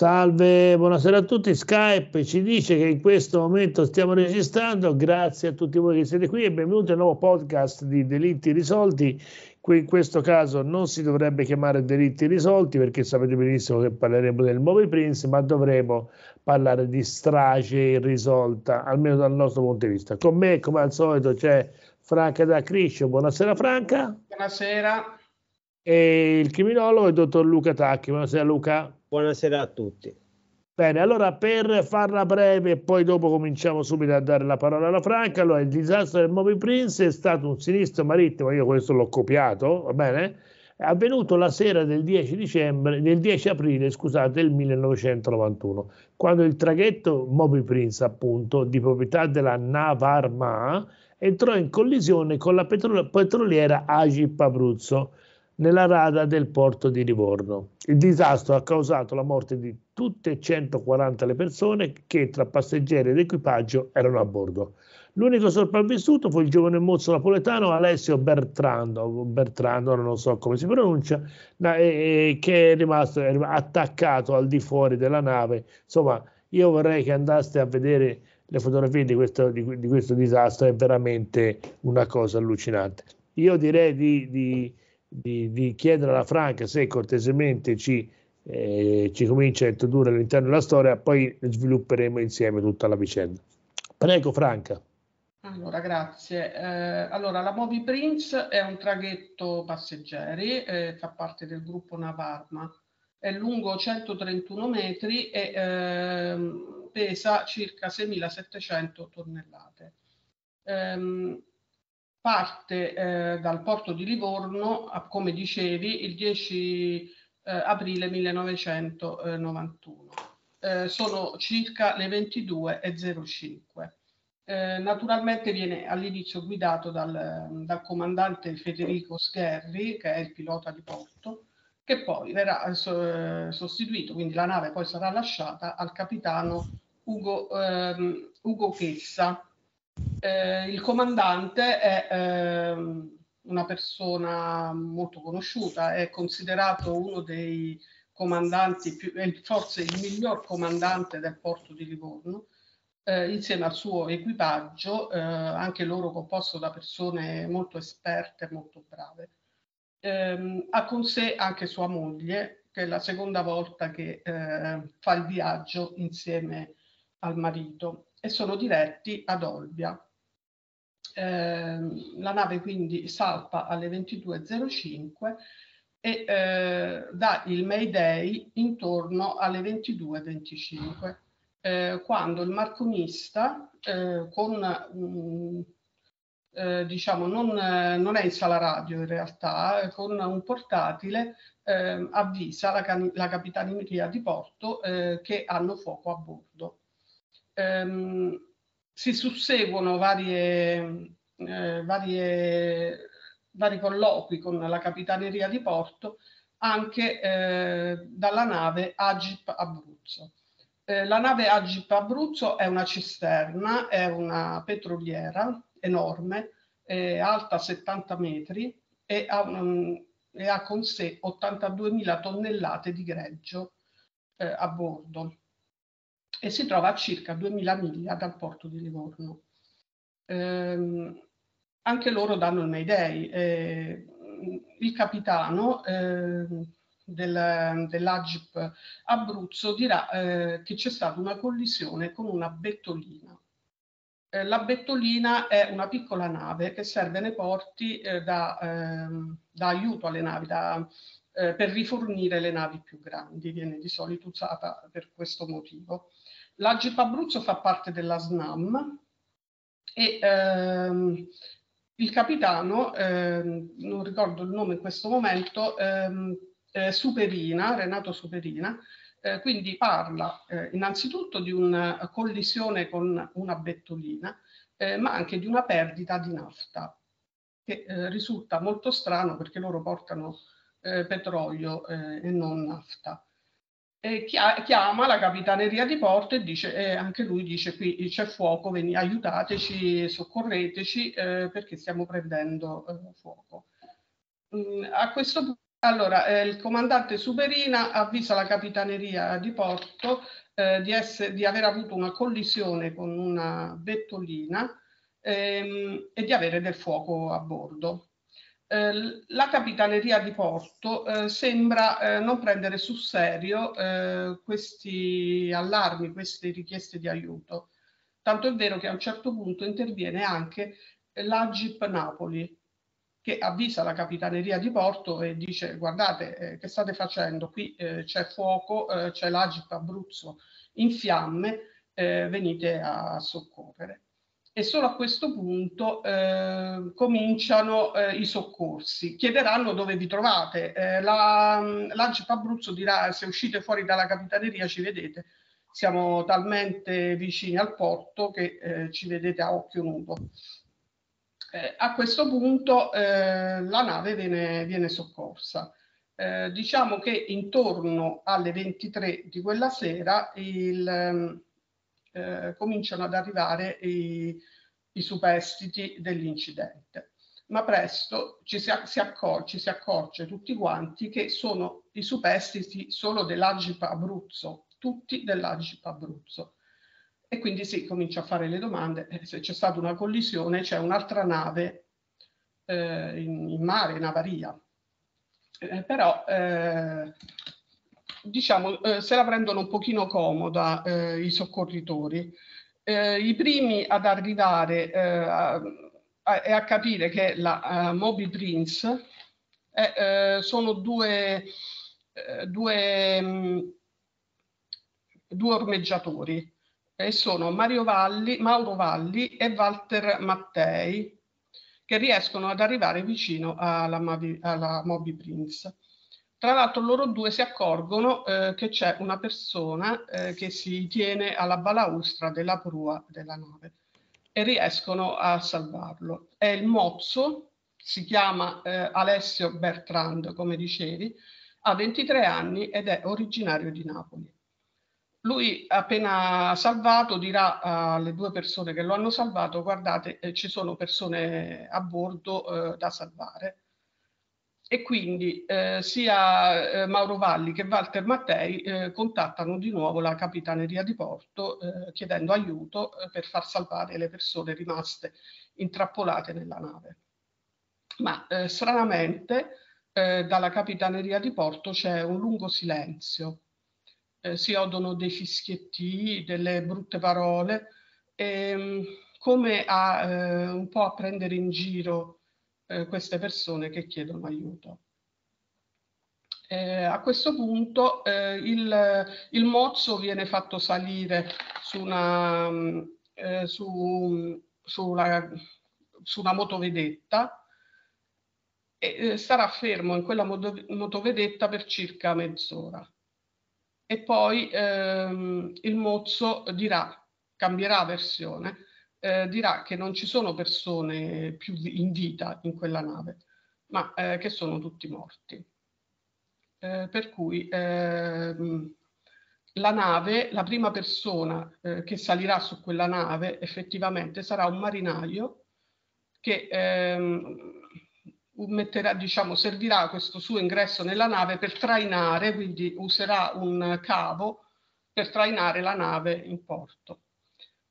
Salve, buonasera a tutti. Skype ci dice che in questo momento stiamo registrando. Grazie a tutti voi che siete qui e benvenuti al nuovo podcast di Delitti Risolti. Qui in questo caso non si dovrebbe chiamare Delitti Risolti perché sapete benissimo che parleremo del Movie Prince, ma dovremo parlare di strage irrisolta, almeno dal nostro punto di vista. Con me, come al solito, c'è Franca da Criscio. Buonasera Franca. Buonasera. E il criminologo è il dottor Luca Tacchi. Buonasera Luca. Buonasera a tutti. Bene, allora per farla breve e poi dopo cominciamo subito a dare la parola alla Franca, allora il disastro del Moby Prince è stato un sinistro marittimo, io questo l'ho copiato, va bene? È avvenuto la sera del 10, dicembre, del 10 aprile scusate, del 1991, quando il traghetto Moby Prince, appunto, di proprietà della Navarma, entrò in collisione con la petrol- petroliera Agip Abruzzo nella rada del porto di Livorno. Il disastro ha causato la morte di tutte e 140 le persone che tra passeggeri ed equipaggio erano a bordo. L'unico sopravvissuto fu il giovane mozzo napoletano Alessio Bertrando, Bertrando non so come si pronuncia, che è rimasto attaccato al di fuori della nave. Insomma, io vorrei che andaste a vedere le fotografie di questo, di, di questo disastro, è veramente una cosa allucinante. Io direi di, di di, di chiedere alla Franca se cortesemente ci, eh, ci comincia a introdurre all'interno della storia, poi svilupperemo insieme tutta la vicenda. Prego Franca. Allora, grazie. Eh, allora, la Moby Prince è un traghetto passeggeri, eh, fa parte del gruppo Navarma, è lungo 131 metri e eh, pesa circa 6.700 tonnellate. Ehm, parte eh, dal porto di Livorno, come dicevi, il 10 eh, aprile 1991. Eh, sono circa le 22.05. Eh, naturalmente viene all'inizio guidato dal, dal, comandante Federico Scherri, che è il pilota di porto, che poi verrà eh, so, eh, sostituito, quindi la nave poi sarà lasciata al capitano Ugo, ehm, Ugo Chessa, eh, il comandante è eh, una persona molto conosciuta, è considerato uno dei comandanti, più, forse il miglior comandante del porto di Livorno, eh, insieme al suo equipaggio, eh, anche loro composto da persone molto esperte, e molto brave. Ehm, ha con sé anche sua moglie, che è la seconda volta che eh, fa il viaggio insieme al marito e sono diretti ad Olbia. Eh, la nave quindi salpa alle 22.05 e eh, dà il Mayday intorno alle 22.25, eh, quando il marconista eh, con un, mm, eh, diciamo non, non, è in sala radio in realtà, eh, con un portatile ehm, avvisa la, la, capitaneria di porto eh, che hanno fuoco a bordo ehm, si susseguono varie, eh, varie, vari colloqui con la Capitaneria di Porto anche eh, dalla nave Agip Abruzzo. Eh, la nave Agip Abruzzo è una cisterna, è una petroliera enorme, alta 70 metri e ha, un, e ha con sé 82.000 tonnellate di greggio eh, a bordo e si trova a circa 2000 miglia dal porto di Livorno. Eh, anche loro danno il Mayday. Eh, mm, il capitano eh, del, dell'Agip Abruzzo dirà eh, che c'è stata una collisione con una bettolina. Eh, la bettolina è una piccola nave che serve nei porti eh, da, ehm, da, aiuto alle navi, da, per rifornire le navi più grandi, viene di solito usata per questo motivo. L'Agip Abruzzo fa parte della SNAM e ehm, il capitano, ehm, non ricordo il nome in questo momento, ehm, eh, Superina, Renato Superina, eh, quindi parla eh, innanzitutto di una collisione con una bettolina, eh, ma anche di una perdita di nafta, che eh, risulta molto strano perché loro portano eh, petrolio e non nafta eh, chiama la capitaneria di porto e dice, eh, anche lui dice qui c'è fuoco, veni, aiutateci, soccorreteci eh, perché stiamo prendendo eh, fuoco. Mm, a questo punto allora, eh, il comandante Superina avvisa la capitaneria di porto eh, di, essere, di, aver avuto una collisione con una vettolina ehm, e di avere del fuoco a bordo. Eh, la capitaneria di Porto eh, sembra eh, non prendere sul serio eh, questi allarmi, queste richieste di aiuto. Tanto è vero che a un certo punto interviene anche l'Agip Napoli, che avvisa la capitaneria di Porto e dice guardate eh, che state facendo, qui c'è fuoco, c'è l'Agip Abruzzo in fiamme, venite a soccorrere e solo a questo punto eh, cominciano eh, i soccorsi. Chiederanno dove vi trovate. Eh, la, L'Agip Abruzzo dirà se uscite fuori dalla capitaneria ci vedete, siamo talmente vicini al porto che eh, ci vedete a occhio nudo. Eh, a questo punto eh, la nave viene, viene soccorsa. Eh, diciamo che intorno alle 23 di quella sera il, ehm, eh, cominciano ad arrivare i, i superstiti dell'incidente. Ma presto ci si, si, accor ci si accorge tutti quanti che sono i superstiti solo dell'Agip Abruzzo, tutti dell'Agip Abruzzo. E quindi si comincia a fare le domande, eh, se c'è stata una collisione c'è un'altra nave eh, in, in, mare, in avaria. Eh, però eh, diciamo, eh, se la prendono un pochino comoda eh, i soccorritori. Eh, I primi ad arrivare eh, e a, a, capire che la uh, Moby Prince eh, sono due, due, mh, mm, due ormeggiatori e sono Mario Valli, Mauro Valli e Walter Mattei che riescono ad arrivare vicino alla, alla Moby Prince. Tra l'altro loro due si accorgono eh, che c'è una persona eh, che si tiene alla balaustra della prua della nave e riescono a salvarlo. È il mozzo, si chiama eh, Alessio Bertrand, come dicevi, ha 23 anni ed è originario di Napoli. Lui appena salvato dirà alle due persone che lo hanno salvato, guardate, eh, ci sono persone a bordo eh, da salvare e quindi eh, sia eh, Mauro Valli che Walter Mattei eh, contattano di nuovo la Capitaneria di Porto eh, chiedendo aiuto eh, per far salvare le persone rimaste intrappolate nella nave. Ma eh, stranamente dalla Capitaneria di Porto c'è un lungo silenzio, si odono dei fischietti, delle brutte parole, e, ehm, come a un po' a prendere in giro eh, queste persone che chiedono aiuto. Eh, a questo punto eh, il, il, mozzo viene fatto salire su una, mm, eh, su, sulla, su una motovedetta e eh, sarà fermo in quella motovedetta per circa mezz'ora. E poi ehm, il mozzo dirà, cambierà versione, eh, dirà che non ci sono persone più in vita in quella nave, ma eh, che sono tutti morti. Eh, per cui ehm, la nave, la prima persona eh, che salirà su quella nave effettivamente sarà un marinaio che ehm, metterà, diciamo, servirà questo suo ingresso nella nave per trainare, quindi userà un cavo per trainare la nave in porto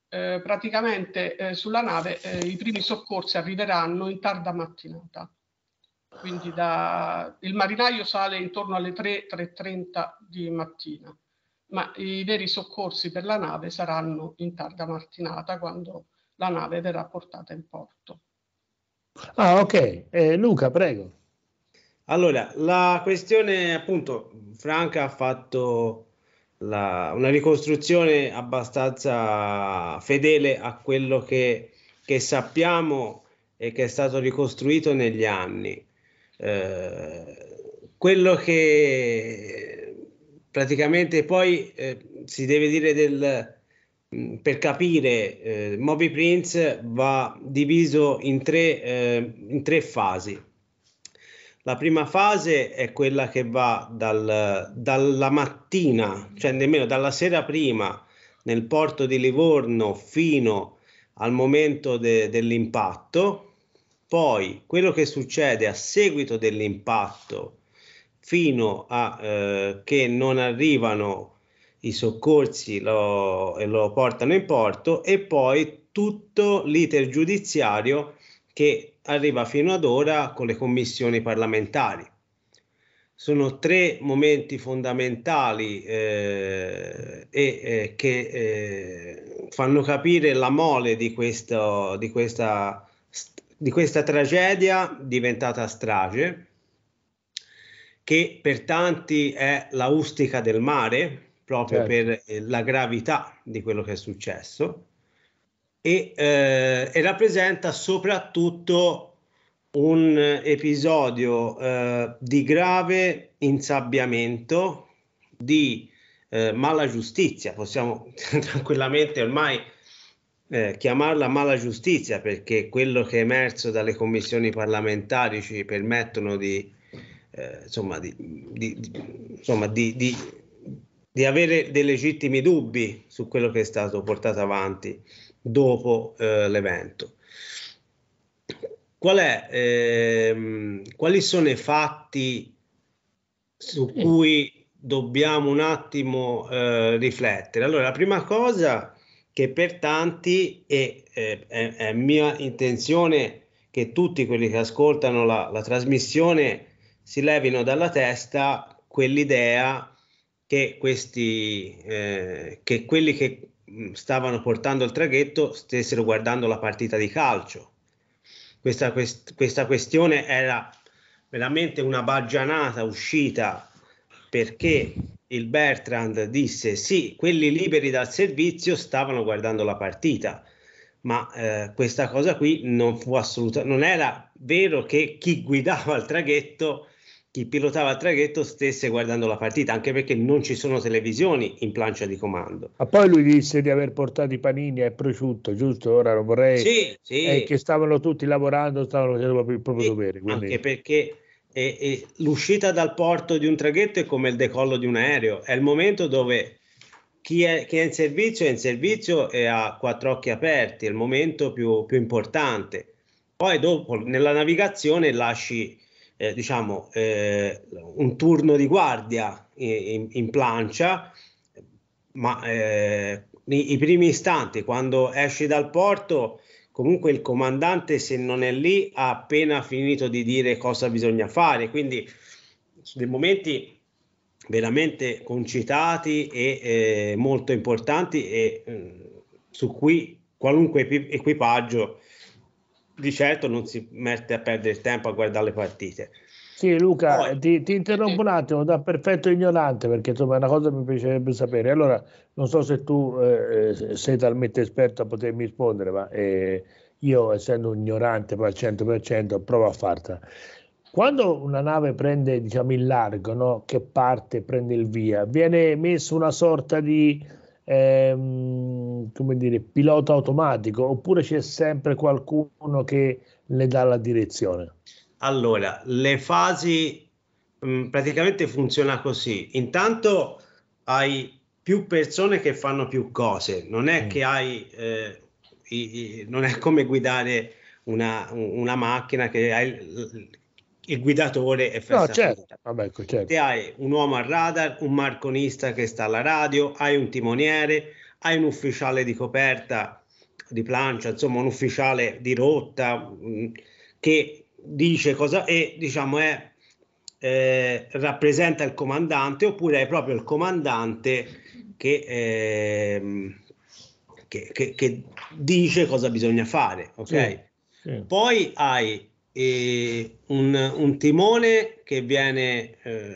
eh, praticamente eh, sulla nave eh, i primi soccorsi arriveranno in tarda mattinata. Quindi da... il marinaio sale intorno alle 3-3.30 di mattina, ma i veri soccorsi per la nave saranno in tarda mattinata quando la nave verrà portata in porto. Ah, ok. Eh, Luca, prego. Allora, la questione appunto, Franca ha fatto la, una ricostruzione abbastanza fedele a quello che, che, sappiamo e che è stato ricostruito negli anni. Eh, quello che praticamente poi eh, si deve dire del, mm, per capire eh, Moby Prince va diviso in tre, eh, in tre fasi. La prima fase è quella che va dal, dalla mattina, cioè nemmeno dalla sera prima, nel porto di Livorno fino al momento de, dell'impatto. Poi quello che succede a seguito dell'impatto fino a eh, che non arrivano i soccorsi lo, e lo portano in porto e poi tutto l'iter giudiziario che arriva fino ad ora con le commissioni parlamentari. Sono tre momenti fondamentali eh, e, eh, che eh, fanno capire la mole di, questo, di, questa, di questa tragedia diventata strage, che per tanti è l'austica del mare, proprio certo. per eh, la gravità di quello che è successo e, eh, e rappresenta soprattutto un episodio eh, di grave insabbiamento, di eh, mala giustizia, possiamo tranquillamente ormai eh, chiamarla mala giustizia perché quello che è emerso dalle commissioni parlamentari ci permettono di, eh, insomma, di, di, insomma, di avere dei legittimi dubbi su quello che è stato portato avanti dopo eh, l'evento. Qual ehm, quali sono i fatti su cui dobbiamo un attimo eh, riflettere? Allora, la prima cosa che per tanti, e è, è, è, mia intenzione che tutti quelli che ascoltano la, la trasmissione si levino dalla testa quell'idea che questi, eh, che quelli che Mm, stavano portando il traghetto stessero guardando la partita di calcio. Questa, quest, questa questione era veramente una baggianata uscita perché il Bertrand disse sì, quelli liberi dal servizio stavano guardando la partita, ma eh, questa cosa qui non fu assoluta, non era vero che chi guidava il traghetto chi pilotava il traghetto stesse guardando la partita, anche perché non ci sono televisioni in plancia di comando. Ma poi lui disse di aver portato i panini e prosciutto, giusto? Ora non vorrei... Sì, sì. Eh, che stavano tutti lavorando, stavano facendo proprio il proprio sì, dovere. Quindi... Anche perché eh, eh, l'uscita dal porto di un traghetto è come il decollo di un aereo, è il momento dove chi è, chi è in servizio è in servizio e ha quattro occhi aperti, è il momento più, più importante. Poi dopo nella navigazione lasci eh, diciamo, eh, un turno di guardia in, in plancia, ma eh, i, i, primi istanti, quando esci dal porto, comunque il comandante, se non è lì, ha appena finito di dire cosa bisogna fare. Quindi, dei momenti veramente concitati e eh, molto importanti e mh, mm, su cui qualunque equipaggio di certo non si mette a perdere tempo a guardare le partite. Sì, Luca, Poi, ti, ti, interrompo un attimo da perfetto ignorante perché insomma è una cosa che mi piacerebbe sapere. Allora, non so se tu eh, eh sei talmente esperto a potermi rispondere, ma eh, io essendo un ignorante al 100% provo a farla. Quando una nave prende diciamo, il largo, no? che parte, prende il via, viene messo una sorta di... Ehm, come dire, pilota automatico oppure c'è sempre qualcuno che le dà la direzione? Allora, le fasi mh, mm, praticamente funziona così. Intanto hai più persone che fanno più cose, non è mm. che hai, eh, i, i, non è come guidare una, una macchina che hai il, il guidatore è no, certo. Vabbè, ecco, certo. Te hai un uomo al radar, un marconista che sta alla radio, hai un timoniere, hai un ufficiale di coperta, di plancia, insomma un ufficiale di rotta mm, che dice cosa e diciamo è eh, rappresenta il comandante oppure è proprio il comandante che, eh, che, che, che dice cosa bisogna fare. Ok, Sì, sì. Poi hai eh, un, un, timone che viene eh,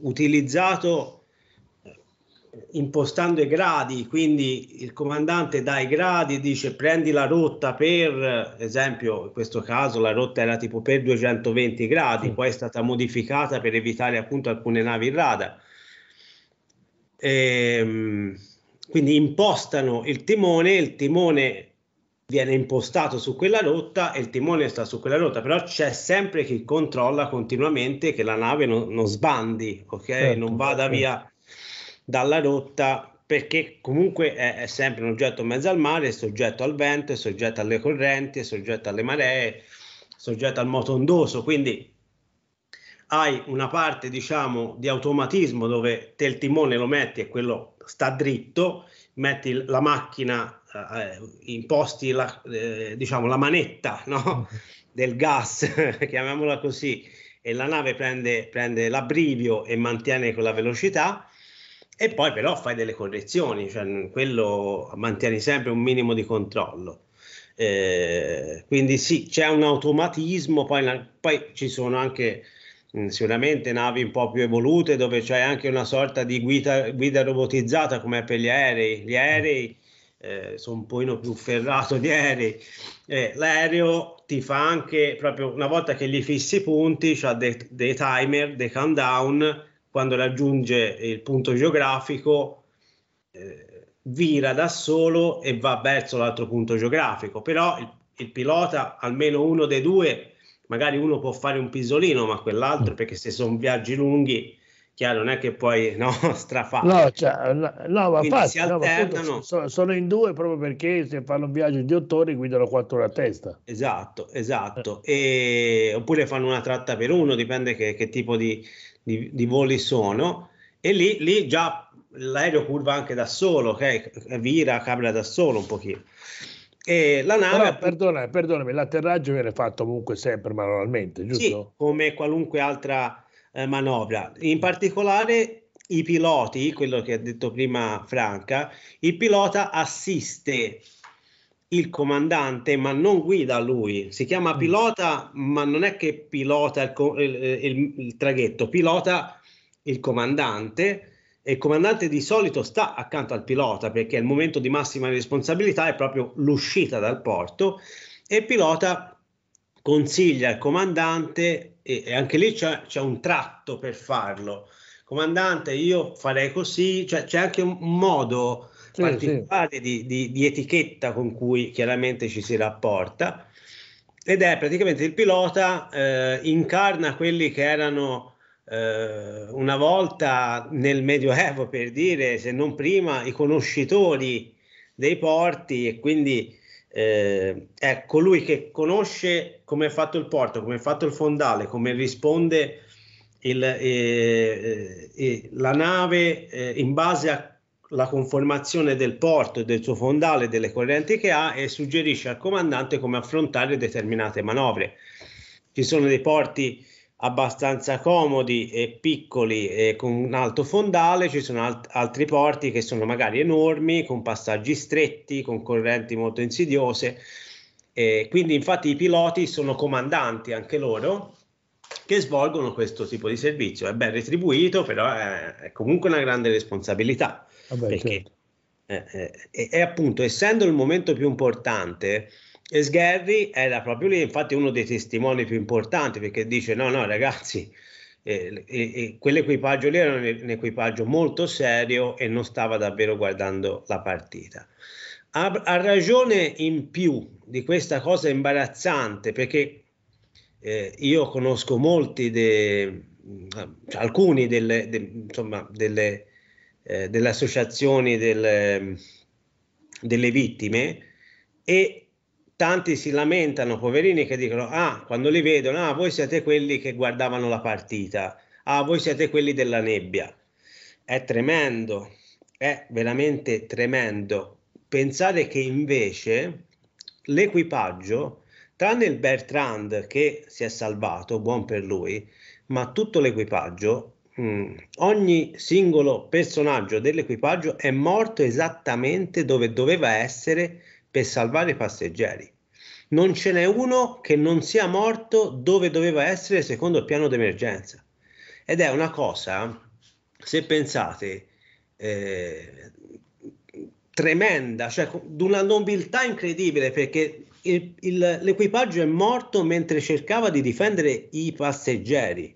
utilizzato impostando i gradi, quindi il comandante dà i gradi e dice prendi la rotta per, esempio in questo caso la rotta era tipo per 220 gradi, mm. poi è stata modificata per evitare appunto alcune navi in radar. E, ehm, quindi impostano il timone, il timone viene impostato su quella rotta e il timone sta su quella rotta, però c'è sempre chi controlla continuamente che la nave non, non sbandi, ok? Certo, non vada certo. via dalla rotta perché comunque è, è, sempre un oggetto in mezzo al mare, è soggetto al vento, è soggetto alle correnti, è soggetto alle maree, è soggetto al moto ondoso, quindi hai una parte diciamo di automatismo dove te il timone lo metti e quello sta dritto, metti la macchina, eh, imposti la, eh, diciamo, la manetta no? del gas, chiamiamola così, e la nave prende, prende l'abbrivio e mantiene quella velocità e poi però fai delle correzioni, cioè quello mantieni sempre un minimo di controllo. Eh, quindi sì, c'è un automatismo, poi, poi ci sono anche sicuramente navi un po' più evolute dove c'è anche una sorta di guida, guida robotizzata come per gli aerei. Gli aerei eh, sono un po' più ferrato di aerei. Eh, l'aereo ti fa anche, proprio una volta che gli fissi i punti, ha dei, dei timer, dei countdown quando raggiunge il punto geografico eh, vira da solo e va verso l'altro punto geografico, però il, il, pilota, almeno uno dei due, magari uno può fare un pisolino, ma quell'altro, mm. perché se sono viaggi lunghi, chiaro, non è che poi no, strafare. No, cioè, no, no, ma infatti, si alternano. No, sono, sono in due proprio perché se fanno un viaggio di otto ore guidano quattro ore a testa. Esatto, esatto. Eh. E, oppure fanno una tratta per uno, dipende che, che tipo di, di, di voli sono e lì, lì, già l'aereo curva anche da solo, ok? Vira, cabra da solo un pochino. E la nave... Però, perdona, perdonami, l'atterraggio viene fatto comunque sempre manualmente, giusto? Sì, come qualunque altra eh, manovra. In particolare i piloti, quello che ha detto prima Franca, il pilota assiste il comandante, ma non guida lui. Si chiama mm. pilota, ma non è che pilota il, il, il, il traghetto, pilota il comandante. E il comandante di solito sta accanto al pilota perché il momento di massima responsabilità è proprio l'uscita dal porto e il pilota consiglia al comandante e, e anche lì c'è, c'è, un tratto per farlo. Comandante, io farei così, cioè c'è anche un modo particolare sì. Di, di, di, etichetta con cui chiaramente ci si rapporta ed è praticamente il pilota eh, incarna quelli che erano eh, una volta nel Medioevo per dire se non prima i conoscitori dei porti e quindi eh, è colui che conosce come è fatto il porto, come è fatto il fondale, come risponde il, eh, eh, la nave eh, in base a la conformazione del porto e del suo fondale delle correnti che ha e suggerisce al comandante come affrontare determinate manovre. Ci sono dei porti abbastanza comodi e piccoli e con un alto fondale, ci sono alt- altri porti che sono magari enormi, con passaggi stretti, con correnti molto insidiose. E quindi infatti i piloti sono comandanti anche loro che svolgono questo tipo di servizio. È ben retribuito, però è, è comunque una grande responsabilità. Vabbè, perché certo. eh, eh, e, e, appunto essendo il momento più importante Sgherri era proprio lì, infatti uno dei testimoni più importanti perché dice no no ragazzi eh, eh, eh quell'equipaggio lì era un equipaggio molto serio e non stava davvero guardando la partita. Ha, ha ragione in più di questa cosa imbarazzante perché eh, io conosco molti de, alcuni delle, de, insomma, delle eh, delle associazioni del, ehm, delle vittime e tanti si lamentano, poverini, che dicono, ah, quando li vedono, ah, voi siete quelli che guardavano la partita, ah, voi siete quelli della nebbia. È tremendo, è veramente tremendo. Pensare che invece l'equipaggio, tranne il Bertrand che si è salvato, buon per lui, ma tutto l'equipaggio Mm. Ogni singolo personaggio dell'equipaggio è morto esattamente dove doveva essere per salvare i passeggeri. Non ce n'è uno che non sia morto dove doveva essere secondo il piano d'emergenza. Ed è una cosa, se pensate, eh, tremenda, cioè di una nobiltà incredibile perché il, il, l'equipaggio è morto mentre cercava di difendere i passeggeri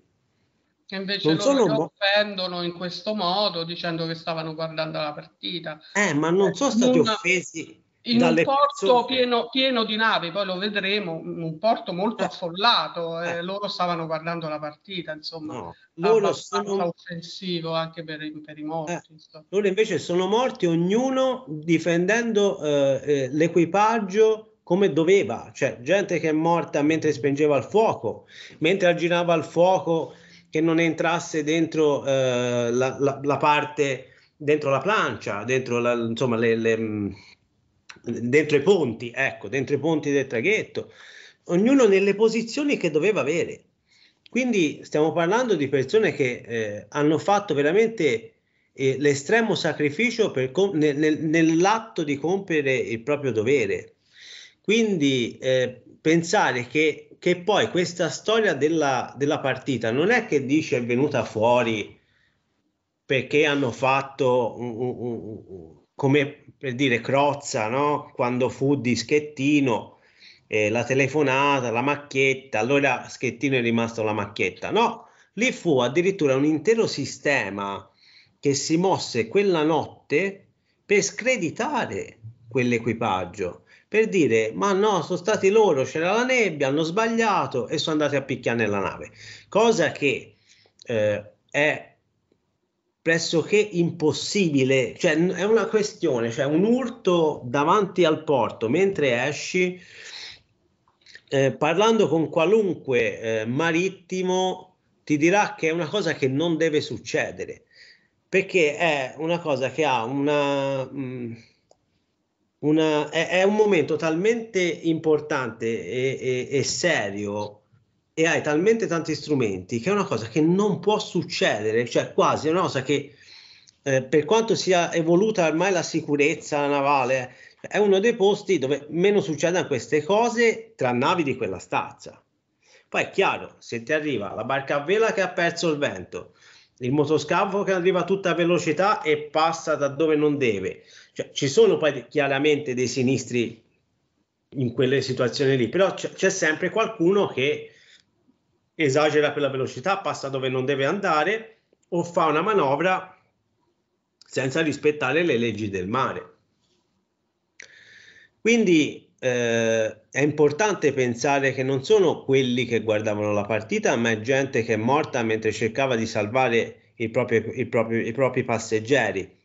che invece non loro sono... offendono in questo modo dicendo che stavano guardando la partita. Eh, ma non eh, sono stati una... offesi in un porto pieno, pieno, di navi, poi lo vedremo, un porto molto eh, affollato, eh, eh, loro stavano guardando la partita, insomma, no, loro sono offensivo anche per, per i morti. Eh, loro invece sono morti ognuno difendendo eh, l'equipaggio come doveva, cioè gente che è morta mentre spengeva il fuoco, mentre aggirava il fuoco che non entrasse dentro eh, la, la, la, parte, dentro la plancia, dentro, la, insomma, le, le, dentro i ponti, ecco, dentro i ponti del traghetto, ognuno nelle posizioni che doveva avere. Quindi stiamo parlando di persone che eh, hanno fatto veramente eh, l'estremo sacrificio com- nel, nel, nell'atto di compiere il proprio dovere. Quindi eh, pensare che, che poi questa storia della, della partita non è che dice è venuta fuori perché hanno fatto un, un, un, come per dire Crozza, no? quando fu di Schettino, eh, la telefonata, la macchietta, allora Schettino è rimasto la macchietta. No, lì fu addirittura un intero sistema che si mosse quella notte per screditare quell'equipaggio per dire ma no, sono stati loro, c'era la nebbia, hanno sbagliato e sono andati a picchiare nella nave, cosa che eh, è pressoché impossibile, cioè è una questione, cioè un urto davanti al porto mentre esci, eh, parlando con qualunque eh, marittimo ti dirà che è una cosa che non deve succedere, perché è una cosa che ha una... Mh, una, è, è, un momento talmente importante e, e, e, serio e hai talmente tanti strumenti che è una cosa che non può succedere, cioè quasi è una cosa che eh, per quanto sia evoluta ormai la sicurezza navale, è uno dei posti dove meno succedono queste cose tra navi di quella stazza. Poi è chiaro, se ti arriva la barca a vela che ha perso il vento, il motoscafo che arriva a tutta velocità e passa da dove non deve, cioè, ci sono poi chiaramente dei sinistri in quelle situazioni lì, però c- c'è sempre qualcuno che esagera per la velocità, passa dove non deve andare o fa una manovra senza rispettare le leggi del mare. Quindi eh, è importante pensare che non sono quelli che guardavano la partita, ma è gente che è morta mentre cercava di salvare i propri, i propri, i propri passeggeri.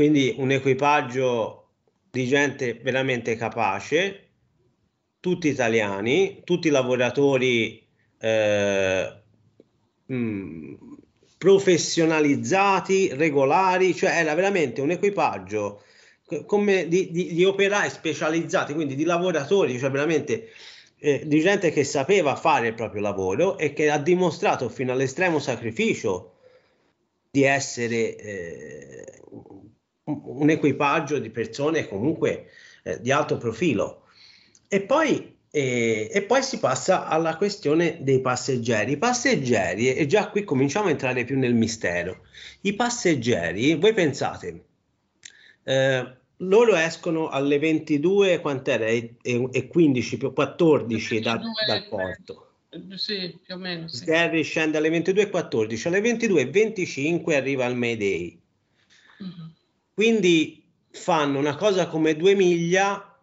Quindi un equipaggio di gente veramente capace, tutti italiani, tutti lavoratori eh, mh, mm, professionalizzati, regolari, cioè era veramente un equipaggio come di, di, di, operai specializzati, quindi di lavoratori, cioè veramente eh, di gente che sapeva fare il proprio lavoro e che ha dimostrato fino all'estremo sacrificio di essere eh, un equipaggio di persone comunque eh, di alto profilo. E poi, eh, e poi si passa alla questione dei passeggeri. I passeggeri, e già qui cominciamo a entrare più nel mistero, i passeggeri, voi pensate, eh, loro escono alle 22, quant'era? E, e 15, più 14 da, dal porto. Eh, sì, più o meno. Sì. Gary scende alle 22.14, alle 22.25 arriva al Mayday. Mm-hmm. Quindi fanno una cosa come due miglia,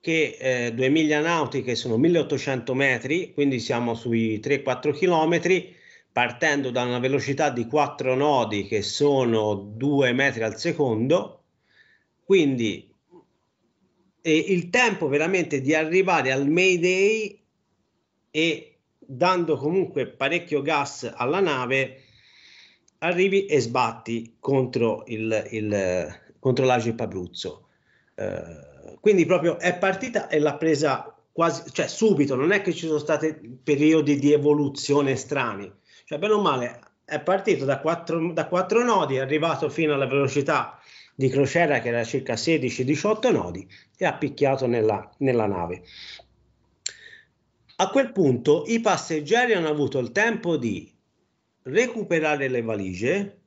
che eh, due miglia nautiche sono 1800 metri, quindi siamo sui 3-4 chilometri, partendo da una velocità di 4 nodi che sono 2 metri al secondo. Quindi eh, il tempo veramente di arrivare al Mayday e dando comunque parecchio gas alla nave arrivi e sbatti contro, il, il, contro l'Agip Abruzzo. Eh, quindi proprio è partita e l'ha presa quasi, cioè subito, non è che ci sono stati periodi di evoluzione strani, cioè bene o male è partito da quattro, da quattro nodi, è arrivato fino alla velocità di crociera che era circa 16-18 nodi e ha picchiato nella, nella nave. A quel punto i passeggeri hanno avuto il tempo di recuperare le valigie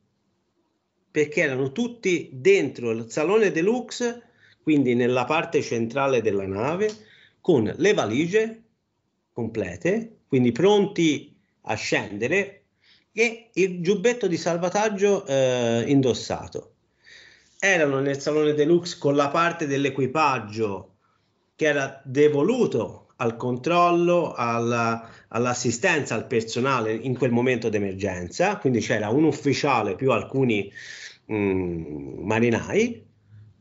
perché erano tutti dentro il salone deluxe, quindi nella parte centrale della nave, con le valigie complete, quindi pronti a scendere e il giubbetto di salvataggio eh, indossato. Erano nel salone deluxe con la parte dell'equipaggio che era devoluto al controllo, alla, all'assistenza al personale in quel momento d'emergenza, quindi c'era un ufficiale più alcuni mh, mm, marinai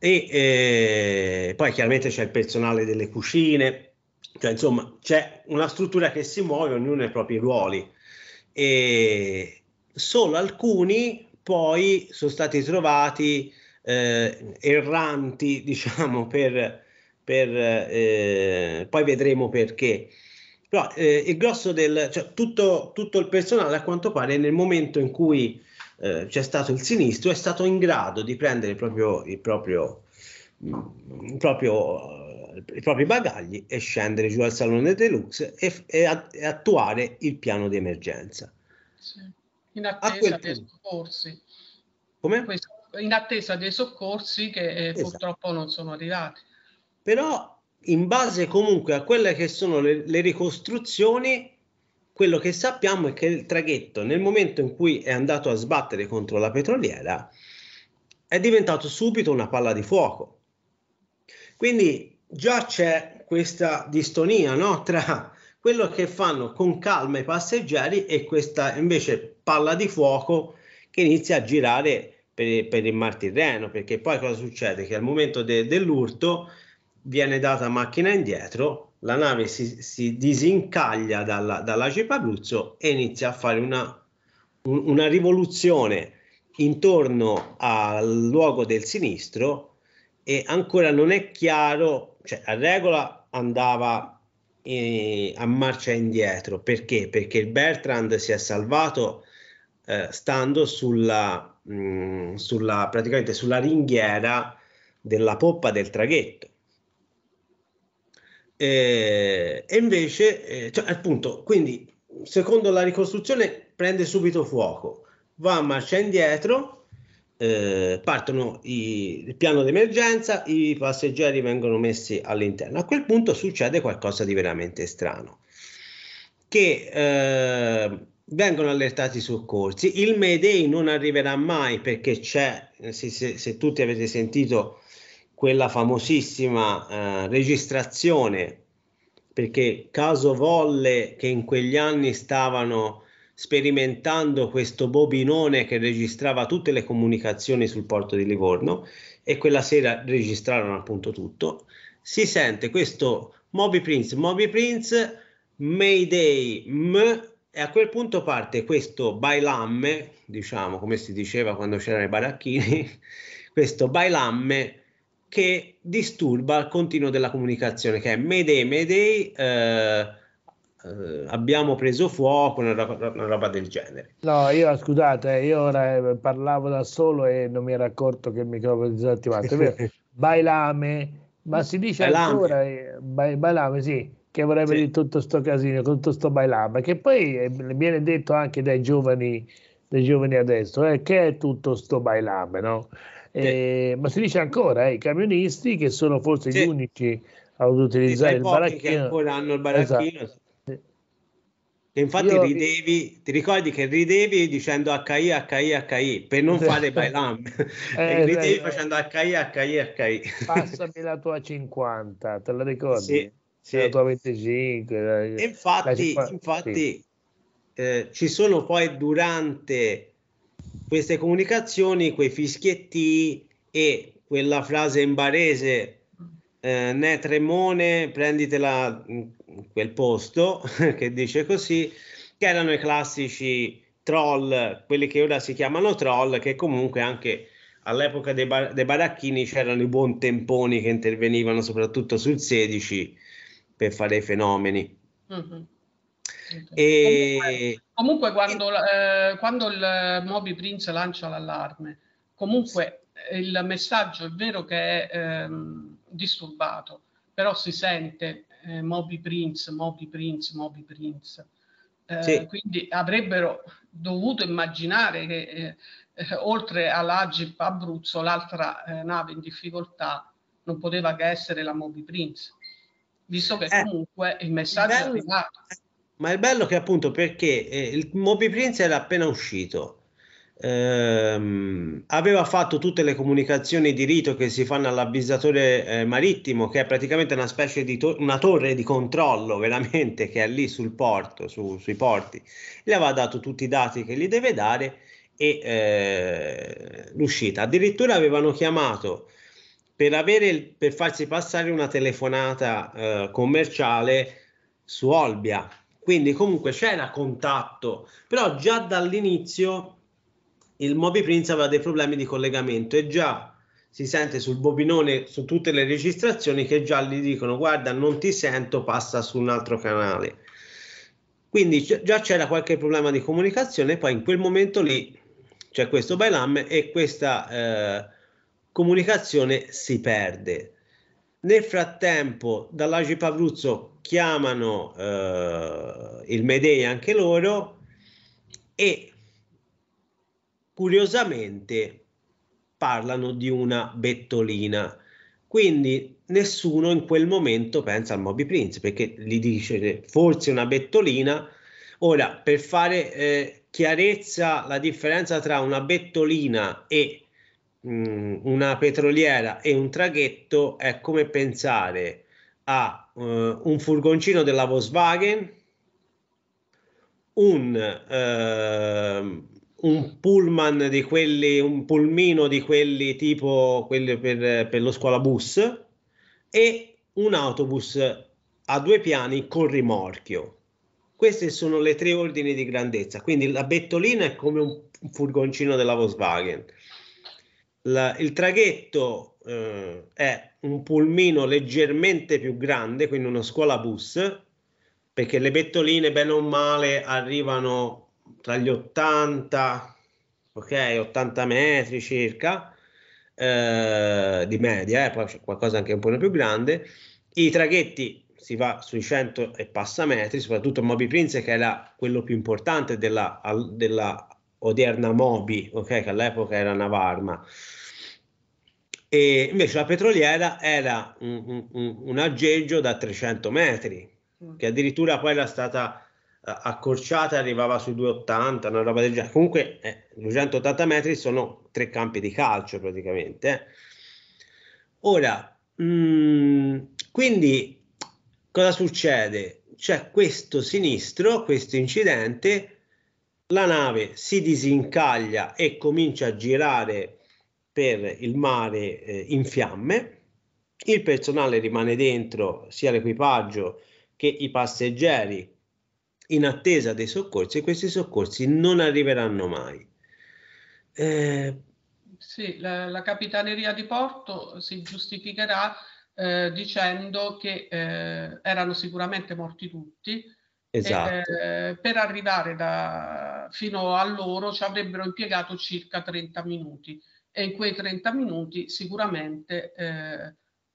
e eh, poi chiaramente c'è il personale delle cucine, cioè insomma c'è una struttura che si muove, ognuno ha i propri ruoli e solo alcuni poi sono stati trovati eh, erranti diciamo per per, eh, poi vedremo perché. Però eh, il grosso del, cioè, tutto, tutto, il personale a quanto pare nel momento in cui eh, c'è stato il sinistro è stato in grado di prendere proprio, il proprio, mm, il proprio eh, i propri bagagli e scendere giù al salone deluxe e, e, a, e attuare il piano di emergenza. Sì. In attesa dei soccorsi. Come? In attesa dei soccorsi che eh, esatto. purtroppo non sono arrivati però in base comunque a quelle che sono le, le ricostruzioni, quello che sappiamo è che il traghetto nel momento in cui è andato a sbattere contro la petroliera è diventato subito una palla di fuoco. Quindi già c'è questa distonia no? tra quello che fanno con calma i passeggeri e questa invece palla di fuoco che inizia a girare per, per il Mar Tirreno, perché poi cosa succede? Che al momento de, dell'urto viene data macchina indietro, la nave si, si disincaglia dalla, dalla Cepabruzzo e inizia a fare una, una rivoluzione intorno al luogo del sinistro e ancora non è chiaro, cioè a regola andava eh, a marcia indietro, perché? Perché il Bertrand si è salvato eh, stando sulla, mh, mm, sulla, praticamente sulla ringhiera della poppa del traghetto eh, e invece, eh, cioè, appunto, quindi secondo la ricostruzione prende subito fuoco, va a marcia indietro, eh, partono i, il piano d'emergenza, i passeggeri vengono messi all'interno. A quel punto succede qualcosa di veramente strano, che eh, vengono allertati i soccorsi, il Mayday non arriverà mai perché c'è, se, se, se tutti avete sentito quella famosissima eh, registrazione, perché caso volle che in quegli anni stavano sperimentando questo bobinone che registrava tutte le comunicazioni sul porto di Livorno e quella sera registrarono appunto tutto, si sente questo Moby Prince, Moby Prince, Mayday, M, e a quel punto parte questo bailamme, diciamo come si diceva quando c'erano i baracchini, questo bailamme che disturba il continuo della comunicazione, che è Mayday, Mayday, eh, eh, abbiamo preso fuoco, una roba, una roba, del genere. No, io scusate, eh, io ora eh, parlavo da solo e non mi era accorto che il microfono è disattivato. È bailame, ma si dice bailame. ancora, eh, ba- bailame, sì, che vorrebbe sì. di tutto sto casino, tutto sto bailame, che poi viene detto anche dai giovani, dai giovani adesso, eh, che è tutto sto bailame, no? Eh, eh, ma si dice ancora eh, i camionisti che sono forse sì. gli unici ad utilizzare il baracchino. Che ancora hanno il baracchino. Esatto. Sì. infatti Io... ridevi, ti ricordi che ridevi dicendo HI, HI, HI per non esatto. fare bailam. Eh, esatto. ridevi eh, facendo HI, HI, HI. Passami la tua 50, te la ricordi? Sì, sì. La tua 25. e infatti, la 50, infatti eh, ci sono poi durante queste comunicazioni, quei fischietti e quella frase in barese eh, né Tremone, prenditela quel posto che dice così, che erano i classici troll, quelli che ora si chiamano troll, che comunque anche all'epoca dei, bar- dei baracchini c'erano i buon temponi che intervenivano soprattutto sul 16 per fare i fenomeni. Mm-hmm. E... Comunque, comunque quando, eh, quando, il Moby Prince lancia l'allarme, comunque eh, il messaggio è vero che è ehm, disturbato, però si sente eh, Moby Prince, Moby Prince, Moby Prince. Eh, sì. Quindi avrebbero dovuto immaginare che eh, eh oltre all'Agip Abruzzo l'altra eh, nave in difficoltà non poteva che essere la Moby Prince, visto che comunque il messaggio è arrivato. Ma il bello che appunto perché eh, il Moby Prince era appena uscito, ehm, aveva fatto tutte le comunicazioni di rito che si fanno all'avvisatore eh, marittimo, che è praticamente una specie di to- una torre di controllo veramente che è lì sul porto, su, sui porti. gli aveva dato tutti i dati che gli deve dare e eh, l'uscita. Addirittura avevano chiamato per, avere, per farsi passare una telefonata eh, commerciale su Olbia quindi comunque c'era contatto, però già dall'inizio il Moby Prince aveva dei problemi di collegamento e già si sente sul bobinone, su tutte le registrazioni che già gli dicono guarda non ti sento, passa su un altro canale. Quindi già c'era qualche problema di comunicazione poi in quel momento lì c'è questo bailam e questa eh, comunicazione si perde. Nel frattempo dall'Agi Pavruzzo chiamano eh, il Medei anche loro e curiosamente parlano di una bettolina. Quindi nessuno in quel momento pensa al Moby Prince perché gli dice forse una bettolina. Ora, per fare eh, chiarezza la differenza tra una bettolina e mh, mm, una petroliera e un traghetto è come pensare a uh, un furgoncino della Volkswagen, un, uh, un pullman di quelli, un pulmino di quelli tipo quelli per, per lo scuolabus e un autobus a due piani con rimorchio. Queste sono le tre ordini di grandezza, quindi la bettolina è come un furgoncino della Volkswagen. La, il traghetto eh, è un pulmino leggermente più grande, quindi una scuola bus, perché le bettoline, bene o male, arrivano tra gli 80, ok, 80 metri circa, eh, di media, eh, poi c'è qualcosa anche un po' più grande. I traghetti si va sui 100 e passa metri, soprattutto Moby Prince, che era quello più importante della, della odierna Moby, ok, che all'epoca era Navarma. E invece la petroliera era un, un, un, aggeggio da 300 metri, mm. che addirittura poi era stata eh, accorciata arrivava sui 280, una roba del genere. Comunque eh, 280 metri sono tre campi di calcio praticamente. Eh. Ora, mh, mm, quindi cosa succede? C'è questo sinistro, questo incidente, la nave si disincaglia e comincia a girare per il mare eh, in fiamme, il personale rimane dentro, sia l'equipaggio che i passeggeri, in attesa dei soccorsi e questi soccorsi non arriveranno mai. Eh... Sì, la, la, capitaneria di porto si giustificherà eh, dicendo che eh, erano sicuramente morti tutti. Esatto. E, eh, per arrivare da, fino a loro ci avrebbero impiegato circa 30 minuti e in quei 30 minuti sicuramente eh,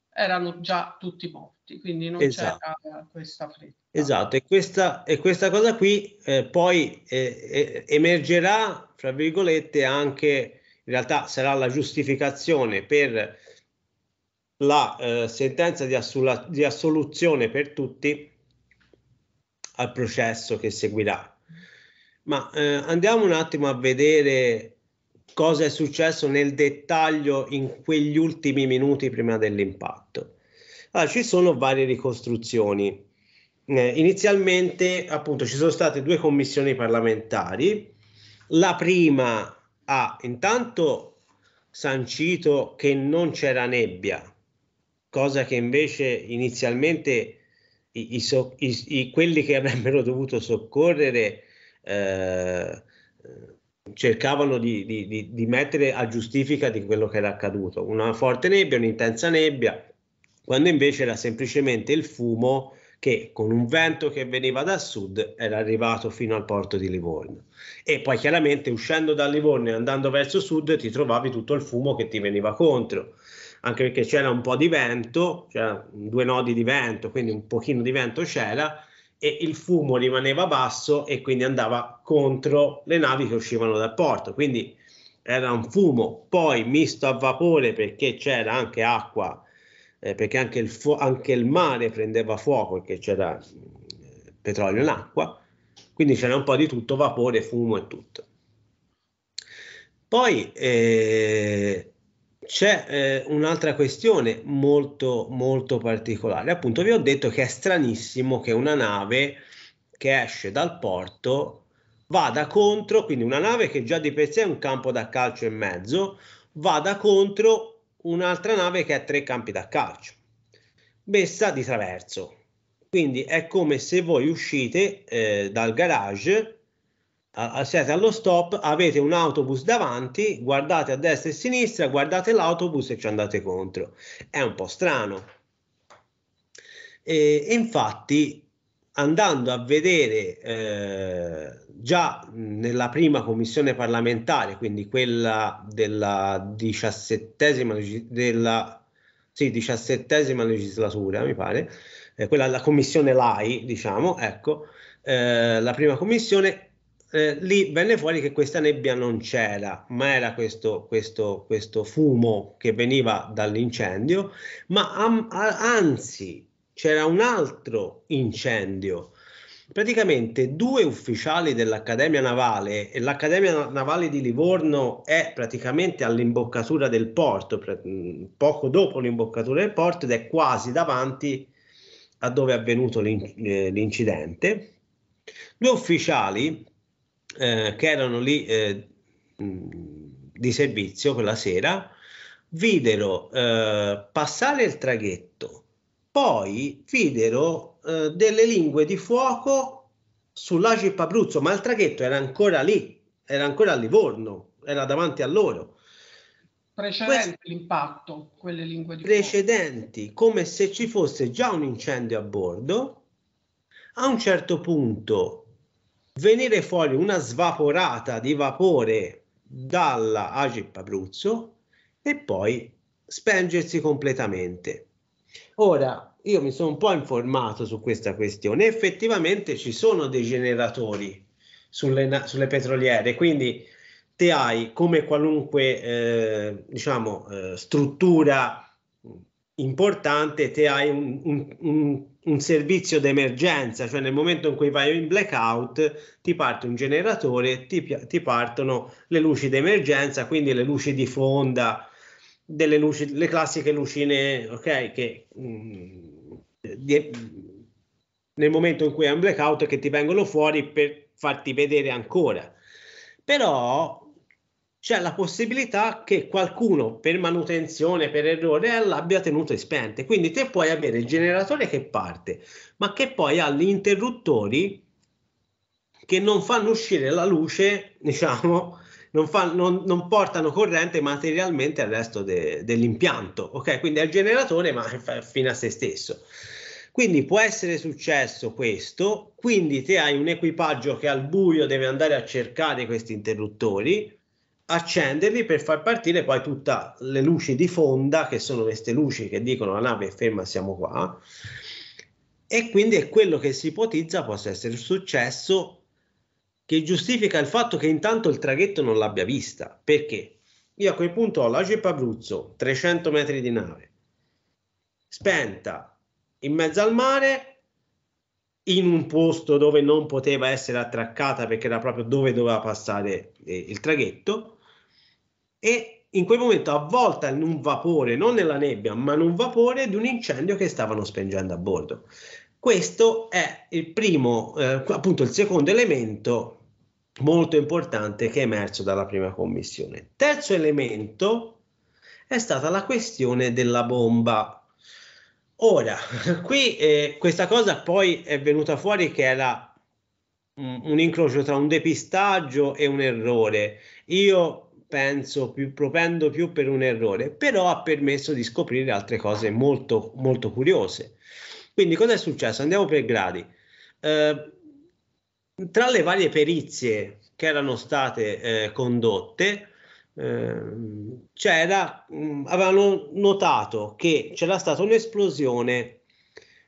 erano già tutti morti, quindi non esatto. c'era questa fretta. Esatto, e questa, e questa cosa qui eh, poi eh, eh, emergerà, fra virgolette, anche in realtà sarà la giustificazione per la eh, sentenza di, assula- di, assoluzione per tutti al processo che seguirà. Ma eh, andiamo un attimo a vedere cosa è successo nel dettaglio in quegli ultimi minuti prima dell'impatto. Allora, ci sono varie ricostruzioni. Eh, inizialmente, appunto, ci sono state due commissioni parlamentari. La prima ha intanto sancito che non c'era nebbia, cosa che invece inizialmente i, i, so, i, quelli che avrebbero dovuto soccorrere eh, cercavano di, di, di, di, mettere a giustifica di quello che era accaduto. Una forte nebbia, un'intensa nebbia, quando invece era semplicemente il fumo che con un vento che veniva da sud era arrivato fino al porto di Livorno. E poi chiaramente uscendo da Livorno e andando verso sud ti trovavi tutto il fumo che ti veniva contro, anche perché c'era un po' di vento, c'erano due nodi di vento, quindi un pochino di vento c'era, e il fumo rimaneva basso e quindi andava contro le navi che uscivano dal porto. Quindi era un fumo, poi misto a vapore perché c'era anche acqua, eh, perché anche il, fu- anche il, mare prendeva fuoco perché c'era eh, petrolio in acqua, quindi c'era un po' di tutto, vapore, fumo e tutto. Poi eh, c'è eh, un'altra questione molto molto particolare, appunto vi ho detto che è stranissimo che una nave che esce dal porto vada contro, quindi una nave che già di per sé è un campo da calcio e mezzo, vada contro un'altra nave che ha tre campi da calcio, messa di traverso. Quindi è come se voi uscite eh, dal garage siete allo stop, avete un autobus davanti, guardate a destra e a sinistra, guardate l'autobus e ci andate contro. È un po' strano. E, e infatti, andando a vedere eh, già nella prima commissione parlamentare, quindi quella della diciassettesima, della, sì, diciassettesima legislatura, mi pare, eh, quella della commissione LAI, diciamo, ecco, eh, la prima commissione eh, lì venne fuori che questa nebbia non c'era, ma era questo, questo, questo fumo che veniva dall'incendio, ma am, a, anzi c'era un altro incendio. Praticamente due ufficiali dell'Accademia Navale, e l'Accademia Navale di Livorno è praticamente all'imboccatura del porto, pre, poco dopo l'imboccatura del porto ed è quasi davanti a dove è avvenuto l'inc- eh, l'incidente. Due ufficiali eh, che erano lì eh, di servizio quella sera videro eh, passare il traghetto, poi videro eh, delle lingue di fuoco sull'Agip Abruzzo, ma il traghetto era ancora lì, era ancora a Livorno, era davanti a loro. Precedente Quest- l'impatto, quelle lingue di Precedenti, fuoco. come se ci fosse già un incendio a bordo. A un certo punto venire fuori una svaporata di vapore dalla Agip Abruzzo e poi spengersi completamente. Ora, io mi sono un po' informato su questa questione. Effettivamente ci sono dei generatori sulle, sulle petroliere, quindi te hai come qualunque eh, diciamo, eh, struttura importante, te hai un, un, un, un servizio d'emergenza, cioè nel momento in cui vai in blackout ti parte un generatore, ti, ti partono le luci d'emergenza, quindi le luci di fonda, delle luci, le classiche lucine, ok, che mh, mm, di, nel momento in cui hai un blackout che ti vengono fuori per farti vedere ancora. Però c'è la possibilità che qualcuno per manutenzione, per errore, l'abbia tenuto spente. Quindi te puoi avere il generatore che parte, ma che poi ha gli interruttori che non fanno uscire la luce, diciamo, non, fa, non, non portano corrente materialmente al resto de, dell'impianto. Ok, quindi è il generatore, ma è fino a se stesso. Quindi può essere successo questo, quindi te hai un equipaggio che al buio deve andare a cercare questi interruttori, accenderli per far partire poi tutte le luci di fonda, che sono queste luci che dicono la nave è ferma, siamo qua. E quindi è quello che si ipotizza possa essere successo che giustifica il fatto che intanto il traghetto non l'abbia vista. Perché? Io a quel punto ho la Jeep Abruzzo, 300 metri di nave, spenta, in mezzo al mare, in un posto dove non poteva essere attraccata perché era proprio dove doveva passare eh, il traghetto e in quel momento avvolta in un vapore, non nella nebbia, ma in un vapore di un incendio che stavano spengendo a bordo. Questo è il primo, eh, appunto il secondo elemento molto importante che è emerso dalla prima commissione. Terzo elemento è stata la questione della bomba Ora, qui eh, questa cosa poi è venuta fuori che era un, un incrocio tra un depistaggio e un errore. Io penso più propendo più per un errore, però ha permesso di scoprire altre cose molto molto curiose. Quindi cosa è successo? Andiamo per gradi. Eh, tra le varie perizie che erano state eh, condotte, Ehm, c'era, cioè, mh, avevano notato che c'era stata un'esplosione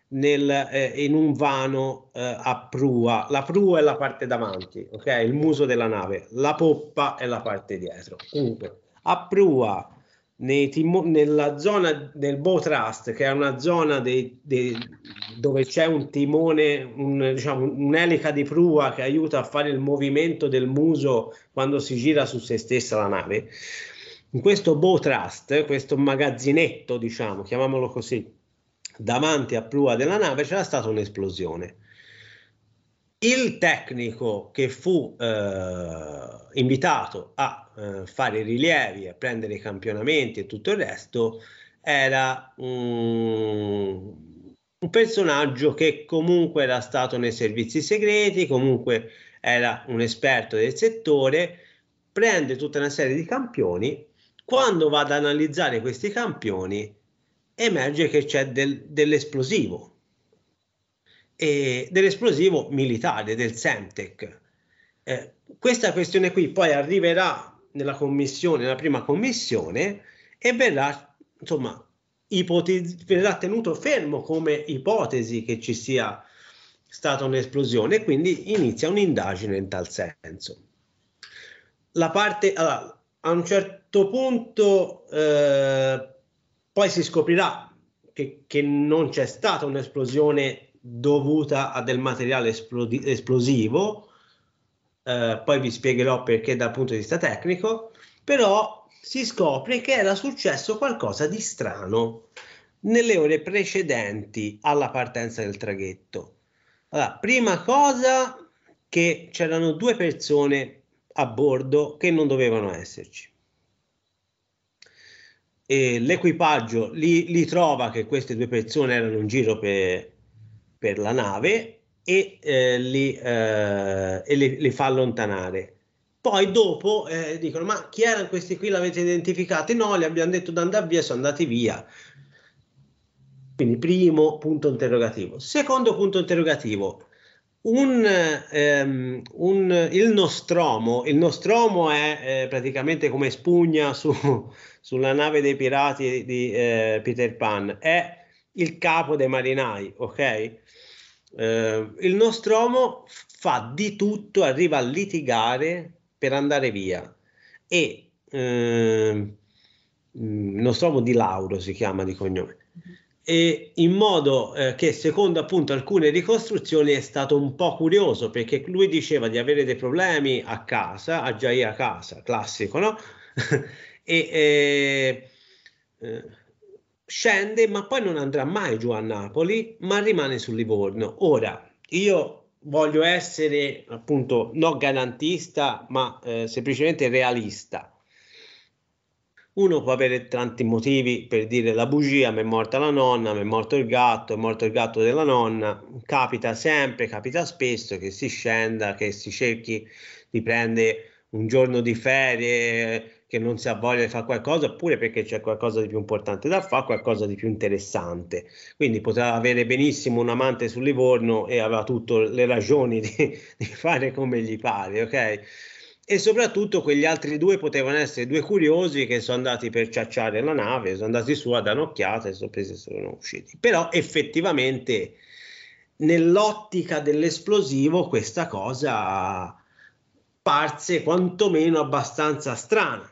nel, eh, in un vano eh, a prua. La prua è la parte davanti, ok? Il muso della nave, la poppa è la parte dietro. Comunque, a prua Timo- nella zona del Bow Trust, che è una zona dei, dei, dove c'è un timone, un, diciamo, un'elica di prua che aiuta a fare il movimento del muso quando si gira su se stessa la nave. In questo Bow Trust, questo magazzinetto, diciamo, chiamiamolo così, davanti a prua della nave, c'era stata un'esplosione. Il tecnico che fu eh, invitato a eh, fare rilievi e prendere campionamenti e tutto il resto, era un, un personaggio che comunque era stato nei servizi segreti, comunque era un esperto del settore, prende tutta una serie di campioni, quando va ad analizzare questi campioni emerge che c'è del, dell'esplosivo, e dell'esplosivo militare, del Semtec. Eh, questa questione qui poi arriverà nella commissione, nella prima commissione e verrà, insomma, ipotizz- verrà tenuto fermo come ipotesi che ci sia stata un'esplosione e quindi inizia un'indagine in tal senso. La parte, allora, a un certo punto eh, poi si scoprirà che, che, non c'è stata un'esplosione dovuta a del materiale esplodi- esplosivo, eh, poi vi spiegherò perché dal punto di vista tecnico, però si scopre che era successo qualcosa di strano nelle ore precedenti alla partenza del traghetto. Allora, prima cosa che c'erano due persone a bordo che non dovevano esserci. E l'equipaggio li, li trova che queste due persone erano in giro per, per la nave e, eh, li, eh, e li, li, fa allontanare. Poi dopo eh, dicono: Ma chi erano questi qui? L'avete identificato? No, gli abbiamo detto di andare via, sono andati via. Quindi, primo punto interrogativo. Secondo punto interrogativo. Un, ehm, un, il nostromo, il nostromo è eh, praticamente come spugna su, sulla nave dei pirati di eh, Peter Pan, è il capo dei marinai, ok? Eh, il nostro uomo fa di tutto, arriva a litigare per andare via e eh, uomo di Lauro si chiama di cognome. Mm-hmm. E in modo eh, che secondo appunto alcune ricostruzioni è stato un po' curioso perché lui diceva di avere dei problemi a casa, a Giaia a casa, classico, no? e eh, eh scende ma poi non andrà mai giù a Napoli, ma rimane sul Livorno. Ora, io voglio essere appunto non garantista, ma eh, semplicemente realista. Uno può avere tanti motivi per dire la bugia, mi è morta la nonna, mi è morto il gatto, è morto il gatto della nonna. Capita sempre, capita spesso che si scenda, che si cerchi di prendere un giorno di ferie, che non si ha voglia di fare qualcosa oppure perché c'è qualcosa di più importante da fare, qualcosa di più interessante. Quindi poteva avere benissimo un amante su Livorno e aveva tutte le ragioni di, di fare come gli pare, ok? e soprattutto quegli altri due potevano essere due curiosi che sono andati per ciacciare la nave, sono andati su a dare un'occhiata e sono presi sono usciti. Però effettivamente nell'ottica dell'esplosivo questa cosa parse quantomeno abbastanza strana.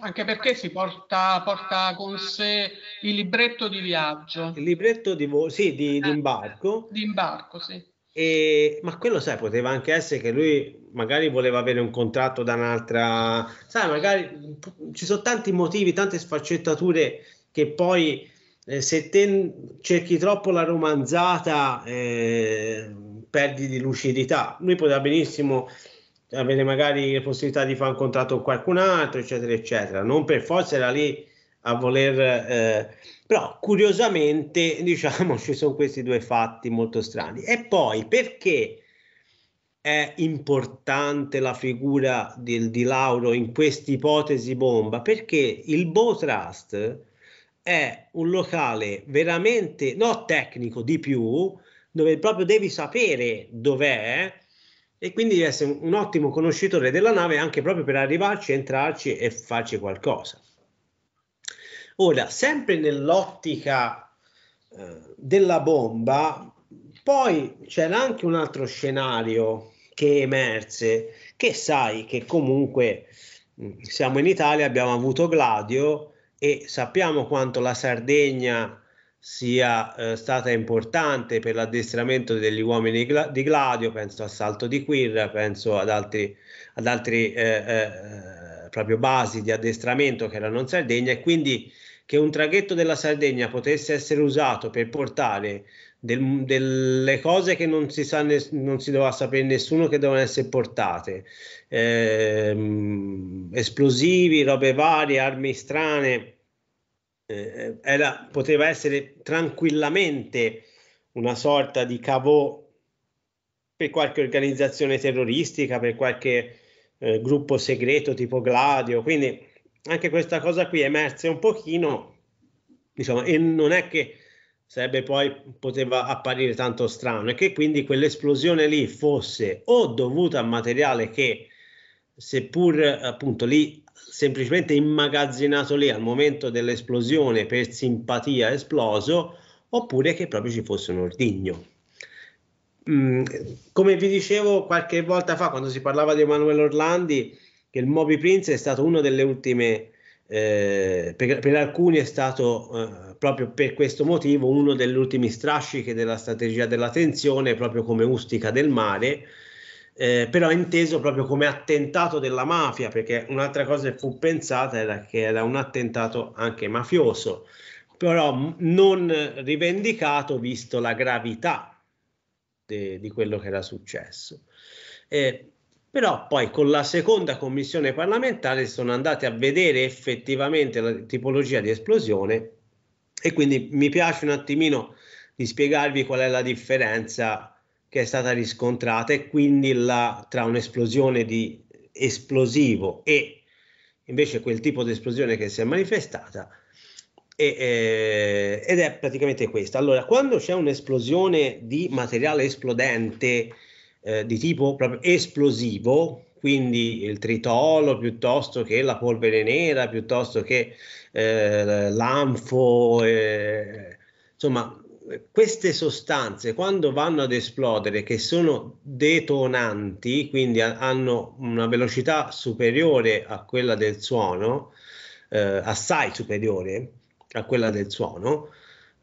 Anche perché si porta, porta, con sé il libretto di viaggio. Il libretto di, vo- sì, di, di eh, imbarco. Di imbarco, sì. E, ma quello, sai, poteva anche essere che lui magari voleva avere un contratto da un'altra... Sai, magari ci sono tanti motivi, tante sfaccettature che poi eh, se te cerchi troppo la romanzata eh, perdi di lucidità. Lui poteva benissimo avere magari la possibilità di fare un contratto con qualcun altro, eccetera, eccetera. Non per forza era lì a voler, eh, però curiosamente, diciamo, ci sono questi due fatti molto strani. E poi perché è importante la figura del, di Lauro in questa ipotesi bomba? Perché il Bow Trust è un locale veramente, no tecnico di più, dove proprio devi sapere dov'è e quindi devi essere un, un ottimo conoscitore della nave anche proprio per arrivarci, entrarci e farci qualcosa. Ora, sempre nell'ottica eh, della bomba, poi c'era anche un altro scenario che emerse, che sai che comunque mm, siamo in Italia, abbiamo avuto Gladio e sappiamo quanto la Sardegna sia eh, stata importante per l'addestramento degli uomini di Gladio, penso a Salto di Quirra, penso ad altri, ad altri eh, eh, proprio basi di addestramento che erano in Sardegna e quindi che un traghetto della Sardegna potesse essere usato per portare del, delle cose che non si, sa ne, non si doveva sapere nessuno che dovevano essere portate, ehm, esplosivi, robe varie, armi strane eh, era, eh, poteva essere tranquillamente una sorta di cavò per qualche organizzazione terroristica, per qualche eh, gruppo segreto tipo Gladio, quindi anche questa cosa qui emerse un pochino, diciamo, e non è che sarebbe poi poteva apparire tanto strano e che quindi quell'esplosione lì fosse o dovuta a materiale che seppur appunto lì semplicemente immagazzinato lì al momento dell'esplosione per simpatia esploso, oppure che proprio ci fosse un ordigno. Mm, come vi dicevo qualche volta fa, quando si parlava di Emanuele Orlandi, che il Moby Prince è stato uno delle ultime, eh, per, per, alcuni è stato eh, proprio per questo motivo uno degli ultimi strascichi della strategia della tensione, proprio come ustica del mare, eh, però inteso proprio come attentato della mafia, perché un'altra cosa che fu pensata era che era un attentato anche mafioso, però non rivendicato visto la gravità de, di quello che era successo. Eh, però poi con la seconda commissione parlamentare sono andati a vedere effettivamente la tipologia di esplosione e quindi mi piace un attimino di spiegarvi qual è la differenza che è stata riscontrata e quindi la, tra un'esplosione di esplosivo e invece quel tipo di esplosione che si è manifestata e, eh, ed è praticamente questa. Allora, quando c'è un'esplosione di materiale esplodente eh, di tipo proprio esplosivo, quindi il tritolo piuttosto che la polvere nera, piuttosto che eh, l'anfo, eh, insomma queste sostanze quando vanno ad esplodere, che sono detonanti, quindi a, hanno una velocità superiore a quella del suono, eh, assai superiore a quella del suono,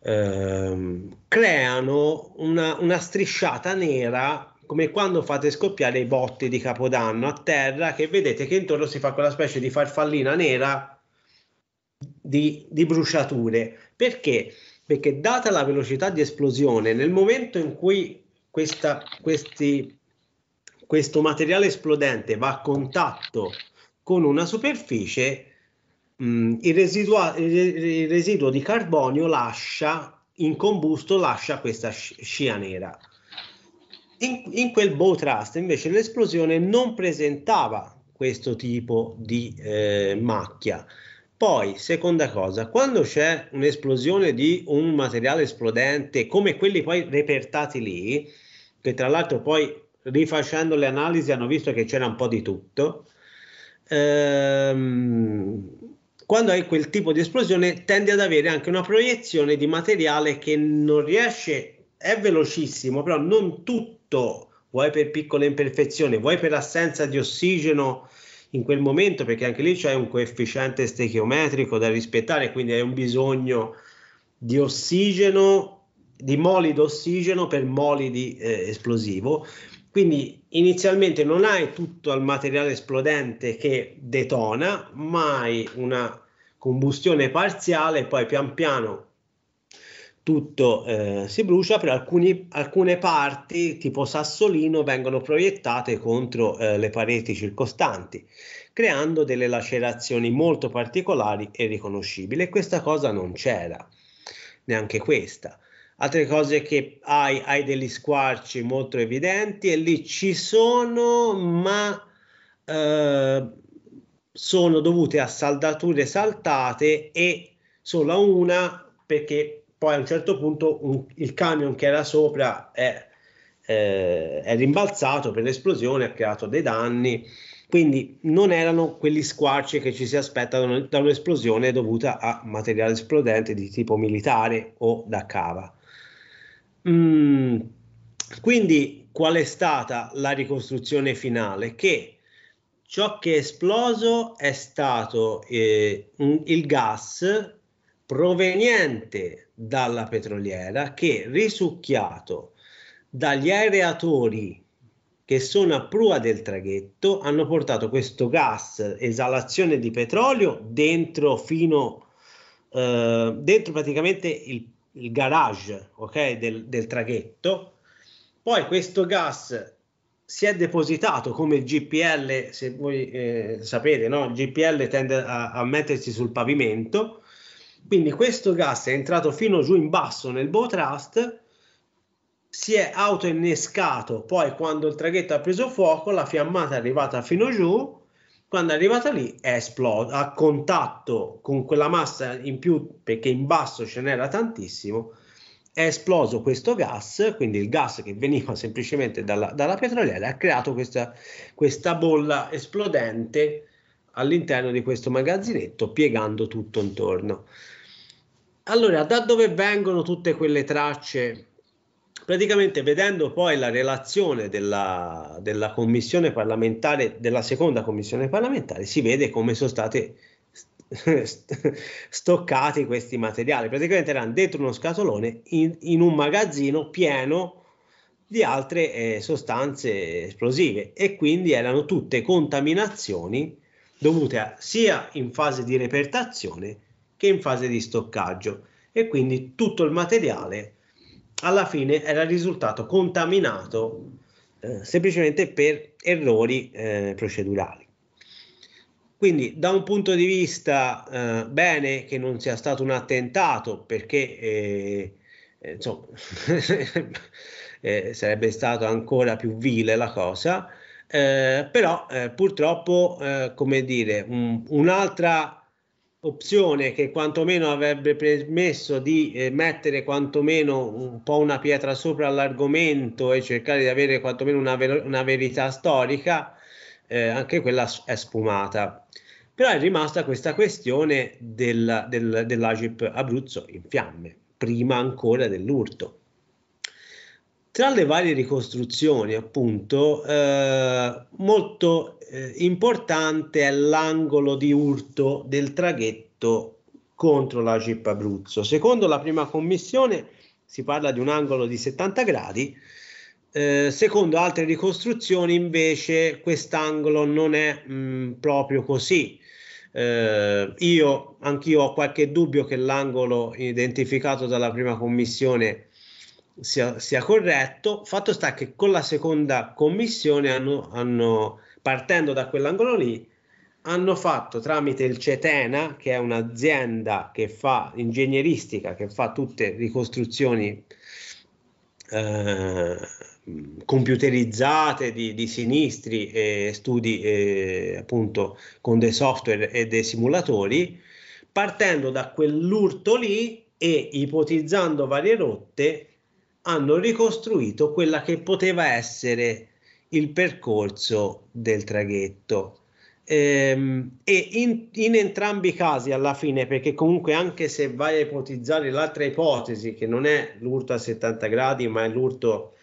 ehm, creano una, una strisciata nera come quando fate scoppiare i botti di Capodanno a terra, che vedete che intorno si fa quella specie di farfallina nera di, di bruciature. Perché? perché data la velocità di esplosione, nel momento in cui questa, questi, questo materiale esplodente va a contatto con una superficie, mh, mm, il, residua- il, residuo di carbonio lascia, in combusto lascia questa scia nera. In, in quel bow trust invece l'esplosione non presentava questo tipo di eh, macchia, poi, seconda cosa, quando c'è un'esplosione di un materiale esplodente come quelli poi repertati lì, che tra l'altro poi rifacendo le analisi hanno visto che c'era un po' di tutto, ehm, quando hai quel tipo di esplosione tende ad avere anche una proiezione di materiale che non riesce, è velocissimo, però non tutto, vuoi per piccole imperfezioni, vuoi per assenza di ossigeno, in quel momento, perché anche lì c'è un coefficiente stechiometrico da rispettare, quindi hai un bisogno di ossigeno, di moli d'ossigeno per moli di eh, esplosivo. Quindi inizialmente non hai tutto il materiale esplodente che detona, ma hai una combustione parziale, poi pian piano tutto eh, si brucia, però alcuni, alcune parti tipo sassolino vengono proiettate contro eh, le pareti circostanti, creando delle lacerazioni molto particolari e riconoscibili. E questa cosa non c'era, neanche questa. Altre cose che hai, hai degli squarci molto evidenti e lì ci sono, ma eh, sono dovute a saldature saltate e solo una perché poi a un certo punto un, il camion che era sopra è, eh, è rimbalzato per l'esplosione, ha creato dei danni, quindi non erano quegli squarci che ci si aspettano da un'esplosione dovuta a materiale esplodente di tipo militare o da cava. Mm, quindi qual è stata la ricostruzione finale? Che ciò che è esploso è stato eh, il gas proveniente dalla petroliera che risucchiato dagli aereatori che sono a prua del traghetto hanno portato questo gas, esalazione di petrolio, dentro fino eh, dentro praticamente il, il garage okay, del, del traghetto. Poi questo gas si è depositato come il GPL, se voi eh, sapete, no? il GPL tende a, a mettersi sul pavimento quindi questo gas è entrato fino giù in basso nel bow thrust, si è autoinnescato, poi quando il traghetto ha preso fuoco la fiammata è arrivata fino giù, quando è arrivata lì è esploso, a contatto con quella massa in più perché in basso ce n'era tantissimo è esploso questo gas quindi il gas che veniva semplicemente dalla, dalla petroliera ha creato questa, questa, bolla esplodente all'interno di questo magazzinetto piegando tutto intorno allora, da dove vengono tutte quelle tracce? Praticamente vedendo poi la relazione della, della commissione parlamentare, della seconda commissione parlamentare, si vede come sono state stoccati questi materiali. Praticamente erano dentro uno scatolone in, in un magazzino pieno di altre eh, sostanze esplosive e quindi erano tutte contaminazioni dovute a, sia in fase di repertazione che in fase di stoccaggio e quindi tutto il materiale alla fine era risultato contaminato eh, semplicemente per errori eh, procedurali. Quindi da un punto di vista eh, bene che non sia stato un attentato perché eh, eh insomma, eh, sarebbe stato ancora più vile la cosa, eh, però eh, purtroppo come dire un, un'altra opzione che quantomeno avrebbe permesso di eh, mettere quantomeno un po' una pietra sopra l'argomento e cercare di avere quantomeno una, ver- una verità storica, eh, anche quella è sfumata. Però è rimasta questa questione del, del, dell'Agip Abruzzo in fiamme, prima ancora dell'urto. Tra le varie ricostruzioni, appunto, eh, molto eh, importante è l'angolo di urto del traghetto contro la Cippa Abruzzo. Secondo la prima commissione si parla di un angolo di 70 gradi, eh, secondo altre ricostruzioni invece quest'angolo non è mh, mm, proprio così. Eh, io anch'io ho qualche dubbio che l'angolo identificato dalla prima commissione sia, sia, corretto. Fatto sta che con la seconda commissione hanno, hanno partendo da quell'angolo lì, hanno fatto tramite il Cetena, che è un'azienda che fa ingegneristica, che fa tutte ricostruzioni eh, computerizzate di, di, sinistri e studi eh, appunto con dei software e dei simulatori, partendo da quell'urto lì e ipotizzando varie rotte, hanno ricostruito quella che poteva essere il percorso del traghetto. Ehm, e in, in, entrambi i casi, alla fine, perché comunque anche se vai a ipotizzare l'altra ipotesi, che non è l'urto a 70 gradi, ma è l'urto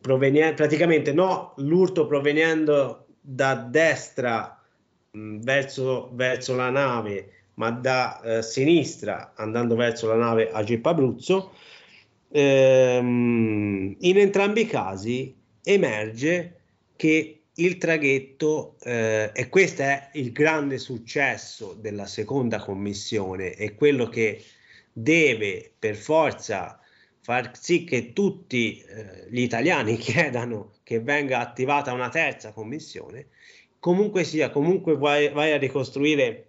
proveniente, praticamente no, l'urto provenendo da destra mh, verso, verso la nave, ma da eh, sinistra andando verso la nave a Geppabruzzo. Ehm, in entrambi i casi emerge che il traghetto, eh, e questo è il grande successo della seconda commissione, è quello che deve per forza far sì che tutti eh, gli italiani chiedano che venga attivata una terza commissione, comunque sia, comunque vai, vai a ricostruire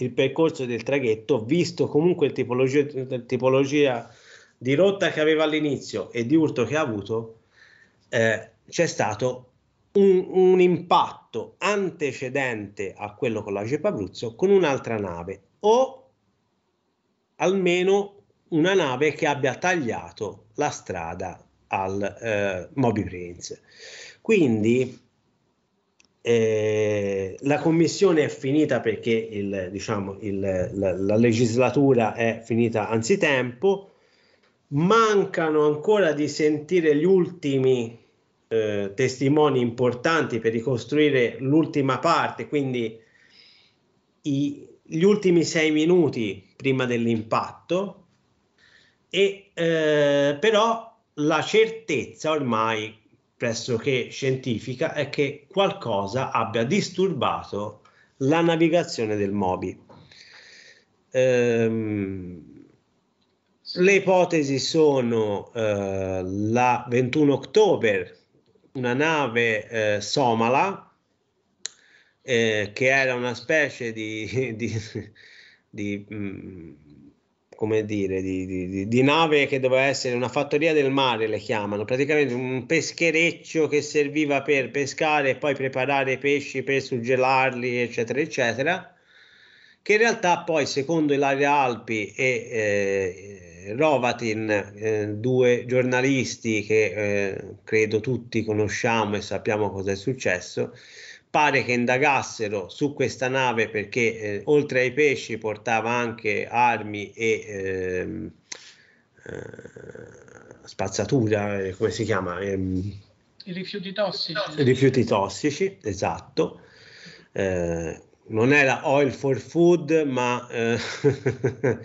il percorso del traghetto, visto comunque il tipologia, il tipologia di rotta che aveva all'inizio e di urto che ha avuto, eh, c'è stato un, un, impatto antecedente a quello con la Gepa Abruzzo con un'altra nave o almeno una nave che abbia tagliato la strada al eh, Moby Prince. Quindi eh, la commissione è finita perché il, diciamo, il, la, la legislatura è finita anzitempo mancano ancora di sentire gli ultimi eh, testimoni importanti per ricostruire l'ultima parte, quindi i, gli ultimi sei minuti prima dell'impatto, e, eh, però la certezza ormai pressoché scientifica è che qualcosa abbia disturbato la navigazione del Mobi. Ehm, le ipotesi sono eh, la 21 ottobre, una nave eh, somala eh, che era una specie di, di, di mm, come dire, di, di, di, nave che doveva essere una fattoria del mare, le chiamano, praticamente un peschereccio che serviva per pescare e poi preparare i pesci per suggelarli, eccetera, eccetera, che in realtà poi, secondo Ilaria Alpi e eh, Rovatin, eh, due giornalisti che eh, credo tutti conosciamo e sappiamo cosa è successo, pare che indagassero su questa nave perché eh, oltre ai pesci portava anche armi e ehm, eh, spazzatura, eh, come si chiama? Ehm, I rifiuti tossici. I rifiuti tossici, esatto. Eh, non era oil for food, ma eh,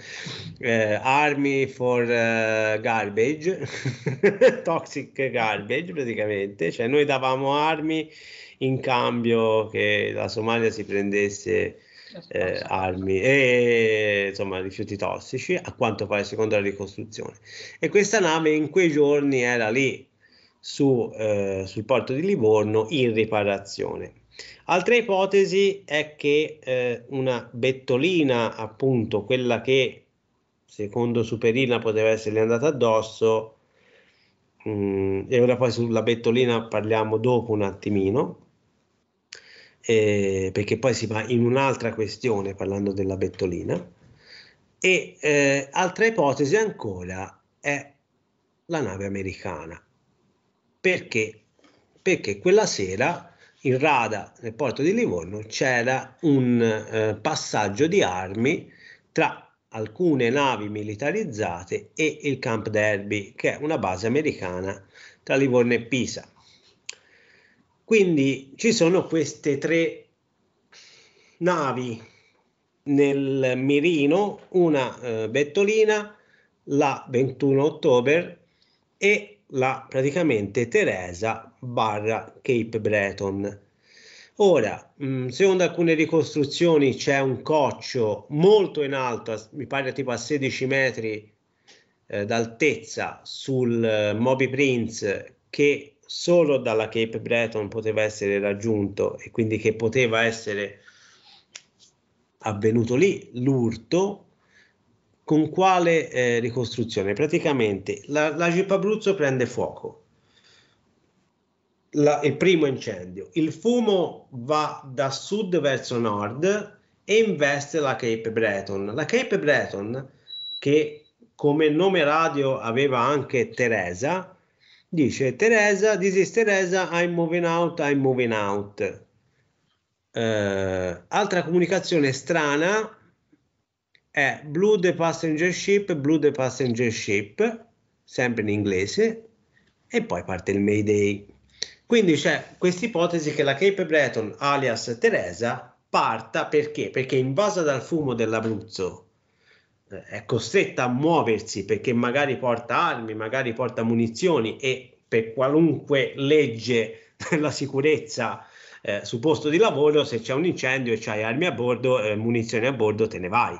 eh, army for eh, garbage, toxic garbage praticamente, cioè noi davamo armi in cambio che la Somalia si prendesse certo. eh, armi e insomma rifiuti tossici, a quanto pare secondo la ricostruzione. E questa nave in quei giorni era lì su, eh, sul porto di Livorno in riparazione Altra ipotesi è che eh, una bettolina, appunto, quella che secondo Superina poteva esserle andata addosso, mh, mm, e ora poi sulla bettolina parliamo dopo un attimino, eh, perché poi si va in un'altra questione parlando della bettolina. E eh, altra ipotesi ancora è la nave americana. Perché? Perché quella sera in Rada, nel porto di Livorno, c'era un eh, passaggio di armi tra alcune navi militarizzate e il Camp Derby, che è una base americana tra Livorno e Pisa. Quindi ci sono queste tre navi nel mirino, una eh, Bettolina, la 21 ottobre e la praticamente Teresa barra Cape Breton. Ora, mh, mm, secondo alcune ricostruzioni c'è un coccio molto in alto, mi pare tipo a 16 metri eh, d'altezza sul eh, Moby Prince che solo dalla Cape Breton poteva essere raggiunto e quindi che poteva essere avvenuto lì l'urto con quale eh, ricostruzione? Praticamente la, la Abruzzo prende fuoco la, il primo incendio. Il fumo va da sud verso nord e investe la Cape Breton. La Cape Breton, che come nome radio aveva anche Teresa, dice Teresa, this is Teresa, I'm moving out, I'm moving out. Uh, altra comunicazione strana è Blue the Passenger Ship, Blue the Passenger Ship, sempre in inglese, e poi parte il Mayday. Quindi c'è questa ipotesi che la Cape Breton, alias Teresa, parta perché? Perché invasa dal fumo dell'Abruzzo eh, è costretta a muoversi perché magari porta armi, magari porta munizioni e per qualunque legge della sicurezza eh, sul posto di lavoro, se c'è un incendio e c'hai armi a bordo, eh, munizioni a bordo, te ne vai.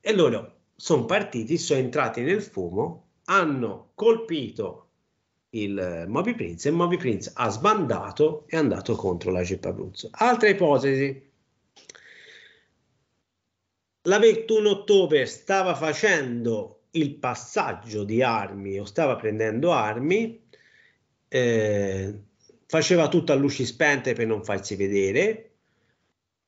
E loro sono partiti, sono entrati nel fumo, hanno colpito il Moby Prince e Moby Prince ha sbandato e è andato contro la Cippa Abruzzo. Altra ipotesi. La 21 ottobre stava facendo il passaggio di armi o stava prendendo armi, eh, faceva tutto a luci spente per non farsi vedere,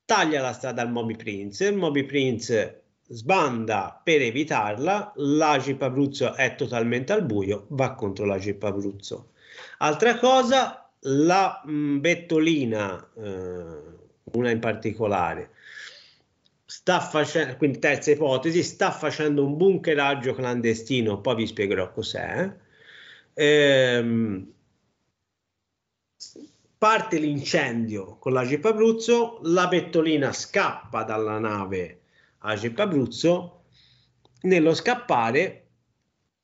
taglia la strada al Moby Prince, il Moby Prince sbanda per evitarla, la l'AGIP Abruzzo è totalmente al buio, va contro la l'AGIP Abruzzo. Altra cosa, la mm, Bettolina, eh, una in particolare, sta facendo, quindi terza ipotesi, sta facendo un bunkeraggio clandestino, poi vi spiegherò cos'è. Ehm, parte l'incendio con la Jeep Abruzzo, la Bettolina scappa dalla nave AGP Abruzzo, nello scappare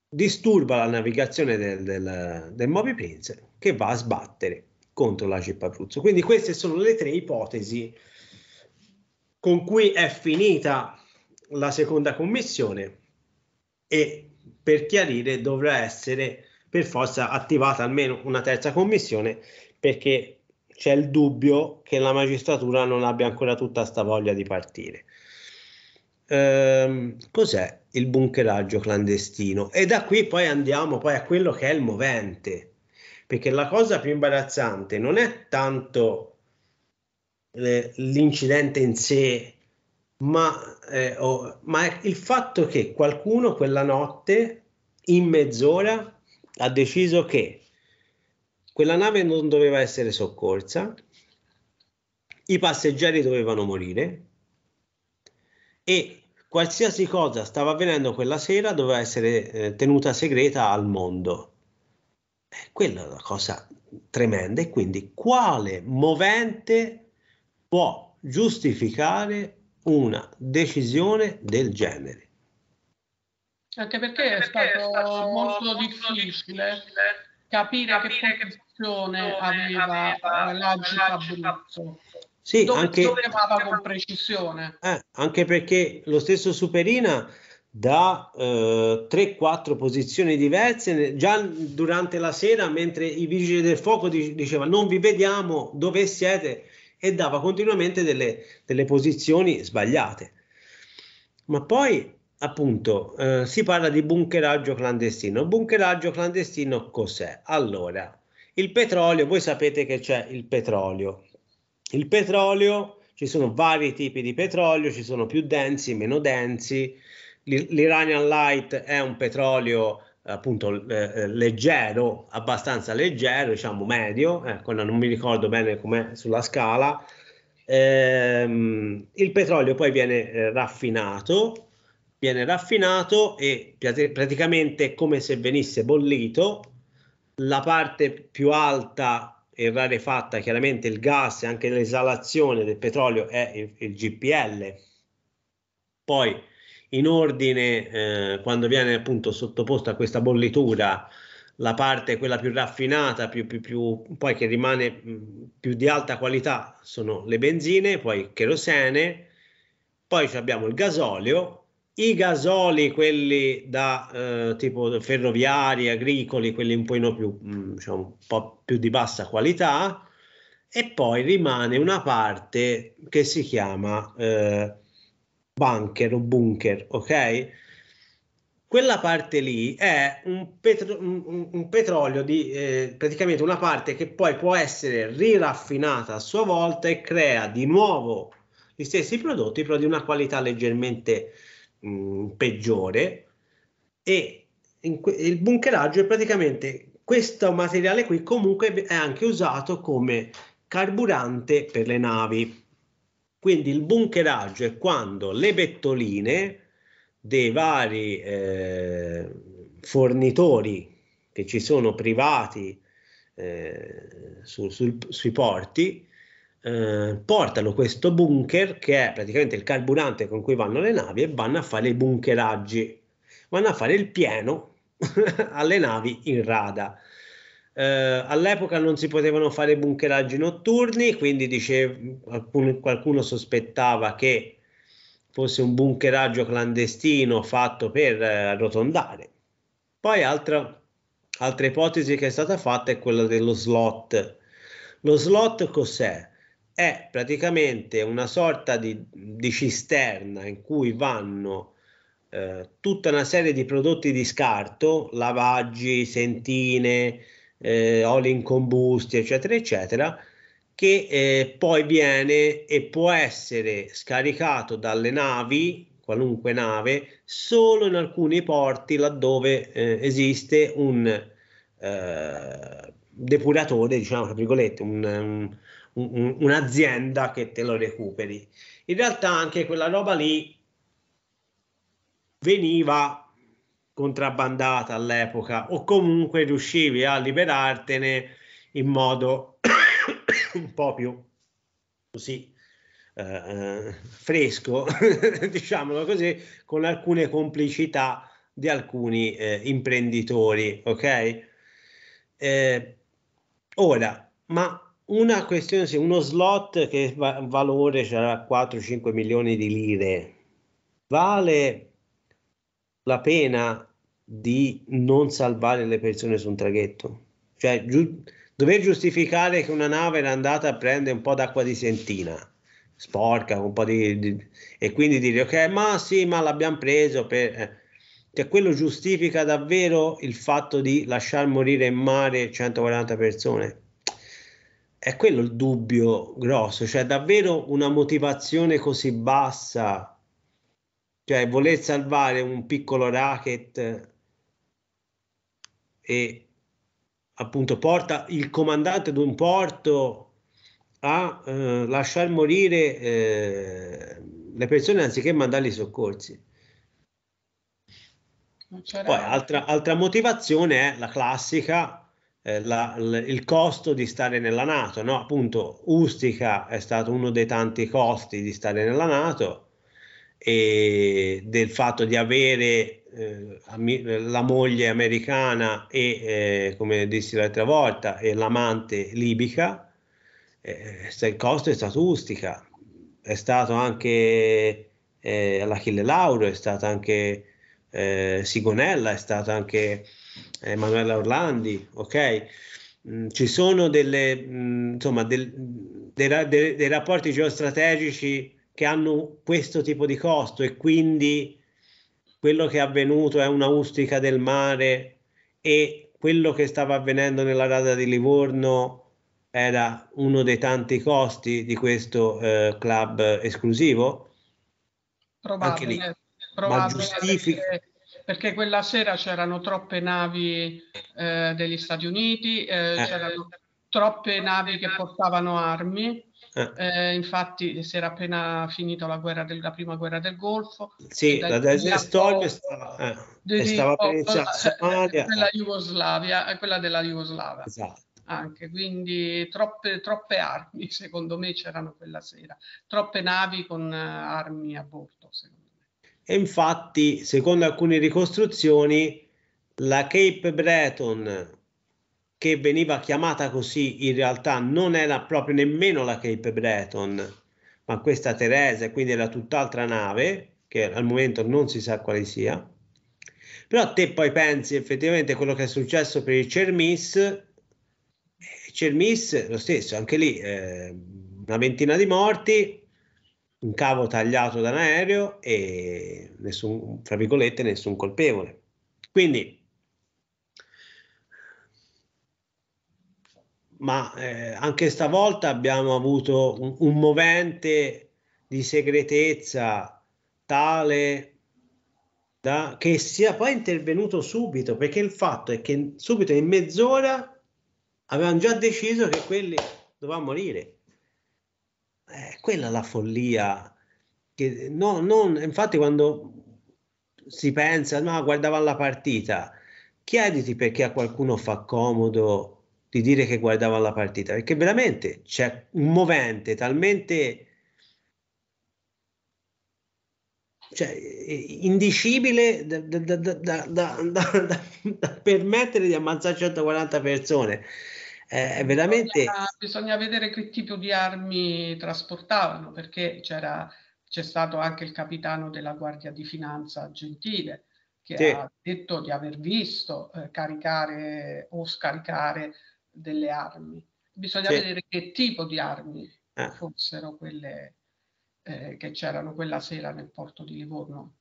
disturba la navigazione del, del, del Moby Prince che va a sbattere contro la Abruzzo. Quindi queste sono le tre ipotesi con cui è finita la seconda commissione e per chiarire dovrà essere per forza attivata almeno una terza commissione perché c'è il dubbio che la magistratura non abbia ancora tutta sta voglia di partire ehm, cos'è il bunkeraggio clandestino e da qui poi andiamo poi a quello che è il movente, perché la cosa più imbarazzante non è tanto eh, l'incidente in sé, ma, eh, oh, ma è il fatto che qualcuno quella notte in mezz'ora ha deciso che quella nave non doveva essere soccorsa, i passeggeri dovevano morire e qualsiasi cosa stava avvenendo quella sera doveva essere eh, tenuta segreta al mondo. Eh, quella è una cosa tremenda e quindi quale movente può giustificare una decisione del genere? Anche perché, Anche perché è, stato è, stato molto difficile, difficile capire, capire che posizione aveva, aveva l'agito Abruzzo. Sì, dove, anche, dove amava con precisione. Eh, anche perché lo stesso Superina da eh, 3-4 posizioni diverse già durante la sera mentre i vigili del fuoco diceva non vi vediamo dove siete e dava continuamente delle, delle posizioni sbagliate ma poi appunto eh, si parla di bunkeraggio clandestino bunkeraggio clandestino cos'è allora il petrolio voi sapete che c'è il petrolio il petrolio, ci sono vari tipi di petrolio, ci sono più densi, meno densi. L'Iranian Light è un petrolio appunto eh, leggero, abbastanza leggero, diciamo medio, ecco, non mi ricordo bene com'è sulla scala. Ehm, il petrolio poi viene eh, raffinato, viene raffinato e praticamente come se venisse bollito. La parte più alta e rarefatta, chiaramente il gas e anche l'esalazione del petrolio è il, il GPL. Poi in ordine, eh, quando viene appunto sottoposto a questa bollitura, la parte quella più raffinata, più, più, più, poi che rimane mm, più di alta qualità sono le benzine, poi il cherosene, poi abbiamo il gasolio i gasoli, quelli da eh, tipo ferroviari, agricoli, quelli un po' più, mm, diciamo, un po' più di bassa qualità, e poi rimane una parte che si chiama eh, bunker o bunker, ok? Quella parte lì è un, petro- un, un petrolio di eh, praticamente una parte che poi può essere riraffinata a sua volta e crea di nuovo gli stessi prodotti, però di una qualità leggermente mh, mm, peggiore e que- il bunkeraggio è praticamente questo materiale qui comunque è anche usato come carburante per le navi. Quindi il bunkeraggio è quando le bettoline dei vari eh, fornitori che ci sono privati eh, su, sul, sui porti eh, portano questo bunker che è praticamente il carburante con cui vanno le navi e vanno a fare i bunkeraggi, vanno a fare il pieno alle navi in rada. Eh, all'epoca non si potevano fare bunkeraggi notturni, quindi dice, qualcuno, qualcuno sospettava che fosse un bunkeraggio clandestino fatto per eh, arrotondare. Poi altra, altra ipotesi che è stata fatta è quella dello slot. Lo slot cos'è? è praticamente una sorta di, di cisterna in cui vanno eh, tutta una serie di prodotti di scarto, lavaggi, sentine, eh, oli incombusti, eccetera, eccetera, che eh, poi viene e può essere scaricato dalle navi, qualunque nave, solo in alcuni porti laddove eh, esiste un eh, depuratore, diciamo tra virgolette, un, un, un, un'azienda che te lo recuperi. In realtà anche quella roba lì veniva contrabbandata all'epoca o comunque riuscivi a liberartene in modo un po' più così eh, fresco, diciamolo così, con alcune complicità di alcuni eh, imprenditori, ok? Eh, ora, ma una questione, sì, uno slot che va, valore sarà 4-5 milioni di lire, vale la pena di non salvare le persone su un traghetto? Cioè, giu- dover giustificare che una nave era andata a prendere un po' d'acqua di sentina sporca, un po' di, di e quindi dire ok, ma sì, ma l'abbiamo preso per... Eh. Cioè, quello giustifica davvero il fatto di lasciar morire in mare 140 persone? è quello il dubbio grosso, cioè davvero una motivazione così bassa, cioè voler salvare un piccolo racket e appunto porta il comandante di un porto a eh, lasciar morire eh, le persone anziché mandarli i soccorsi. Poi altra, altra motivazione è la classica eh, la, l, il costo di stare nella Nato. No? Appunto, Ustica è stato uno dei tanti costi di stare nella Nato e del fatto di avere eh, la moglie americana e, eh, come dissi l'altra volta, e l'amante libica, eh, il costo è stato Ustica. È stato anche eh, l'Achille Lauro, è stata anche eh, Sigonella, è stato anche Emanuela Orlandi, ok? Mm, ci sono delle, mm, insomma, del, dei, dei, dei rapporti geostrategici che hanno questo tipo di costo e quindi quello che è avvenuto è una ustica del mare e quello che stava avvenendo nella rada di Livorno era uno dei tanti costi di questo eh, club esclusivo. Probabile, Anche lì. Probabile, ma giustifica... Perché perché quella sera c'erano troppe navi eh, degli Stati Uniti, eh, eh. c'erano troppe navi che portavano armi. Eh. Eh, infatti si era appena finita la, la prima guerra del Golfo sì, la Desert stava, eh, stava per iniziare eh, quella Jugoslavia quella della Jugoslavia esatto. anche quindi troppe, troppe armi secondo me c'erano quella sera troppe navi con armi a bordo secondo me e infatti, secondo alcune ricostruzioni, la Cape Breton, che veniva chiamata così, in realtà non era proprio nemmeno la Cape Breton, ma questa Teresa, quindi era tutt'altra nave, che al momento non si sa quale sia. Però te poi pensi effettivamente quello che è successo per il Cermis, eh, Cermis lo stesso, anche lì eh, una ventina di morti, un cavo tagliato da un aereo e nessun, fra virgolette, nessun colpevole. Quindi, ma eh, anche stavolta abbiamo avuto un, un movente di segretezza tale da, che sia poi intervenuto subito, perché il fatto è che subito in mezz'ora avevano già deciso che quelli dovevano morire eh, quella è la follia. Che, no, non, infatti quando si pensa, no, guardava la partita, chiediti perché a qualcuno fa comodo di dire che guardava la partita, perché veramente c'è un movente talmente... Cioè, eh, indicibile da, da, da, da permettere di ammazzare 140 persone eh, è veramente... Bisogna, bisogna, vedere che tipo di armi trasportavano, perché c'era, c'è stato anche il capitano della Guardia di Finanza Gentile che sì. ha detto di aver visto eh, caricare o scaricare delle armi. Bisogna sì. vedere che tipo di armi ah. fossero quelle eh, che c'erano quella sera nel porto di Livorno.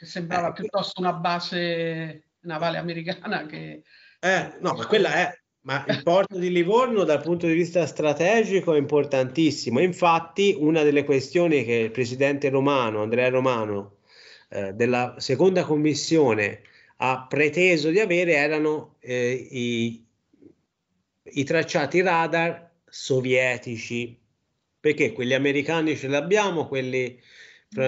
Sembrava eh, piuttosto una base navale americana che... Eh, no, ma quella è, ma il porto di Livorno dal punto di vista strategico è importantissimo. Infatti, una delle questioni che il presidente Romano, Andrea Romano, eh, della seconda commissione ha preteso di avere erano eh, i, i tracciati radar sovietici, perché quelli americani ce l'abbiamo, quelli eh,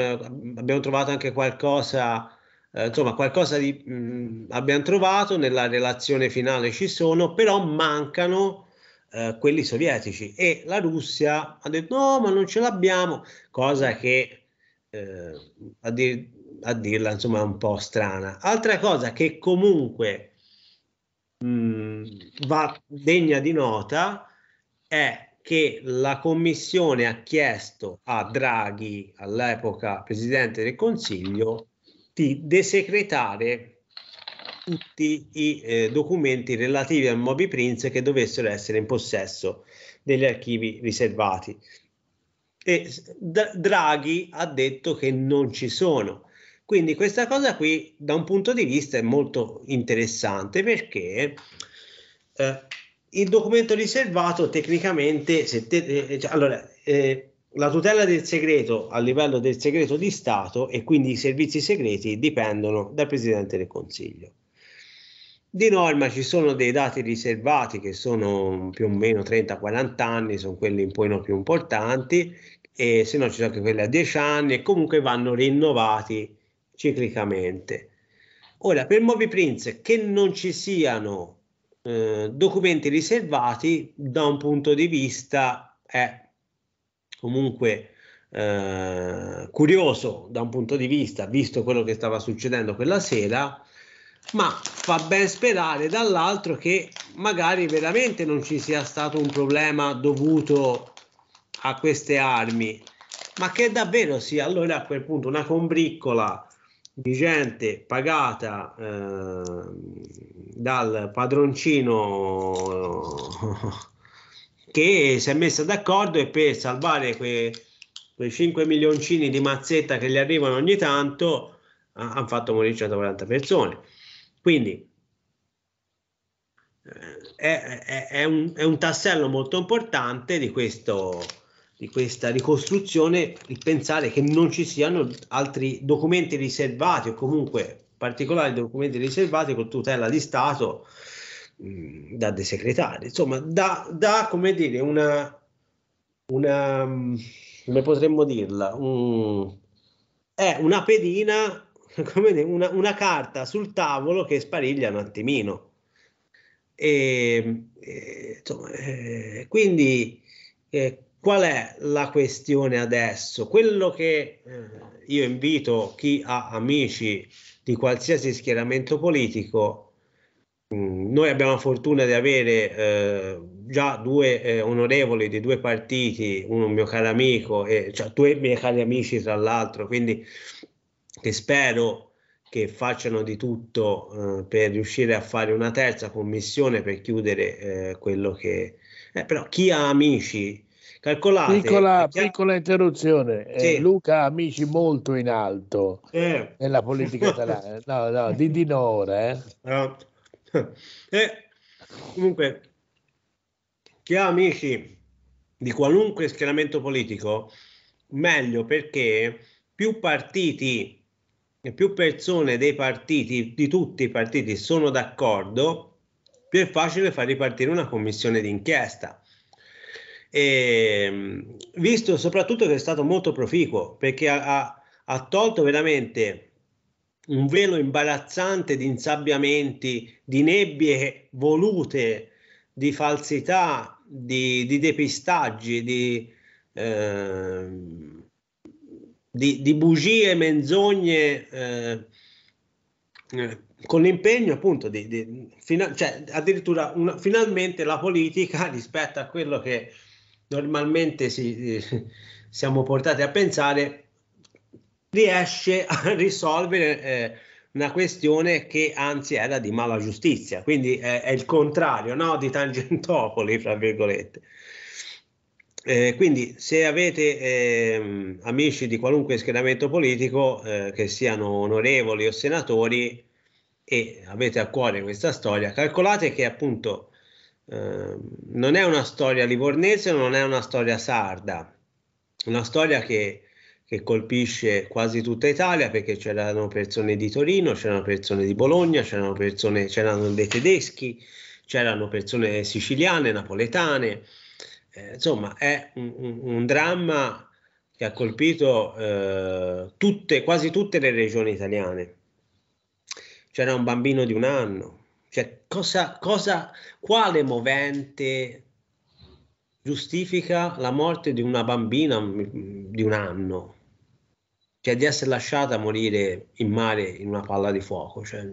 abbiamo trovato anche qualcosa eh, insomma qualcosa di mh, abbiamo trovato, nella relazione finale ci sono, però mancano eh, quelli sovietici e la Russia ha detto no, ma non ce l'abbiamo, cosa che eh, a, dir, a, dirla insomma è un po' strana. Altra cosa che comunque mh, va degna di nota è che la Commissione ha chiesto a Draghi, all'epoca Presidente del Consiglio, di desecretare tutti i eh, documenti relativi al Moby Prince che dovessero essere in possesso degli archivi riservati. E D- Draghi ha detto che non ci sono. Quindi questa cosa qui da un punto di vista è molto interessante perché eh, il documento riservato tecnicamente, se te, eh, cioè, allora, eh, la tutela del segreto a livello del segreto di Stato e quindi i servizi segreti dipendono dal Presidente del Consiglio. Di norma ci sono dei dati riservati che sono più o meno 30-40 anni, sono quelli un po' più importanti, e se no ci sono anche quelli a 10 anni e comunque vanno rinnovati ciclicamente. Ora, per Moby Prince che non ci siano eh, documenti riservati da un punto di vista è comunque eh, curioso da un punto di vista, visto quello che stava succedendo quella sera, ma fa ben sperare dall'altro che magari veramente non ci sia stato un problema dovuto a queste armi, ma che davvero sia allora a quel punto una combriccola di gente pagata eh, dal padroncino che si è messa d'accordo e per salvare quei, quei 5 milioncini di mazzetta che gli arrivano ogni tanto ah, hanno fatto morire 140 persone. Quindi eh, è, è, un, è, un, tassello molto importante di, questo, di questa ricostruzione il pensare che non ci siano altri documenti riservati o comunque particolari documenti riservati con tutela di Stato da desecretare, insomma, da, da come dire una, una come potremmo dirla, un, è una pedina, come dire, una, una, carta sul tavolo che spariglia un attimino. E, e insomma, eh, quindi eh, qual è la questione adesso? Quello che eh, io invito chi ha amici di qualsiasi schieramento politico Mm, noi abbiamo la fortuna di avere eh, già due eh, onorevoli di due partiti, uno mio caro amico, e, cioè due miei cari amici tra l'altro, quindi che spero che facciano di tutto eh, per riuscire a fare una terza commissione per chiudere eh, quello che... Eh, però chi ha amici... Calcolate, piccola, chi... piccola interruzione, eh, sì. Luca ha amici molto in alto nella politica italiana. No, no, di, di ora. No. e eh, comunque, chi ha amici di qualunque schieramento politico, meglio perché più partiti e più persone dei partiti, di tutti i partiti, sono d'accordo, più è facile far ripartire una commissione d'inchiesta. E, ehm, visto soprattutto che è stato molto proficuo perché ha, ha, ha tolto veramente un velo imbarazzante di insabbiamenti, di nebbie volute, di falsità, di, di depistaggi, di, eh, di, di, bugie, menzogne, eh, eh con l'impegno appunto di, fina, cioè, addirittura una, finalmente la politica rispetto a quello che normalmente si, eh, siamo portati a pensare riesce a risolvere eh, una questione che anzi era di mala giustizia, quindi è, eh, è il contrario no? di Tangentopoli, fra virgolette. Eh, quindi se avete eh, amici di qualunque schieramento politico, eh, che siano onorevoli o senatori, e avete a cuore questa storia, calcolate che appunto ehm, non è una storia livornese, non è una storia sarda, una storia che che colpisce quasi tutta Italia perché c'erano persone di Torino, c'erano persone di Bologna, c'erano, persone, c'erano dei tedeschi, c'erano persone siciliane, napoletane. Eh, insomma, è un, un, dramma che ha colpito eh, tutte, quasi tutte le regioni italiane. C'era un bambino di un anno. Cioè, cosa, cosa, quale movente giustifica la morte di una bambina mm, di un anno? cioè di essere lasciata morire in mare in una palla di fuoco. Cioè.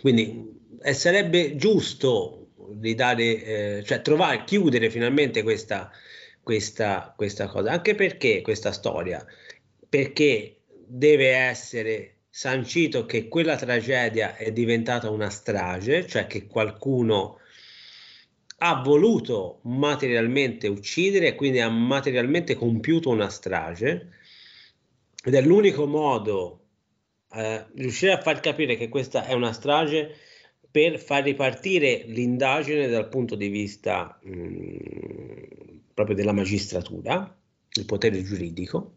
Quindi eh, sarebbe giusto ridare, eh, cioè trovare, chiudere finalmente questa, questa, questa cosa, anche perché questa storia, perché deve essere sancito che quella tragedia è diventata una strage, cioè che qualcuno ha voluto materialmente uccidere, e quindi ha materialmente compiuto una strage, ed è l'unico modo eh, riuscire a far capire che questa è una strage per far ripartire l'indagine dal punto di vista mh, mm, proprio della magistratura, il potere giuridico,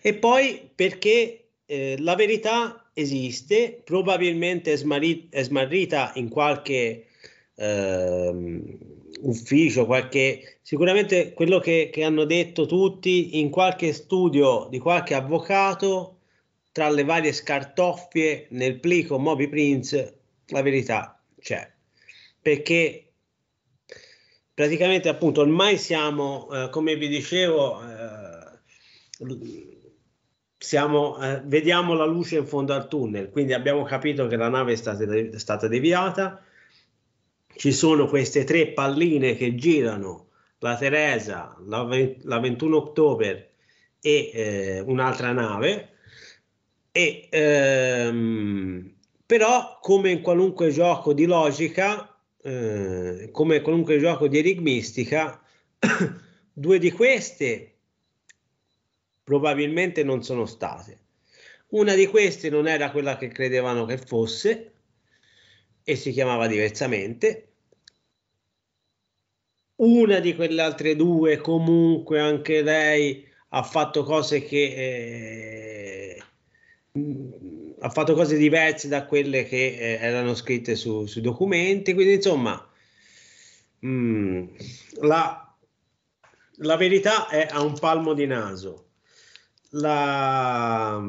e poi perché eh, la verità esiste, probabilmente è, smarri- è smarrita in qualche... Ehm, ufficio, qualche, sicuramente quello che, che hanno detto tutti in qualche studio di qualche avvocato, tra le varie scartoffie nel plico Moby Prince, la verità c'è. Perché praticamente appunto ormai siamo, eh, come vi dicevo, eh, siamo, eh, vediamo la luce in fondo al tunnel, quindi abbiamo capito che la nave è stata, è stata deviata, ci sono queste tre palline che girano, la Teresa, la, la 21 ottobre e eh, un'altra nave, e, ehm, però come in qualunque gioco di logica, eh, come in qualunque gioco di enigmistica, due di queste probabilmente non sono state. Una di queste non era quella che credevano che fosse, e si chiamava diversamente. Una di quelle altre due, comunque, anche lei ha fatto cose che eh, mm, ha fatto cose diverse da quelle che eh, erano scritte su, sui documenti. Quindi, insomma, mh, mm, la, la, verità è a un palmo di naso. La,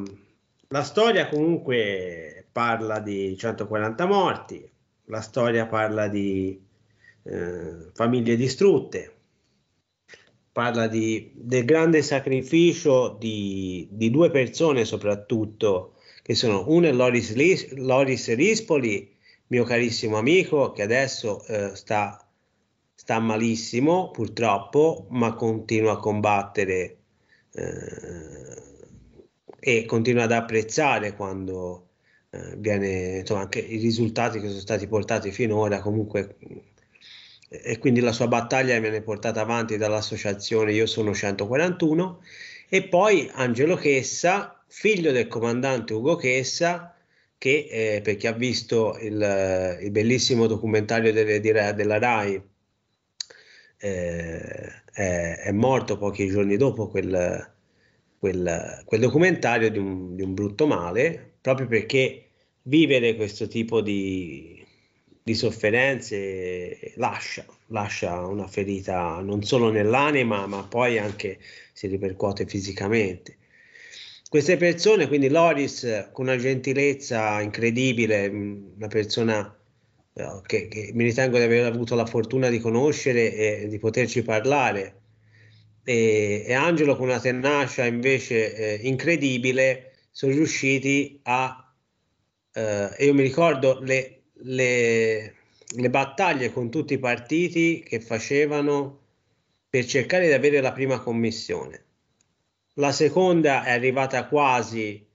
la storia, comunque parla di 140 morti, la storia parla di eh, famiglie distrutte, parla di, del grande sacrificio di, di, due persone soprattutto, che sono una è Loris, Lis, Loris Rispoli, mio carissimo amico, che adesso eh, sta, sta malissimo purtroppo, ma continua a combattere eh, e continua ad apprezzare quando eh, viene, insomma, anche i risultati che sono stati portati finora comunque e quindi la sua battaglia viene portata avanti dall'associazione Io sono 141 e poi Angelo Chessa, figlio del comandante Ugo Chessa, che eh, per chi ha visto il, il bellissimo documentario delle, della RAI eh, è, è, morto pochi giorni dopo quel, quel, quel documentario di un, di un brutto male, proprio perché vivere questo tipo di, di sofferenze lascia, lascia una ferita non solo nell'anima, ma poi anche si ripercuote fisicamente. Queste persone, quindi Loris, con una gentilezza incredibile, mm, una persona eh, che, che, mi ritengo di aver avuto la fortuna di conoscere e di poterci parlare. E, e Angelo con una tenacia invece eh, incredibile sono riusciti a eh, io mi ricordo le, le, le battaglie con tutti i partiti che facevano per cercare di avere la prima commissione. La seconda è arrivata quasi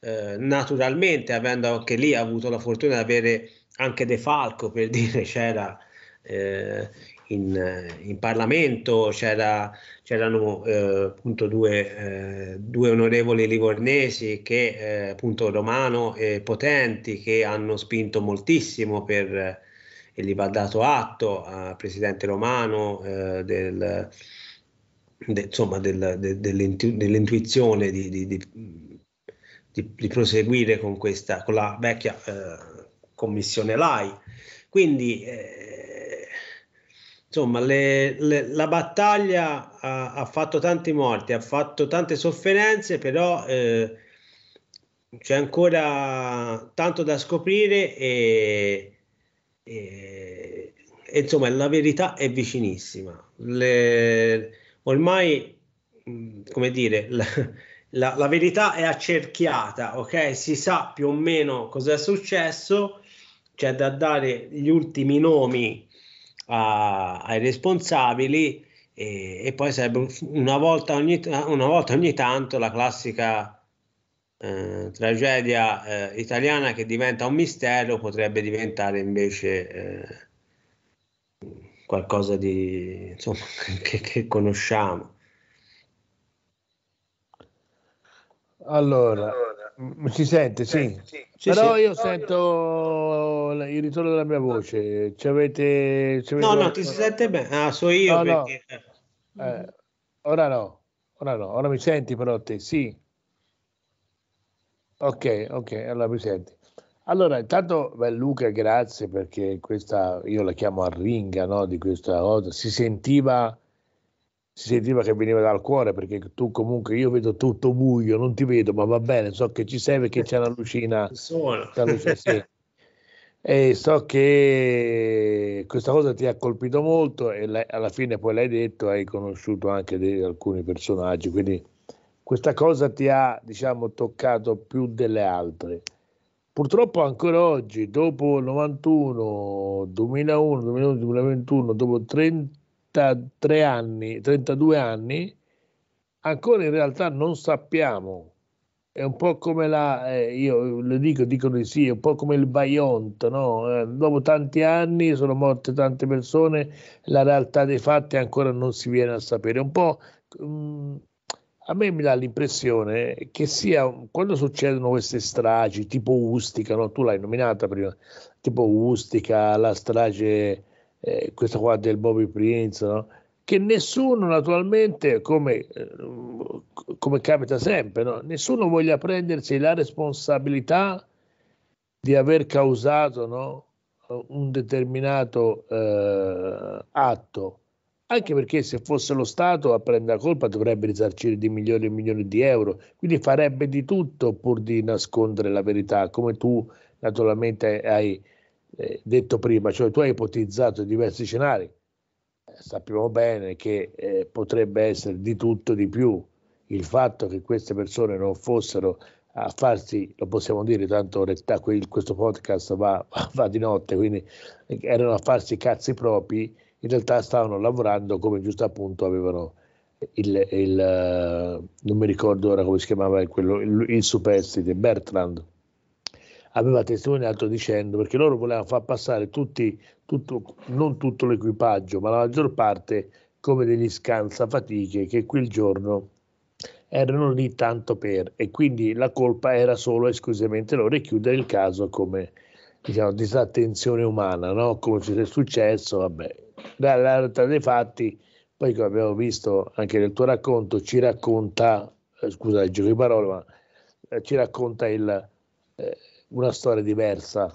eh, naturalmente, avendo anche lì avuto la fortuna di avere anche De Falco, per dire c'era eh, in, in Parlamento, c'era, c'erano eh, appunto due, eh, due, onorevoli livornesi che eh, appunto Romano e Potenti che hanno spinto moltissimo per, e gli va dato atto al presidente Romano eh, del, de, insomma, del, de, dell'intu, dell'intuizione di, di, di, di, proseguire con questa con la vecchia eh, commissione LAI. Quindi eh, insomma, le, le, la battaglia ha, ha, fatto tanti morti, ha fatto tante sofferenze, però eh, c'è ancora tanto da scoprire e, e, insomma la verità è vicinissima. Le, ormai, come dire, la, la, la, verità è accerchiata, ok? Si sa più o meno cosa è successo, c'è da dare gli ultimi nomi a, ai responsabili e, e, poi sarebbe una volta ogni, una volta ogni tanto la classica eh, tragedia eh, italiana che diventa un mistero potrebbe diventare invece eh, qualcosa di, insomma, che, che conosciamo. Allora, si sente, sì. sì, sì Però sì. io sento il ritorno della mia voce. Ci avete, ci avete no, no, ti si sente bene. Ah, so io. No, perché... no. Eh. eh, ora no, ora no. Ora mi senti però te, sì. Ok, ok, allora mi senti. Allora, intanto, beh, Luca, grazie perché questa, io la chiamo arringa, no, di questa cosa. Si sentiva si sentiva che veniva dal cuore perché tu comunque io vedo tutto buio, non ti vedo, ma va bene, so che ci sei perché c'è una lucina. Sono. Una lucina sì. e so che questa cosa ti ha colpito molto e lei, alla fine poi l'hai detto, hai conosciuto anche dei, alcuni personaggi, quindi questa cosa ti ha diciamo toccato più delle altre. Purtroppo ancora oggi, dopo il 91, 2001, 2021, 2021, dopo 30 33 anni, 32 anni, ancora in realtà non sappiamo. È un po' come la, eh, io le dico, dicono di sì, è un po' come il Bayont, no? eh, dopo tanti anni sono morte tante persone, la realtà dei fatti ancora non si viene a sapere. Un po' mh, mm, a me mi dà l'impressione che sia quando succedono queste stragi tipo Ustica, no? tu l'hai nominata prima, tipo Ustica, la strage eh, questa qua del Bobby Prince, no? che nessuno naturalmente, come, eh, come capita sempre, no? nessuno voglia prendersi la responsabilità di aver causato no? un determinato eh, atto, anche perché se fosse lo Stato a prendere la colpa dovrebbe risarcire di milioni e milioni di euro, quindi farebbe di tutto pur di nascondere la verità, come tu naturalmente hai, eh, detto prima, cioè tu hai ipotizzato diversi scenari, eh, sappiamo bene che eh, potrebbe essere di tutto di più il fatto che queste persone non fossero a farsi, lo possiamo dire, tanto questo podcast va, va di notte, quindi erano a farsi i cazzi propri, in realtà stavano lavorando come giusto appunto avevano il, il eh, non mi ricordo ora come si chiamava quello, il, il superstite Bertrand aveva testimoniato dicendo, perché loro volevano far passare tutti, tutto, non tutto l'equipaggio, ma la maggior parte come degli scansafatiche che quel giorno erano lì tanto per e quindi la colpa era solo e esclusivamente loro e chiudere il caso come diciamo, disattenzione umana, no? come ci è successo, vabbè. La realtà dei fatti, poi come abbiamo visto anche nel tuo racconto, ci racconta, eh, scusa il gioco di parole, ma eh, ci racconta il, eh, una storia diversa.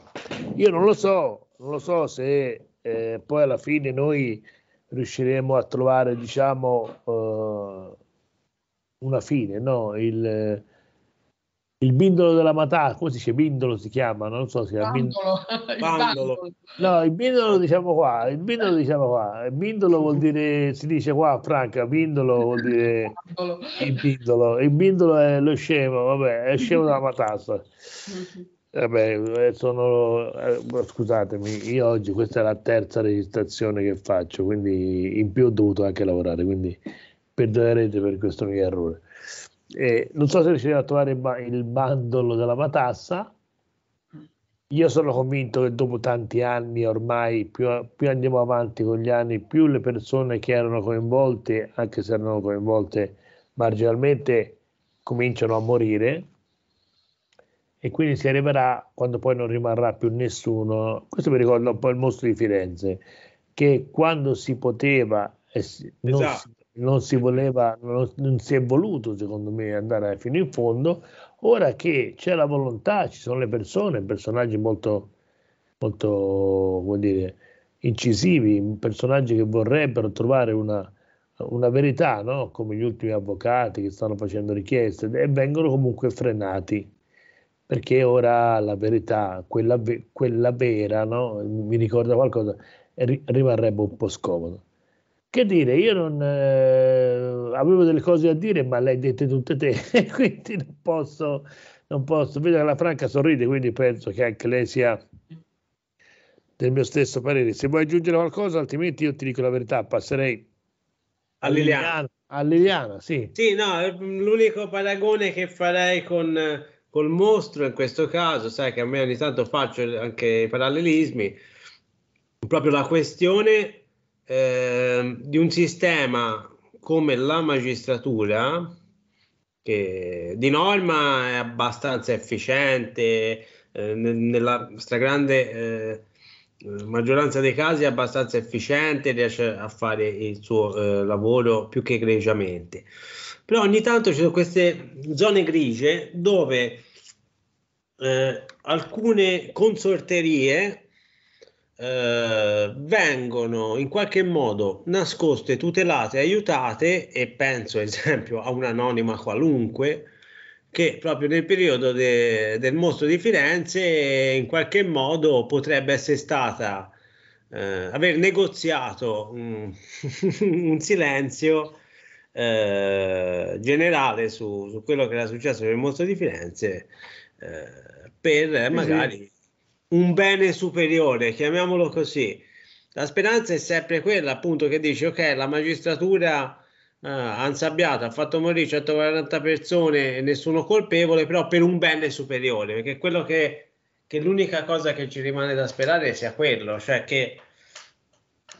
Io non lo so, non lo so se eh, poi alla fine noi riusciremo a trovare, diciamo, eh, una fine, no? Il, il bindolo della matassa, come si dice bindolo si chiama, non so se è bindolo. bindolo. No, il bindolo diciamo qua, il bindolo diciamo qua, il bindolo vuol dire, si dice qua a Franca, bindolo vuol dire il bindolo, il bindolo è lo scemo, vabbè, è scemo della matassa. Mhm. Vabbè, eh eh, sono, eh, scusatemi, io oggi questa è la terza registrazione che faccio, quindi in più ho dovuto anche lavorare, quindi perdonerete per questo mio errore. Eh, non so se riusciremo a trovare il bandolo della matassa. Io sono convinto che dopo tanti anni ormai, più, più andiamo avanti con gli anni, più le persone che erano coinvolte, anche se erano coinvolte marginalmente, cominciano a morire e quindi si arriverà quando poi non rimarrà più nessuno. Questo mi ricorda un po' il mostro di Firenze, che quando si poteva e non, esatto. si, non, si, voleva, non, non si è voluto secondo me andare fino in fondo, ora che c'è la volontà, ci sono le persone, personaggi molto, molto come dire, incisivi, personaggi che vorrebbero trovare una, una verità, no? come gli ultimi avvocati che stanno facendo richieste e vengono comunque frenati perché ora la verità, quella, quella vera, no? mi ricorda qualcosa, ri- rimarrebbe un po' scomodo. Che dire, io non eh, avevo delle cose da dire, ma le hai dette tutte te, quindi non posso, non posso. Vedo che la Franca sorride, quindi penso che anche lei sia del mio stesso parere. Se vuoi aggiungere qualcosa, altrimenti io ti dico la verità, passerei a Liliana. A Liliana, sì. Sì, no, l'unico paragone che farei con col mostro in questo caso, sai che a me ogni tanto faccio anche i parallelismi, proprio la questione eh, di un sistema come la magistratura, che di norma è abbastanza efficiente, eh, nella stragrande eh, maggioranza dei casi è abbastanza efficiente, riesce a fare il suo eh, lavoro più che egregiamente. Però ogni tanto ci sono queste zone grigie dove eh, alcune consorterie eh, vengono in qualche modo nascoste, tutelate, aiutate e penso ad esempio a un'anonima qualunque che proprio nel periodo de, del mostro di Firenze in qualche modo potrebbe essere stata eh, aver negoziato un, un silenzio eh, generale su, su, quello che era successo nel mostro di Firenze eh, per magari mm-hmm. un bene superiore, chiamiamolo così. La speranza è sempre quella, appunto, che dice: Ok, la magistratura eh, insabbiato, ha fatto morire 140 persone e nessuno colpevole, però per un bene superiore, perché quello che, che l'unica cosa che ci rimane da sperare sia quello, cioè che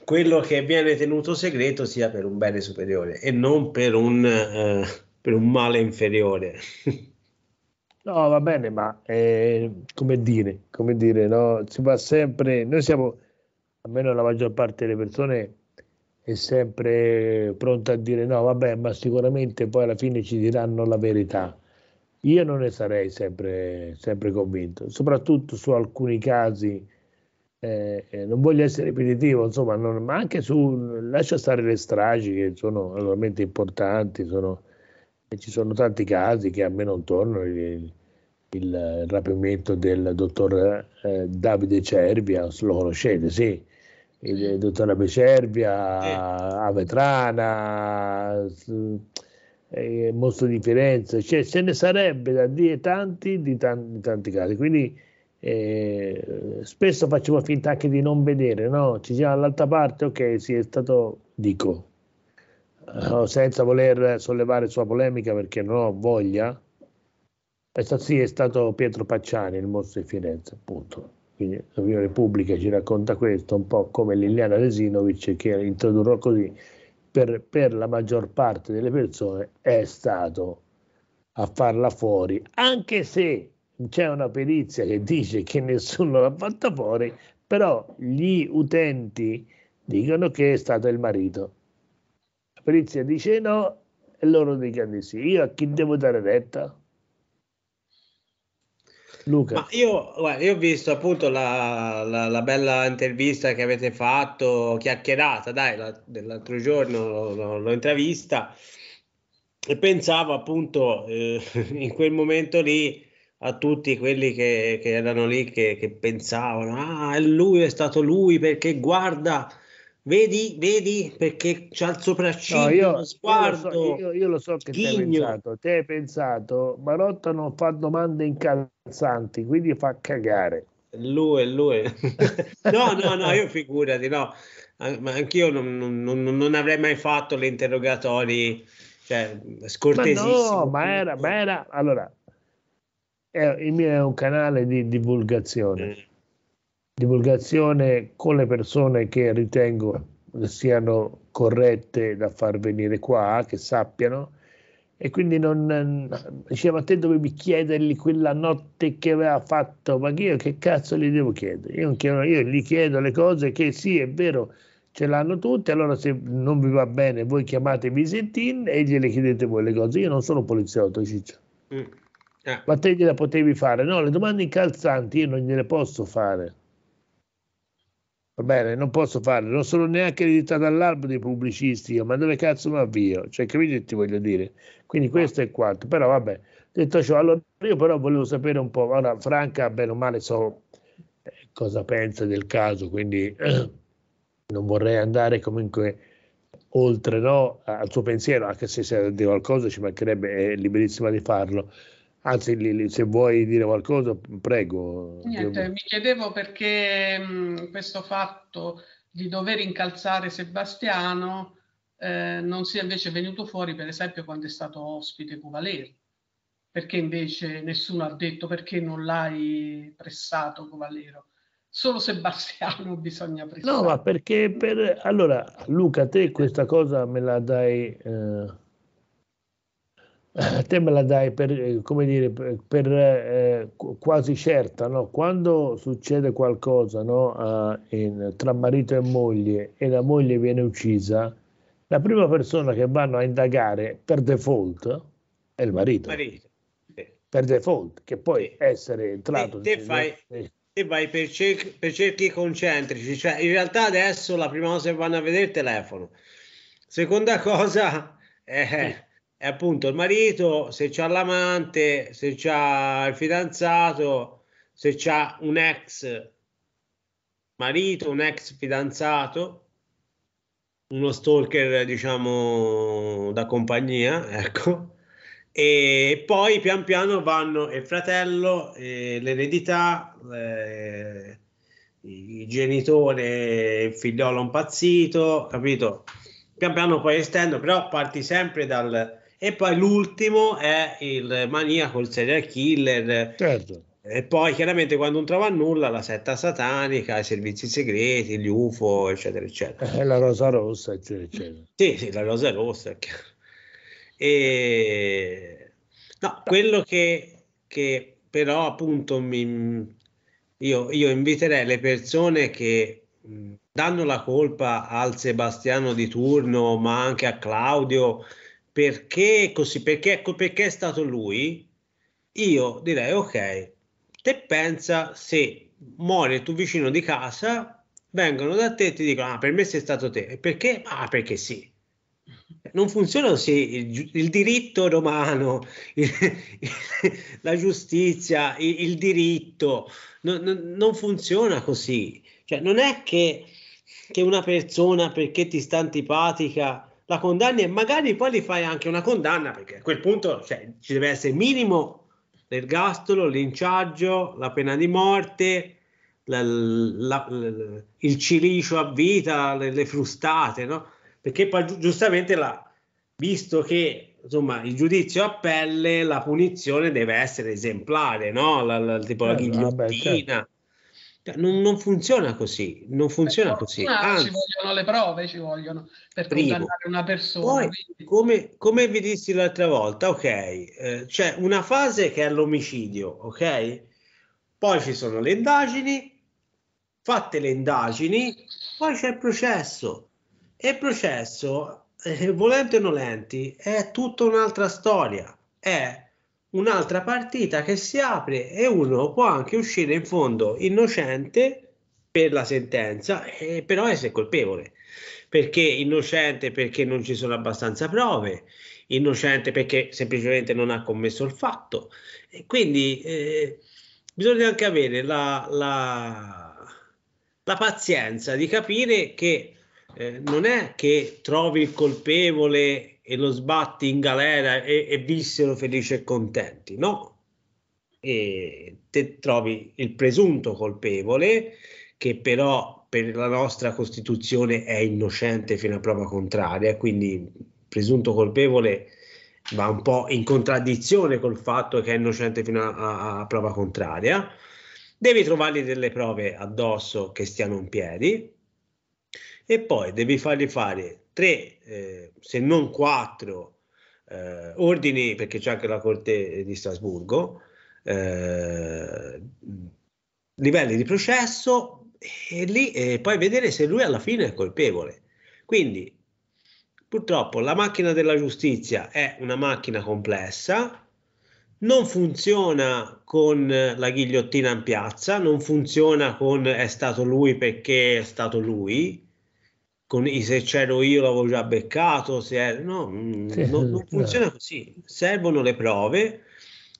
quello che viene tenuto segreto sia per un bene superiore e non per un, eh, per un male inferiore. No, va bene, ma eh, come dire, come dire, no? si va sempre, noi siamo, almeno la maggior parte delle persone è sempre pronta a dire no, vabbè, ma sicuramente poi alla fine ci diranno la verità. Io non ne sarei sempre, sempre convinto, soprattutto su alcuni casi eh, eh, non voglio essere ripetitivo, insomma, non, ma anche su, lascia stare le stragi che sono veramente importanti, sono, ci sono tanti casi che a me non tornano, il, il rapimento del dottor eh, Davide Cervia, lo conoscete, sì, il dottor Abbe Cervia, Avetrana, eh, Mostro di Firenze, cioè, ce ne sarebbe da dire tanti di tanti, di tanti casi, quindi eh, spesso facciamo finta anche di non vedere, no? Ci siamo dall'altra parte, ok, sì, è stato, dico, eh, senza voler sollevare sua polemica perché non ho voglia, è stato, sì, è stato Pietro Pacciani, il mostro di Firenze, appunto. Quindi l'opinione pubblica ci racconta questo, un po' come Liliana Lesinovic, che introdurrò così, per, per la maggior parte delle persone è stato a farla fuori, anche se c'è una perizia che dice che nessuno l'ha fatta fuori, però gli utenti dicono che è stato il marito. La perizia dice no e loro dicono di sì. Io a chi devo dare retta? Luca. Ma io, guarda, io ho visto appunto la, la, la, bella intervista che avete fatto, chiacchierata, dai, la, dell'altro giorno l'ho, l'ho intravista e pensavo appunto eh, in quel momento lì a tutti quelli che, che erano lì che, che, pensavano, ah, lui è stato lui perché guarda, vedi, vedi, perché c'ha il sopracciglio, no, io, sguardo. Io lo so, io, io lo so che ti hai pensato, te hai pensato, Marotta non fa domande incalzanti, quindi fa cagare. Lui, lui. no, no, no, io figurati, no. Ma anch'io non, non, non avrei mai fatto le interrogatori, cioè, scortesissimo. Ma no, ma era, ma era, allora, è, il mio è un canale di divulgazione, mm. divulgazione con le persone che ritengo siano corrette da far venire qua, che sappiano. E quindi non diceva a te dovevi chiedergli quella notte che aveva fatto, ma io che cazzo gli devo chiedere? Io, chiedo, io gli chiedo le cose che sì, è vero, ce l'hanno tutti, allora se non vi va bene voi chiamate Visentin e gliele chiedete voi le cose. Io non sono poliziotto, Ciccio. Mm. Eh. Ma te gliela potevi fare? No, le domande incalzanti io non gliele posso fare. Va bene, non posso farle, non sono neanche editato all'albo dei pubblicisti io, ma dove cazzo mi avvio? Cioè, capite che ti voglio dire? Quindi questo è quanto. Però vabbè, detto ciò, allora io però volevo sapere un po', allora Franca, bene o male so eh, cosa pensa del caso, quindi eh, non vorrei andare comunque oltre no, al suo pensiero, anche se se ha detto qualcosa ci mancherebbe, è liberissima di farlo. Anzi, se vuoi dire qualcosa, prego. Niente, mi chiedevo perché mh, questo fatto di dover incalzare Sebastiano eh, non sia invece venuto fuori, per esempio, quando è stato ospite Cuvaleri. Perché invece nessuno ha detto perché non l'hai pressato Cuvalero? Solo Sebastiano bisogna pressare. No, ma perché per... Allora, Luca, te questa cosa me la dai... Eh te me la dai per, eh, come dire, per, per eh, quasi certa, no? quando succede qualcosa no? eh, in, tra marito e moglie e la moglie viene uccisa, la prima persona che vanno a indagare per default è il marito. marito. Per default, che poi essere entrato... Te, te fai, te vai per, cer- per cerchi concentrici, cioè in realtà adesso la prima cosa che vanno a vedere è il telefono. Seconda cosa... è... Eh, sì è appunto il marito, se c'ha l'amante, se c'ha il fidanzato, se c'ha un ex marito, un ex fidanzato, uno stalker diciamo da compagnia, ecco. E poi pian piano vanno il fratello, eh, l'eredità, eh, il genitore, il figliolo impazzito, capito? Pian piano poi estendo, però parti sempre dal, e poi l'ultimo è il maniaco, il serial killer. Certo. E poi chiaramente quando non trova nulla, la setta satanica, i servizi segreti, gli UFO, eccetera, eccetera. E eh, la rosa rossa, eccetera, eccetera. Sì, sì, la rosa rossa. E... No, quello che, che però appunto mi, io, io, inviterei le persone che danno la colpa al Sebastiano di turno, ma anche a Claudio, perché così, perché, ecco perché è stato lui, io direi ok, te pensa se muore il tuo vicino di casa, vengono da te e ti dicono ah, per me sei stato te, perché? Ah perché sì. Non funziona così il, il diritto romano, il, il, la giustizia, il, diritto, no, no, non funziona così. Cioè, non è che, che una persona perché ti sta antipatica la condanna e magari poi gli fai anche una condanna perché a quel punto cioè, ci deve essere minimo l'ergastolo, linciaggio, la pena di morte, la, la, la, il cilicio a vita, le, le frustate, no? Perché poi giustamente la, visto che insomma il giudizio a pelle, la punizione deve essere esemplare, no? La, la, tipo eh, ghigliottina, vabbè, certo. Cioè, non, non, funziona così, non funziona forza, così. Anzi, ci vogliono le prove, ci vogliono per primo. una persona. Poi, come, come, vi dissi l'altra volta, ok, eh, c'è una fase che è l'omicidio, ok? Poi ci sono le indagini, fatte le indagini, poi c'è il processo. E il processo, eh, volenti o nolenti, è tutta un'altra storia. È un'altra partita che si apre e uno può anche uscire in fondo innocente per la sentenza, e però essere colpevole. Perché innocente? Perché non ci sono abbastanza prove, innocente perché semplicemente non ha commesso il fatto. E quindi eh, bisogna anche avere la, la, la, pazienza di capire che eh, non è che trovi il colpevole e lo sbatti in galera e, e vissero felici e contenti. No, e te trovi il presunto colpevole che però per la nostra Costituzione è innocente fino a prova contraria, quindi presunto colpevole va un po' in contraddizione col fatto che è innocente fino a, a prova contraria. Devi trovargli delle prove addosso che stiano in piedi e poi devi fargli fare tre, eh, se non quattro, eh, ordini, perché c'è anche la Corte di Strasburgo, eh, livelli di processo e lì e poi vedere se lui alla fine è colpevole. Quindi purtroppo la macchina della giustizia è una macchina complessa, non funziona con la ghigliottina in piazza, non funziona con è stato lui perché è stato lui, con i se c'ero io l'avevo già beccato, se ero, no, sì, non, non funziona no. così. Servono le prove,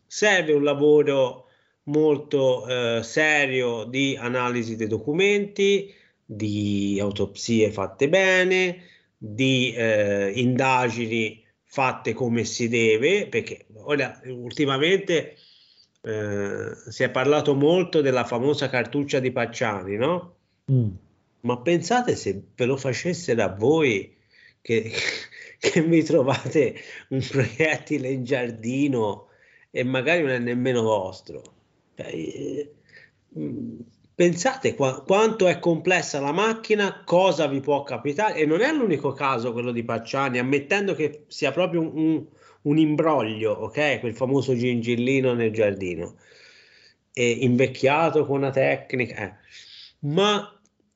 serve un lavoro molto eh, serio di analisi dei documenti, di autopsie fatte bene, di eh, indagini fatte come si deve, perché ora ultimamente eh, si è parlato molto della famosa cartuccia di Pacciani, no? Mm ma pensate se ve lo facesse da voi che, che mi trovate un proiettile in giardino e magari non è nemmeno vostro. Cioè, eh, mm, pensate qu- quanto è complessa la macchina, cosa vi può capitare e non è l'unico caso quello di Pacciani, ammettendo che sia proprio un, un, un imbroglio, ok? Quel famoso gingillino nel giardino, e invecchiato con una tecnica, eh. ma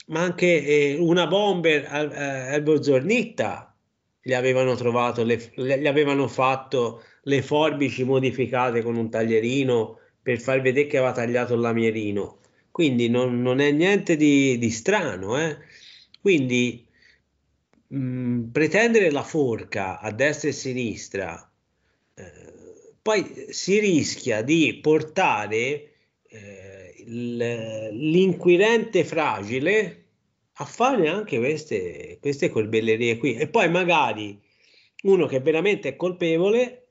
ma anche eh, una bomber eh, al, eh, al Bozzornitta gli avevano trovato, le, le, gli avevano fatto le forbici modificate con un taglierino per far vedere che aveva tagliato il lamierino. Quindi non, non è niente di, di strano. Eh? Quindi mh, mm, pretendere la forca a destra e sinistra, eh, poi si rischia di portare eh, l'inquirente fragile a fare anche queste, queste corbellerie qui e poi magari uno che veramente è colpevole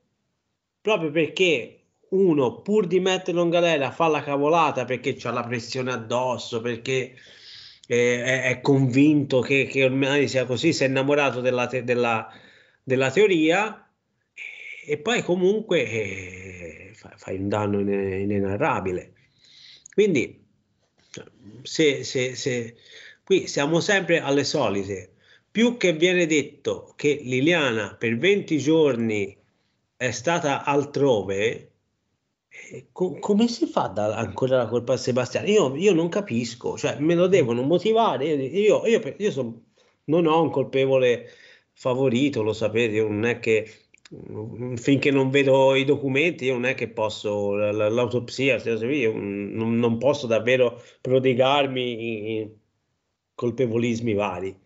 proprio perché uno pur di metterlo in galera fa la cavolata perché ha la pressione addosso perché eh, è, è convinto che, che, ormai sia così si è innamorato della, te, della, della teoria e poi comunque eh, fai un danno inenarrabile. Quindi, se, se, se, qui siamo sempre alle solite, più che viene detto che Liliana per 20 giorni è stata altrove, eh, co- come si fa a dare ancora la colpa a Sebastiano? Io, io, non capisco, cioè me lo devono motivare, io, io, io so, non ho un colpevole favorito, lo sapete, non è che finché non vedo i documenti, io non è che posso l'autopsia, io non posso davvero prodigarmi in colpevolismi vari.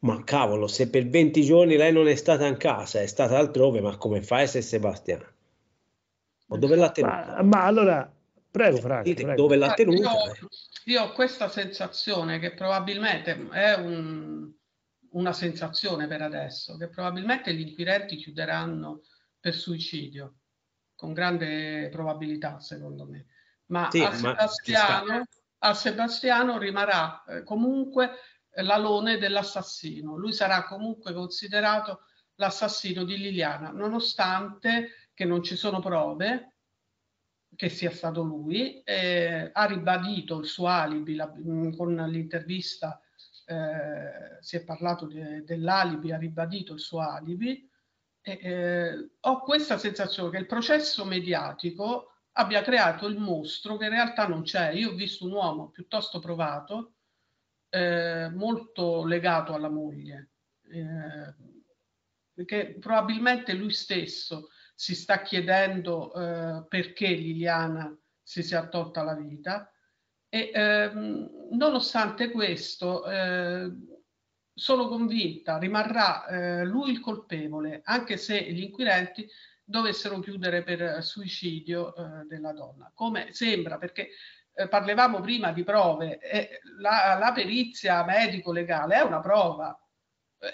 Ma cavolo, se per 20 giorni lei non è stata in casa, è stata altrove, ma come fa a essere Sebastiano? O dove l'ha tenuta? Ma, ma allora, prego Franco. Dite, prego. dove l'ha eh, tenuta? Io, io ho questa sensazione che probabilmente è un una sensazione per adesso, che probabilmente gli inquirenti chiuderanno per suicidio, con grande probabilità secondo me. Ma, sì, a, Sebastiano, ma a, Sebastiano, rimarrà eh, comunque eh, l'alone dell'assassino, lui sarà comunque considerato l'assassino di Liliana, nonostante che non ci sono prove che sia stato lui, eh, ha ribadito il suo alibi la, con l'intervista eh, si è parlato de, dell'alibi, ha ribadito il suo alibi, e, eh, ho questa sensazione che il processo mediatico abbia creato il mostro che in realtà non c'è. Io ho visto un uomo piuttosto provato, eh, molto legato alla moglie, eh, che probabilmente lui stesso si sta chiedendo eh, perché Liliana si sia tolta la vita e, ehm, nonostante questo, eh, sono convinta rimarrà eh, lui il colpevole, anche se gli inquirenti dovessero chiudere per suicidio eh, della donna, come sembra, perché eh, parlavamo prima di prove, eh, la, la perizia medico-legale è una prova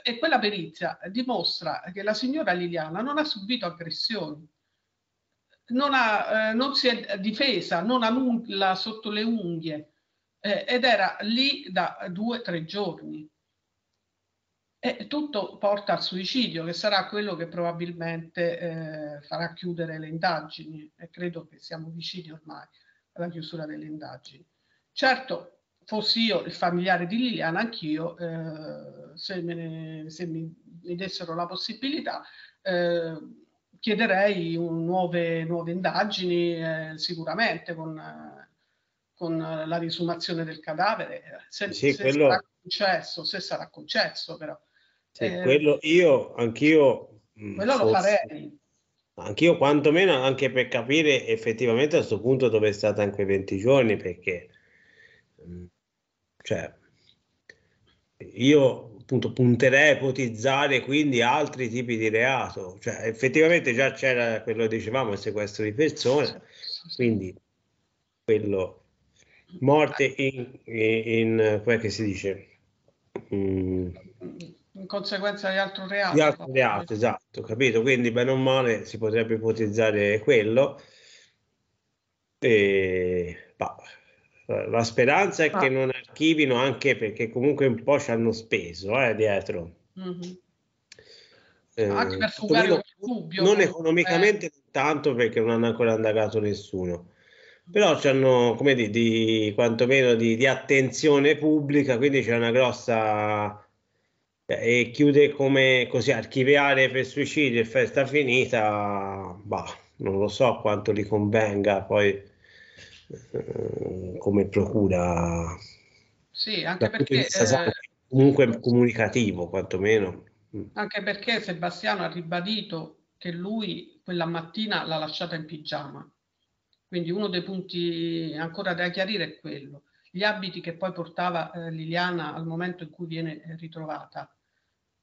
e quella perizia dimostra che la signora Liliana non ha subito aggressioni non, ha, eh, non si è difesa, non ha nulla sotto le unghie eh, ed era lì da due o tre giorni. E tutto porta al suicidio, che sarà quello che probabilmente eh, farà chiudere le indagini e credo che siamo vicini ormai alla chiusura delle indagini. Certo, fossi io il familiare di Liliana, anch'io, eh, se, ne, se mi, mi, dessero la possibilità, eh, chiederei un, nuove, nuove, indagini eh, sicuramente con, con, la risumazione del cadavere, se, sì, se, quello... sarà concesso, se, sarà concesso, però. Sì, eh, quello io, anch'io... Mm, quello forse... lo farei. Anch'io quantomeno anche per capire effettivamente a questo punto dove è stata in quei 20 giorni, perché... Mm, cioè, io appunto punterei a ipotizzare quindi altri tipi di reato. Cioè, effettivamente già c'era quello che dicevamo, il sequestro di persone, quindi quello morte eh. in, in, in che si dice? Mm. in conseguenza di altro reato. Di altro reato, esatto, capito? Quindi bene o male si potrebbe ipotizzare quello. E bah, eh, la speranza è ah. che non archivino anche perché comunque un po' ci hanno speso eh, dietro. Mm-hmm. Eh, anche per fugare non, dubbio. Non economicamente eh. tanto perché non hanno ancora indagato nessuno. Però ci hanno, come di, di quantomeno di, di, attenzione pubblica, quindi c'è una grossa... Cioè, e chiude come così archiviare per suicidio e festa finita, bah, non lo so quanto li convenga poi eh, come procura. Sì, anche perché... Eh, comunque comunicativo, quantomeno. Mm. Anche perché Sebastiano ha ribadito che lui quella mattina l'ha lasciata in pigiama. Quindi uno dei punti ancora da chiarire è quello. Gli abiti che poi portava eh, Liliana al momento in cui viene eh, ritrovata.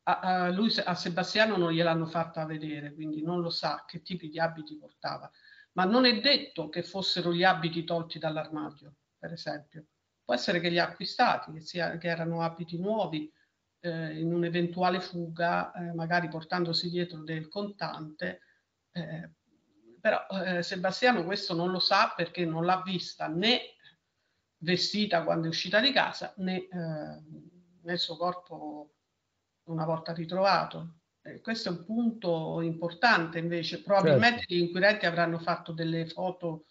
A, a, lui, a Sebastiano non gliel'hanno fatta vedere, quindi non lo sa che tipi di abiti portava ma non è detto che fossero gli abiti tolti dall'armadio, per esempio. Può essere che li ha acquistati, che, sia, che erano abiti nuovi, eh, in un'eventuale fuga, eh, magari portandosi dietro del contante. Eh, però eh, Sebastiano questo non lo sa perché non l'ha vista né vestita quando è uscita di casa né eh, nel suo corpo una volta ritrovato. Eh, questo è un punto importante invece, probabilmente certo. gli inquirenti avranno fatto delle foto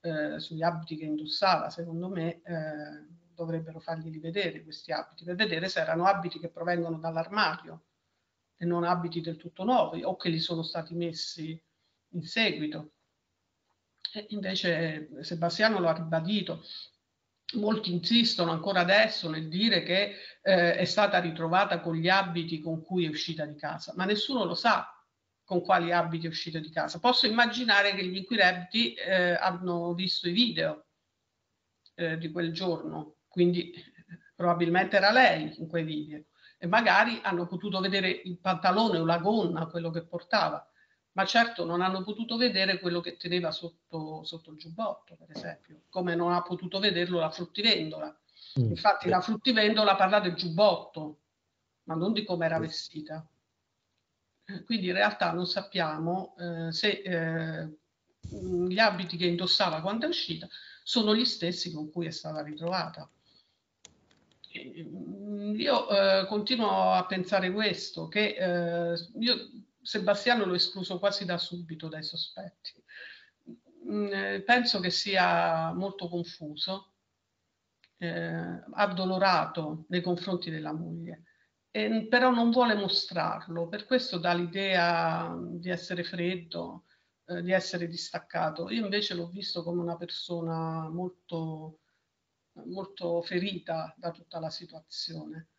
eh, sugli abiti che indossava, secondo me eh, dovrebbero fargli vedere questi abiti per vedere se erano abiti che provengono dall'armadio e non abiti del tutto nuovi o che li sono stati messi in seguito. E invece eh, Sebastiano lo ha ribadito, Molti insistono ancora adesso nel dire che eh, è stata ritrovata con gli abiti con cui è uscita di casa, ma nessuno lo sa con quali abiti è uscita di casa. Posso immaginare che gli inquirenti eh, hanno visto i video eh, di quel giorno, quindi probabilmente era lei in quei video e magari hanno potuto vedere il pantalone o la gonna, quello che portava ma certo non hanno potuto vedere quello che teneva sotto, sotto il giubbotto, per esempio, come non ha potuto vederlo la fruttivendola. Mm. Infatti la fruttivendola parla del giubbotto, ma non di come era vestita. Quindi in realtà non sappiamo eh, se eh, gli abiti che indossava quando è uscita sono gli stessi con cui è stata ritrovata. Mm, io eh, continuo a pensare questo, che eh, io Sebastiano l'ho escluso quasi da subito dai sospetti. Mm, eh, penso che sia molto confuso, eh, addolorato nei confronti della moglie, e, mm, però non vuole mostrarlo, per questo dà l'idea mm, di essere freddo, eh, di essere distaccato. Io invece l'ho visto come una persona molto, molto ferita da tutta la situazione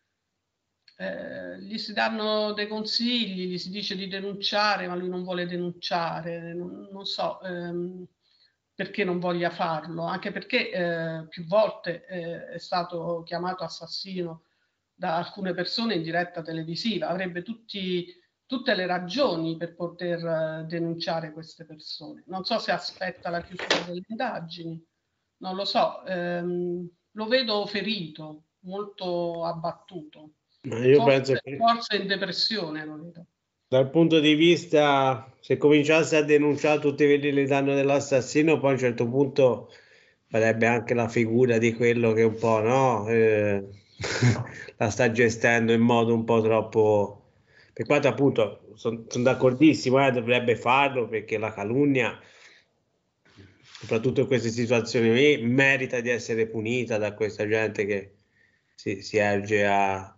eh, gli si danno dei consigli, gli si dice di denunciare, ma lui non vuole denunciare, non, non so ehm, perché non voglia farlo, anche perché eh, più volte eh, è stato chiamato assassino da alcune persone in diretta televisiva, avrebbe tutti, tutte le ragioni per poter eh, denunciare queste persone. Non so se aspetta la chiusura delle indagini, non lo so, ehm, lo vedo ferito, molto abbattuto. Ma io forse, penso che... Forse in depressione, Lolita. Dal punto di vista, se cominciasse a denunciare tutte le danno dell'assassino, poi a un certo punto farebbe anche la figura di quello che un po' no, eh, la sta gestendo in modo un po' troppo. Per quanto appunto sono son d'accordissimo, eh, dovrebbe farlo perché la calunnia, soprattutto in queste situazioni merita di essere punita da questa gente che si, si erge a,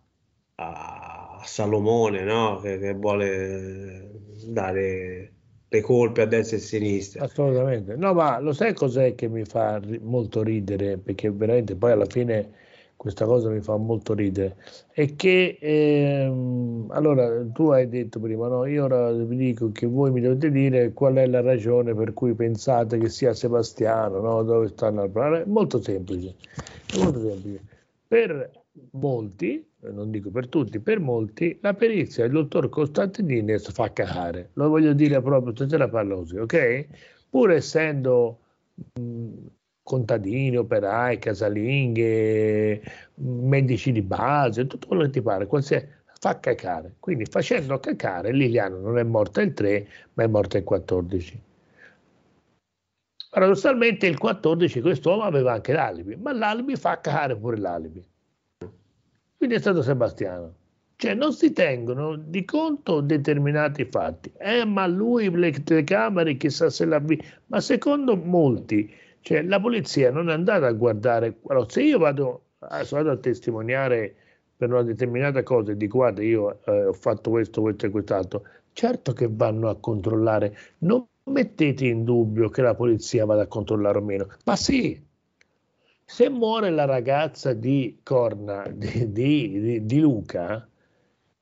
a Salomone no? che, che, vuole dare le colpe a destra e a sinistra. Assolutamente, no, ma lo sai cos'è che mi fa molto ridere? Perché veramente poi alla fine questa cosa mi fa molto ridere. È che ehm, allora tu hai detto prima, no? Io ora vi dico che voi mi dovete dire qual è la ragione per cui pensate che sia Sebastiano, no? Dove stanno a parlare? Molto semplice, molto semplice. Per molti, eh, non dico per tutti, per molti, la perizia del dottor Costantini fa cagare. Lo voglio dire proprio, stasera parlo così, ok? Pur essendo mh, contadini, operai, casalinghe, medici di base, tutto quello che ti pare, qualsiasi, fa cacare. Quindi facendo cacare Liliana non è morta il 3, ma è morta il 14. Paradossalmente il 14 quest'uomo aveva anche l'alibi, ma l'alibi fa cacare pure l'alibi quindi è stato Sebastiano. Cioè non si tengono di conto determinati fatti. Eh, ma lui le telecamere chissà se l'ha visto. Ma secondo molti, cioè, la polizia non è andata a guardare... Allora, se io vado, se vado a testimoniare per una determinata cosa e dico guarda io eh, ho fatto questo, questo e quest'altro, certo che vanno a controllare. Non mettete in dubbio che la polizia vada a controllare o meno, ma sì, se muore la ragazza di Corna, di, di, di Luca,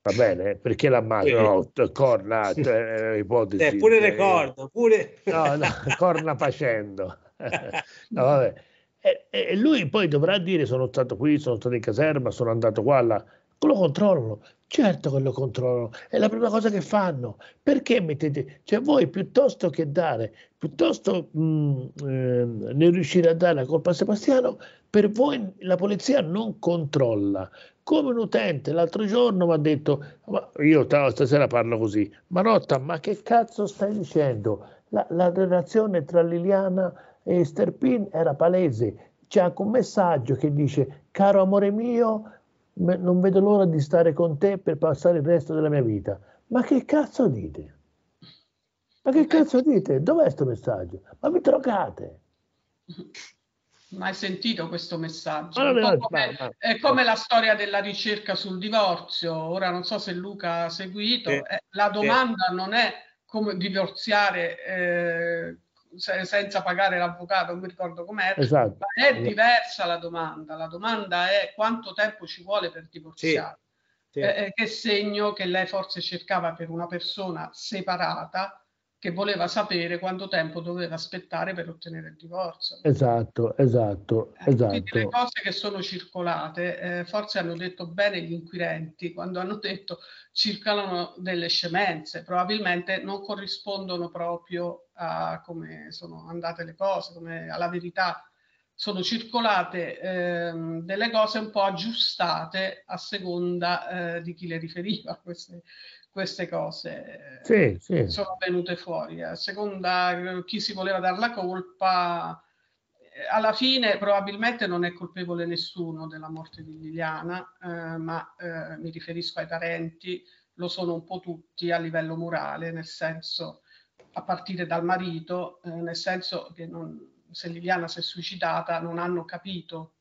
va bene, perché la madre, no, Corna, eh, ipotesi. Eh, pure eh, ricordo, pure... No, no, Corna facendo. no, vabbè. E, e, lui poi dovrà dire sono stato qui, sono stato in caserma, sono andato qua alla lo controllano. Certo che lo controllano, è la prima cosa che fanno. Perché mettete, cioè voi piuttosto che dare, piuttosto mh, mm, eh, ne riuscire a dare la colpa a Sebastiano, per voi la polizia non controlla. Come un utente l'altro giorno mi ha detto, ma io stasera parlo così, Marotta, ma che cazzo stai dicendo? La, la relazione tra Liliana e Sterpin era palese. C'è anche un messaggio che dice, caro amore mio, non vedo l'ora di stare con te per passare il resto della mia vita. Ma che cazzo dite? Ma che cazzo dite? Dov'è questo messaggio? Ma mi drogate? Mai sentito questo messaggio? Ma è, come, è come la storia della ricerca sul divorzio. Ora non so se Luca ha seguito. Eh, la domanda eh. non è come divorziare eh, se, senza pagare l'avvocato, non mi ricordo com'è, esatto. ma è diversa la domanda. La domanda è quanto tempo ci vuole per divorziare. Sì. Sì. Eh, eh che segno che lei forse cercava per una persona separata che voleva sapere quanto tempo doveva aspettare per ottenere il divorzio. Esatto, esatto, esatto. Quindi le esatto. cose che sono circolate, eh, forse hanno detto bene gli inquirenti quando hanno detto circolano delle scemenze, probabilmente non corrispondono proprio a come sono andate le cose, come alla verità. Sono circolate eh, delle cose un po' aggiustate a seconda eh, di chi le riferiva queste, queste cose sì, eh, sì. sono venute fuori. A seconda eh, chi si voleva dare la colpa, eh, alla fine probabilmente non è colpevole nessuno della morte di Liliana, eh, ma eh, mi riferisco ai parenti, lo sono un po' tutti a livello morale, nel senso a partire dal marito, eh, nel senso che non, se Liliana si è suicidata non hanno capito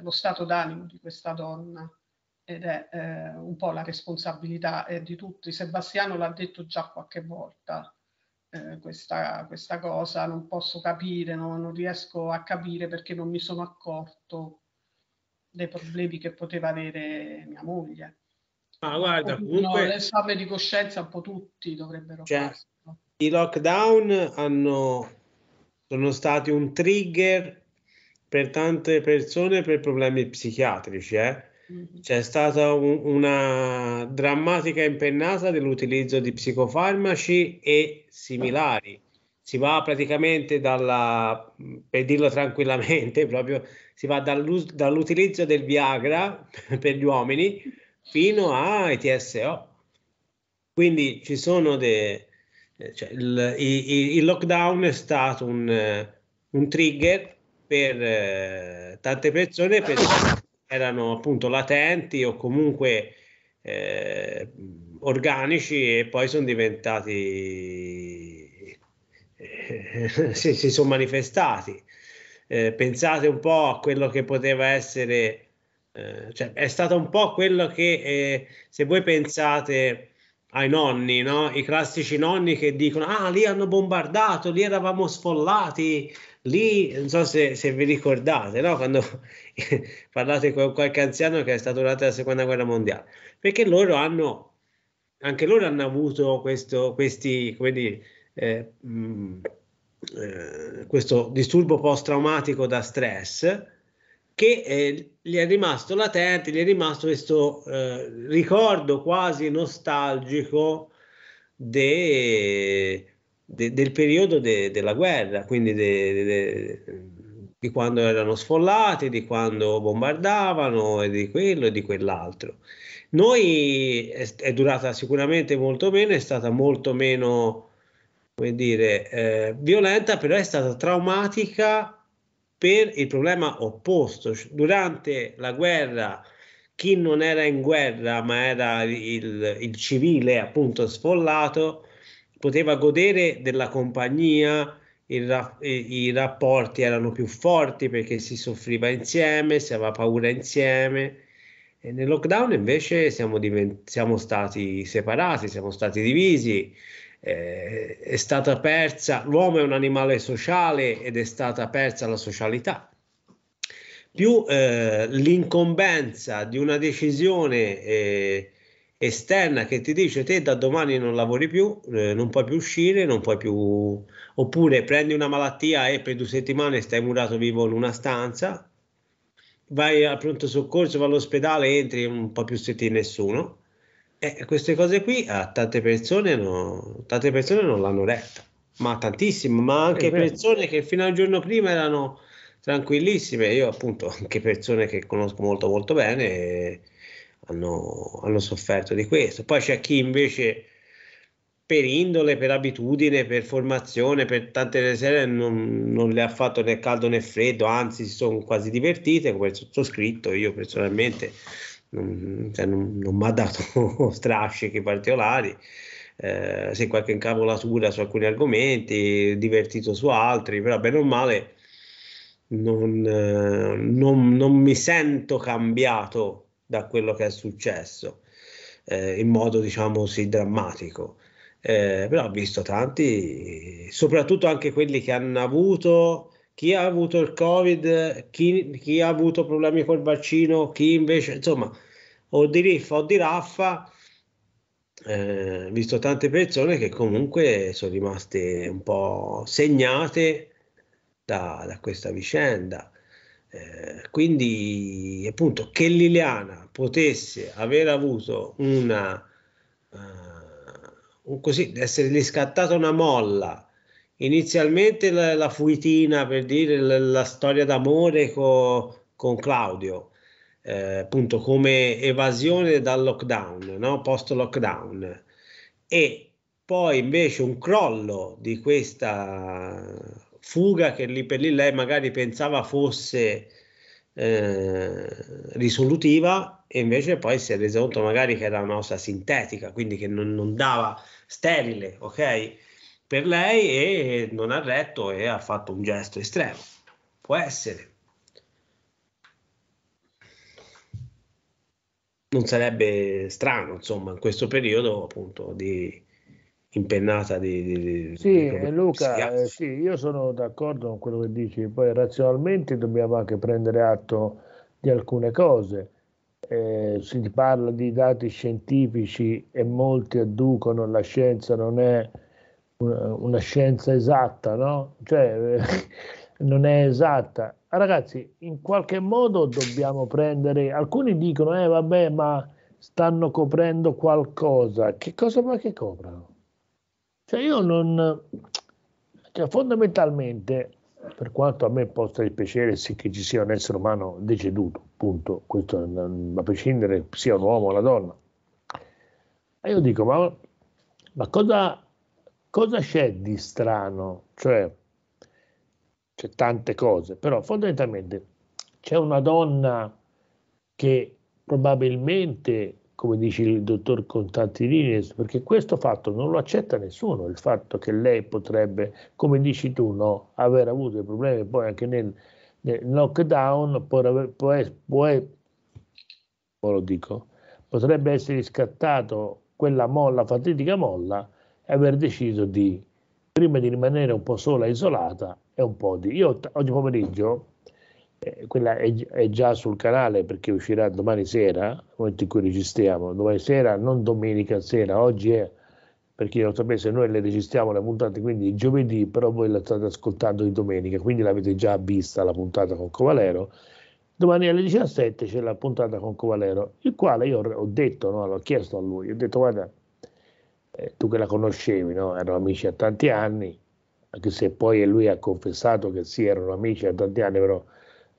lo stato d'animo di questa donna ed è eh, un po' la responsabilità eh, di tutti. Sebastiano l'ha detto già qualche volta eh, questa, questa, cosa, non posso capire, no? non riesco a capire perché non mi sono accorto dei problemi che poteva avere mia moglie. Ma guarda, comunque... No, l'esame di coscienza un po' tutti dovrebbero cioè, farlo. I lockdown hanno, sono stati un trigger per tante persone per problemi psichiatrici, eh? Mm-hmm. C'è stata un, una drammatica impennata dell'utilizzo di psicofarmaci e similari. Si va praticamente dalla, per dirlo tranquillamente, proprio si va dall'utilizzo del Viagra per gli uomini fino ai TSO. Quindi ci sono dei... Cioè, il, il, il, lockdown è stato un, un trigger per eh, tante persone per erano appunto latenti o comunque eh, organici e poi sono diventati, eh, si, si sono manifestati. Eh, pensate un po' a quello che poteva essere, eh, cioè, è stato un po' quello che eh, se voi pensate ai nonni, no? i classici nonni che dicono ah lì hanno bombardato, lì eravamo sfollati, Lì, non so se, se vi ricordate, no? quando parlate con qualche anziano che è stato durante la seconda guerra mondiale, perché loro hanno, anche loro hanno avuto questo, questi, come dire, eh, mh, mm, eh, questo disturbo post-traumatico da stress che eh, gli è rimasto latente, gli è rimasto questo eh, ricordo quasi nostalgico de, de, del periodo de, della guerra, quindi di quando erano sfollati, di quando bombardavano e di quello e di quell'altro. Noi è, è durata sicuramente molto meno, è stata molto meno, come dire, eh, violenta, però è stata traumatica per il problema opposto. Durante la guerra chi non era in guerra ma era il, il civile appunto sfollato poteva godere della compagnia, ra- i rapporti erano più forti perché si soffriva insieme, si aveva paura insieme. E nel lockdown invece siamo, divent- siamo stati separati, siamo stati divisi, eh, è stata persa, l'uomo è un animale sociale ed è stata persa la socialità più eh, l'incombenza di una decisione eh, esterna che ti dice te da domani non lavori più, eh, non puoi più uscire, non puoi più oppure prendi una malattia e per due settimane stai murato vivo in una stanza, vai al pronto soccorso, vai all'ospedale, entri un po' più senti nessuno. E eh, queste cose qui a tante persone, no, tante persone non l'hanno letta, ma tantissime, ma anche persone che fino al giorno prima erano tranquillissime. Io appunto anche persone che conosco molto molto bene. E, hanno, hanno sofferto di questo. Poi c'è chi invece per indole, per abitudine, per formazione, per tante delle serie non, non, le ha fatto né caldo né freddo, anzi si sono quasi divertite, come il sottoscritto, io personalmente non, cioè non, non mi ha dato strascichi particolari, eh, se qualche incavolatura su alcuni argomenti, divertito su altri, però bene o male non, eh, non mi sento cambiato da quello che è successo eh, in modo diciamo così drammatico. Eh, però ho visto tanti, soprattutto anche quelli che hanno avuto chi ha avuto il covid, chi, chi ha avuto problemi col vaccino, chi invece, insomma, o di riffa o di raffa. Eh, visto tante persone che comunque sono rimaste un po' segnate da, da questa vicenda. Eh, quindi appunto che Liliana potesse aver avuto una, uh, un così, essergli riscattata una molla, inizialmente la, la fuitina per dire la, la storia d'amore co, con Claudio, eh, appunto come evasione dal lockdown, no? post lockdown, e poi invece un crollo di questa fuga che lì per lì lei magari pensava fosse eh, risolutiva e invece poi si è resa conto magari che era una cosa sintetica, quindi che non, non dava sterile, ok? Per lei e non ha retto e ha fatto un gesto estremo. Può essere. Non sarebbe strano, insomma, in questo periodo appunto di impennata di... di sì, di eh, Luca, eh, sì, io sono d'accordo con quello che dici, poi razionalmente dobbiamo anche prendere atto di alcune cose. Eh, si parla di dati scientifici e molti adducono la scienza non è una, una scienza esatta, no? Cioè, non è esatta. Ah, ragazzi, in qualche modo dobbiamo prendere, alcuni dicono, eh vabbè, ma stanno coprendo qualcosa. Che cosa ma che coprano cioè io non... Cioè fondamentalmente, per quanto a me possa dispiacere sì che ci sia un essere umano deceduto, appunto, questo a prescindere sia un uomo o una donna, io dico, ma, ma cosa, cosa, c'è di strano? Cioè, c'è tante cose, però fondamentalmente c'è una donna che probabilmente come dice il dottor Contantinini, perché questo fatto non lo accetta nessuno, il fatto che lei potrebbe, come dici tu, no, aver avuto dei problemi poi anche nel, nel lockdown, può, aver, può, può, lo dico, potrebbe essere scattato quella molla, fatidica molla, e aver deciso di, prima di rimanere un po' sola, isolata, è un po' di... Io oggi pomeriggio eh, quella è, è, già sul canale perché uscirà domani sera, nel momento in cui registriamo, domani sera, non domenica sera, oggi è perché lo sapete, noi le registriamo le puntate quindi giovedì, però voi la state ascoltando di domenica, quindi l'avete già vista la puntata con Covalero. Domani alle 17 c'è la puntata con Covalero, il quale io ho detto, no, l'ho chiesto a lui, ho detto guarda, eh, tu che la conoscevi, no? erano amici a tanti anni, anche se poi lui ha confessato che sì, erano amici a tanti anni, però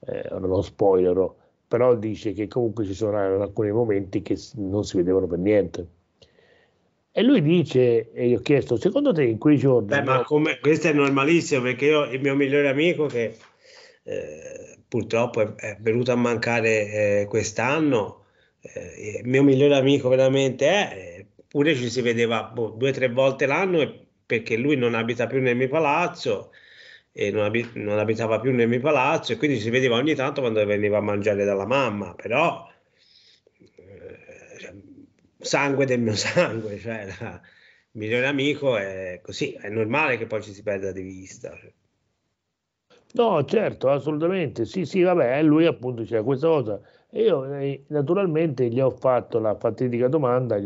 eh, ora non spoilerò, però dice che comunque ci sono alcuni momenti che non si vedevano per niente. E lui dice, e gli ho chiesto, secondo te in quei giorni... Beh, ma come, questo è normalissimo perché io, il mio migliore amico che eh, purtroppo è, è, venuto a mancare eh, quest'anno, eh, il mio migliore amico veramente è, pure ci si vedeva boh, due o tre volte l'anno perché lui non abita più nel mio palazzo e non, abit- non, abitava più nel mio palazzo e quindi si vedeva ogni tanto quando veniva a mangiare dalla mamma, però eh, cioè, sangue del mio sangue, cioè il migliore amico è così, è normale che poi ci si perda di vista. No, certo, assolutamente, sì, sì, vabbè, eh, lui appunto c'era questa cosa. Io eh, naturalmente gli ho fatto la fatidica domanda,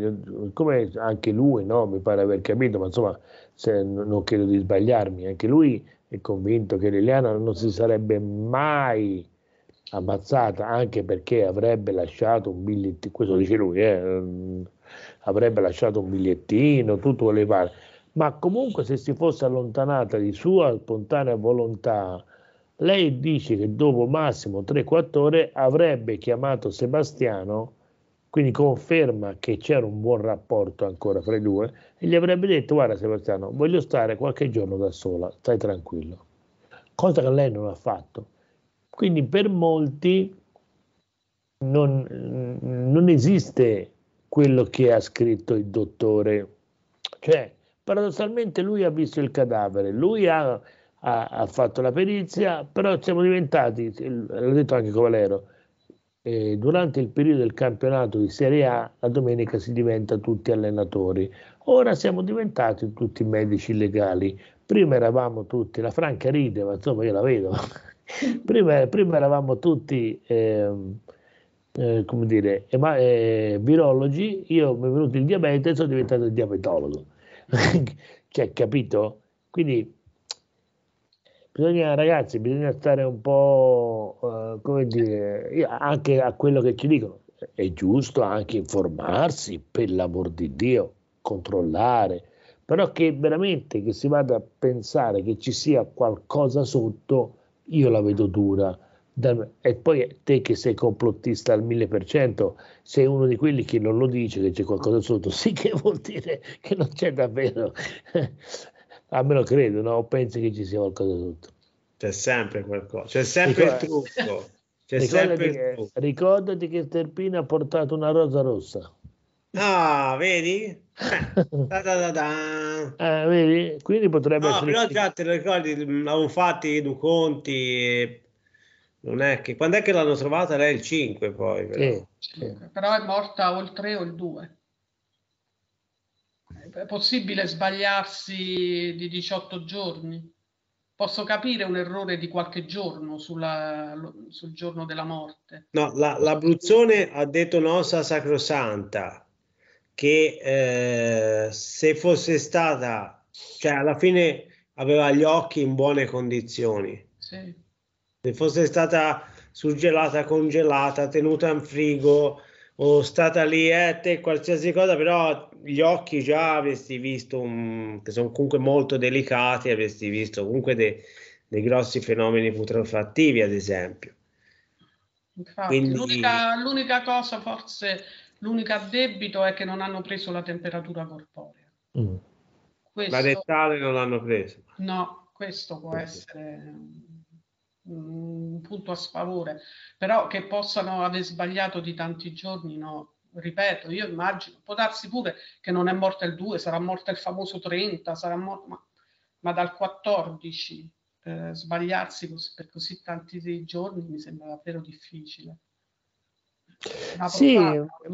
come anche lui, no? mi pare aver capito, ma insomma se, non credo di sbagliarmi, anche lui è convinto che Liliana non si sarebbe mai ammazzata anche perché avrebbe lasciato un bigliettino, questo dice lui, eh, mm, avrebbe lasciato un bigliettino, tutto quello che pare, ma comunque se si fosse allontanata di sua spontanea volontà, lei dice che dopo massimo 3-4 ore avrebbe chiamato Sebastiano quindi conferma che c'era un buon rapporto ancora fra i due e gli avrebbe detto guarda Sebastiano, voglio stare qualche giorno da sola, stai tranquillo. Cosa che lei non ha fatto. Quindi per molti non, non esiste quello che ha scritto il dottore. Cioè, paradossalmente lui ha visto il cadavere, lui ha, ha, ha fatto la perizia, però siamo diventati, l'ho detto anche con Valero, eh, durante il periodo del campionato di Serie A la domenica si diventa tutti allenatori. Ora siamo diventati tutti medici legali. Prima eravamo tutti, la Franca ride, ma insomma io la vedo. prima, prima, eravamo tutti, eh, eh, come dire, ema- eh, virologi, io mi è venuto il diabete e sono diventato il diabetologo. cioè, capito? Quindi bisogna ragazzi, bisogna stare un po', eh, come dire, anche a quello che ci dicono. È giusto anche informarsi, per l'amor di Dio, controllare, però che veramente che si vada a pensare che ci sia qualcosa sotto, io la vedo dura. E poi te che sei complottista al 1000%, sei uno di quelli che non lo dice che c'è qualcosa sotto, sì che vuol dire che non c'è davvero almeno credo, no? o penso che ci sia qualcosa sotto. C'è sempre qualcosa, c'è sempre Ricorda... il trucco. C'è ricordati, sempre il trucco. Che, ricordati che Sterpina ha portato una rosa rossa. Ah, vedi? Eh, da, da, da, ah, vedi? Quindi potrebbe no, essere... però già te lo ricordi, l'avevano mm, fatti i due conti non è che... Quando è che l'hanno trovata? Lei il 5 poi. Però, sì, sì. però è morta o il 3 o il 2 è possibile sbagliarsi di 18 giorni? Posso capire un errore di qualche giorno sulla, sul giorno della morte? No, la, l'Abruzzone ha detto un'ossa sacrosanta che eh, se fosse stata, cioè alla fine aveva gli occhi in buone condizioni. Sì. Se fosse stata surgelata, congelata, tenuta in frigo, o stata lì eh, te qualsiasi cosa, però gli occhi già avresti visto, um, che sono comunque molto delicati, avresti visto comunque dei, dei grossi fenomeni putrefattivi, ad esempio. Infatti, Quindi... l'unica, l'unica, cosa, forse l'unica debito è che non hanno preso la temperatura corporea. Mm. Questo... La rettale non l'hanno preso. No, questo può essere un punto a sfavore, però che possano aver sbagliato di tanti giorni, no. Ripeto, io immagino, può darsi pure che non è morta il 2, sarà morta il famoso 30, sarà morta, ma, ma dal 14 eh, sbagliarsi così, per così tanti giorni mi sembra davvero difficile. Sì,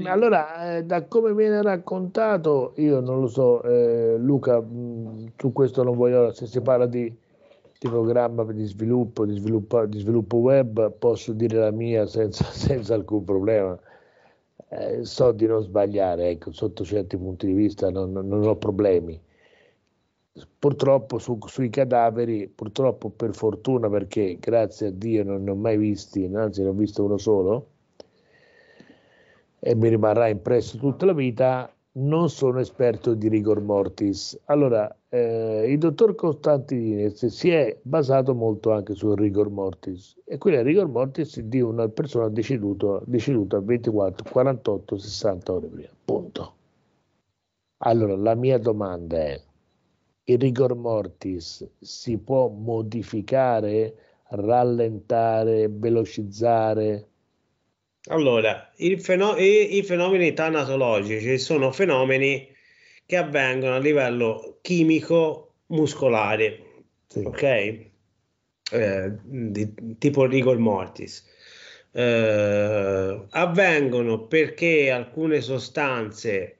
allora eh, da come viene raccontato, io non lo so, eh, Luca, mh, mm, su questo non voglio, se si parla di di programma di sviluppo, di sviluppo, di sviluppo web, posso dire la mia senza, senza alcun problema. Eh, so di non sbagliare, ecco, sotto certi punti di vista non, non ho problemi. Purtroppo su, sui cadaveri, purtroppo per fortuna, perché grazie a Dio non ne ho mai visti, anzi ne ho visto uno solo, e mi rimarrà impresso tutta la vita, non sono esperto di rigor mortis. Allora, eh, il dottor Costantinez si è basato molto anche sul rigor mortis e quello è il rigor mortis di una persona deceduta, deceduta 24, 48, 60 ore prima. Punto. Allora, la mia domanda è, il rigor mortis si può modificare, rallentare, velocizzare? Allora, feno- i, i fenomeni tanatologici sono fenomeni che avvengono a livello chimico muscolare, sì. ok? Eh, di, tipo rigor mortis. Eh, avvengono perché alcune sostanze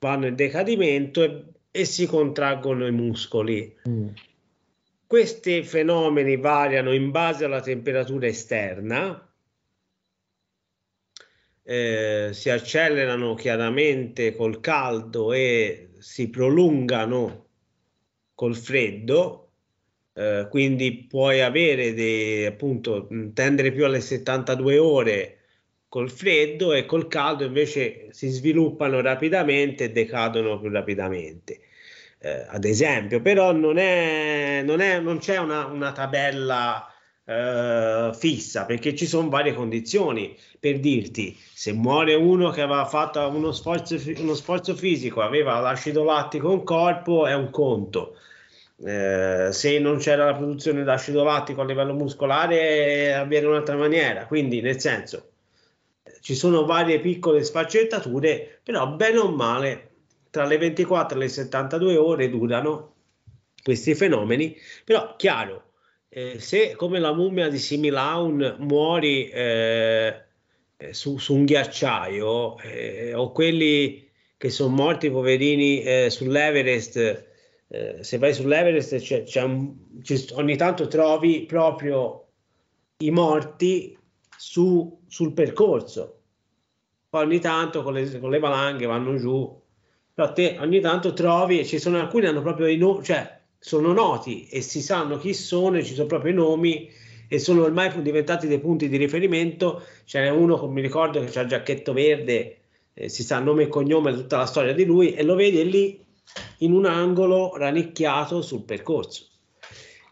vanno in decadimento e, e si contraggono i muscoli. Mm. Questi fenomeni variano in base alla temperatura esterna, eh, si accelerano chiaramente col caldo e si prolungano col freddo, eh, quindi puoi avere dei, appunto tendere più alle 72 ore col freddo e col caldo invece si sviluppano rapidamente e decadono più rapidamente. Eh, ad esempio, però non, è, non, è, non c'è una, una tabella eh, fissa perché ci sono varie condizioni. Per dirti, se muore uno che aveva fatto uno sforzo, uno sforzo fisico, aveva l'acido lattico in corpo, è un conto. Eh, se non c'era la produzione di acido lattico a livello muscolare avviene in un'altra maniera quindi nel senso ci sono varie piccole sfaccettature però bene o male tra le 24 e le 72 ore durano questi fenomeni però chiaro eh, se come la mummia di Similaun muori eh, eh su, su, un ghiacciaio eh, o quelli che sono morti poverini eh, sull'Everest, eh, se vai sull'Everest c'è, c'è un, ogni tanto trovi proprio i morti su, sul percorso. Poi ogni tanto con le, con le valanghe vanno giù, però te ogni tanto trovi e ci sono alcuni che hanno proprio i nomi, cioè sono noti e si sanno chi sono e ci sono proprio i nomi e sono ormai diventati dei punti di riferimento. Ce n'è uno, mi ricordo, che ha il giacchetto verde, eh, si sa nome e cognome, tutta la storia di lui, e lo vede lì in un angolo rannicchiato sul percorso.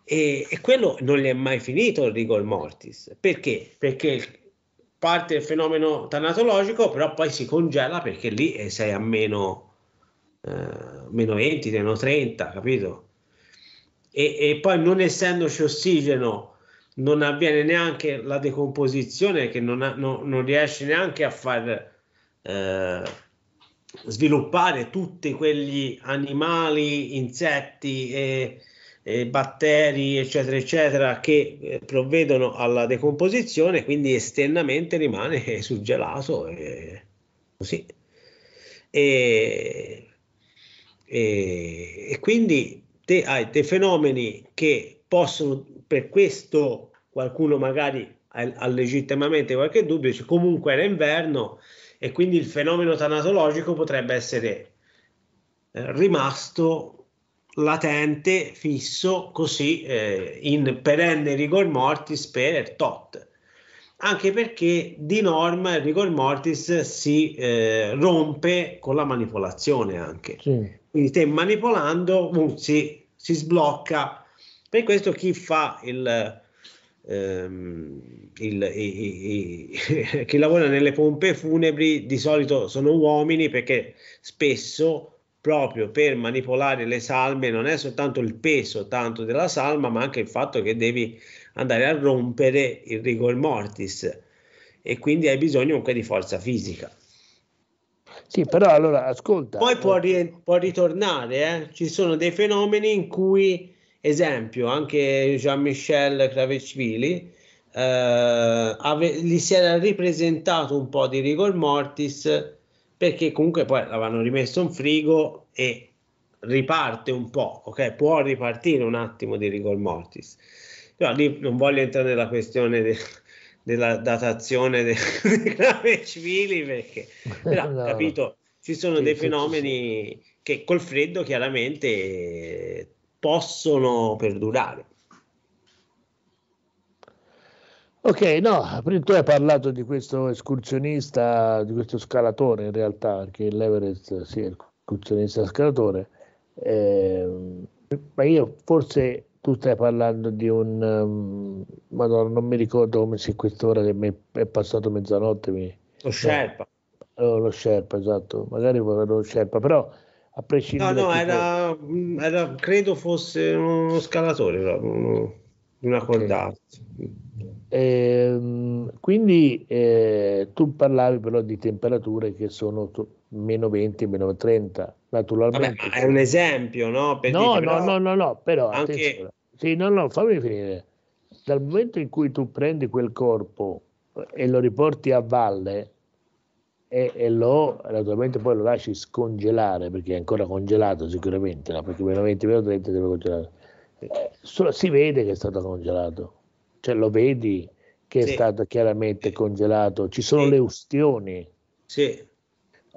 E, e quello non gli è mai finito il rigor mortis. Perché? Perché parte il fenomeno tanatologico, però poi si congela perché lì eh, sei a meno, eh, meno 20, meno 30, capito? e, e poi non essendoci ossigeno non avviene neanche la decomposizione che non, ha, no, non riesce neanche a far eh, sviluppare tutti quegli animali, insetti e, e batteri eccetera eccetera che eh, provvedono alla decomposizione quindi esternamente rimane sul gelato e così e, e, e quindi te hai dei fenomeni che possono, per questo qualcuno magari ha legittimamente qualche dubbio, cioè comunque era inverno e quindi il fenomeno tanatologico potrebbe essere eh, rimasto latente, fisso, così eh, in perenne rigor mortis per tot. Anche perché di norma il rigor mortis si eh, rompe con la manipolazione anche. Sì. Quindi te manipolando Muzzi si sblocca. Per questo chi fa il, ehm, il, i, i, i, chi lavora nelle pompe funebri di solito sono uomini perché spesso proprio per manipolare le salme non è soltanto il peso tanto della salma ma anche il fatto che devi andare a rompere il rigor mortis e quindi hai bisogno comunque di forza fisica. Sì, però allora ascolta. Poi può, eh. ri- può ritornare, eh? ci sono dei fenomeni in cui, esempio, anche Jean-Michel Cravecvili eh, ave- gli si era ripresentato un po' di rigor mortis perché comunque poi l'avevano rimesso in frigo e riparte un po', ok? Può ripartire un attimo di rigor mortis. Però lì non voglio entrare nella questione del della datazione dei de civili perché però, no. capito ci sono sì, dei fenomeni sì, sì. che col freddo chiaramente possono perdurare Ok, no, tu hai parlato di questo escursionista, di questo scalatore in realtà, perché l'Everest sia sì, escursionista scalatore, eh, ma io forse tu stai parlando di un um, madonna non mi ricordo come sia quest'ora che mi è passato mezzanotte mi, lo eh, Sherpa no, eh, oh, lo Sherpa esatto magari vorrei lo Sherpa però a prescindere no no era, mm, era, credo fosse uno scalatore proprio una cordata okay. ehm, quindi eh, tu parlavi però di temperature che sono meno 20 meno 30 naturalmente. Vabbè, è un esempio, no? Per no, dire, no, però... no, no, no, però anche... sì, no, no, fammi finire. Dal momento in cui tu prendi quel corpo eh, e lo riporti a valle e, e lo naturalmente poi lo lasci scongelare perché è ancora congelato sicuramente, no? perché meno 20 meno deve congelare. Eh, si vede che è stato congelato, cioè lo vedi che è stato chiaramente congelato, ci sono sì. le ustioni. Sì.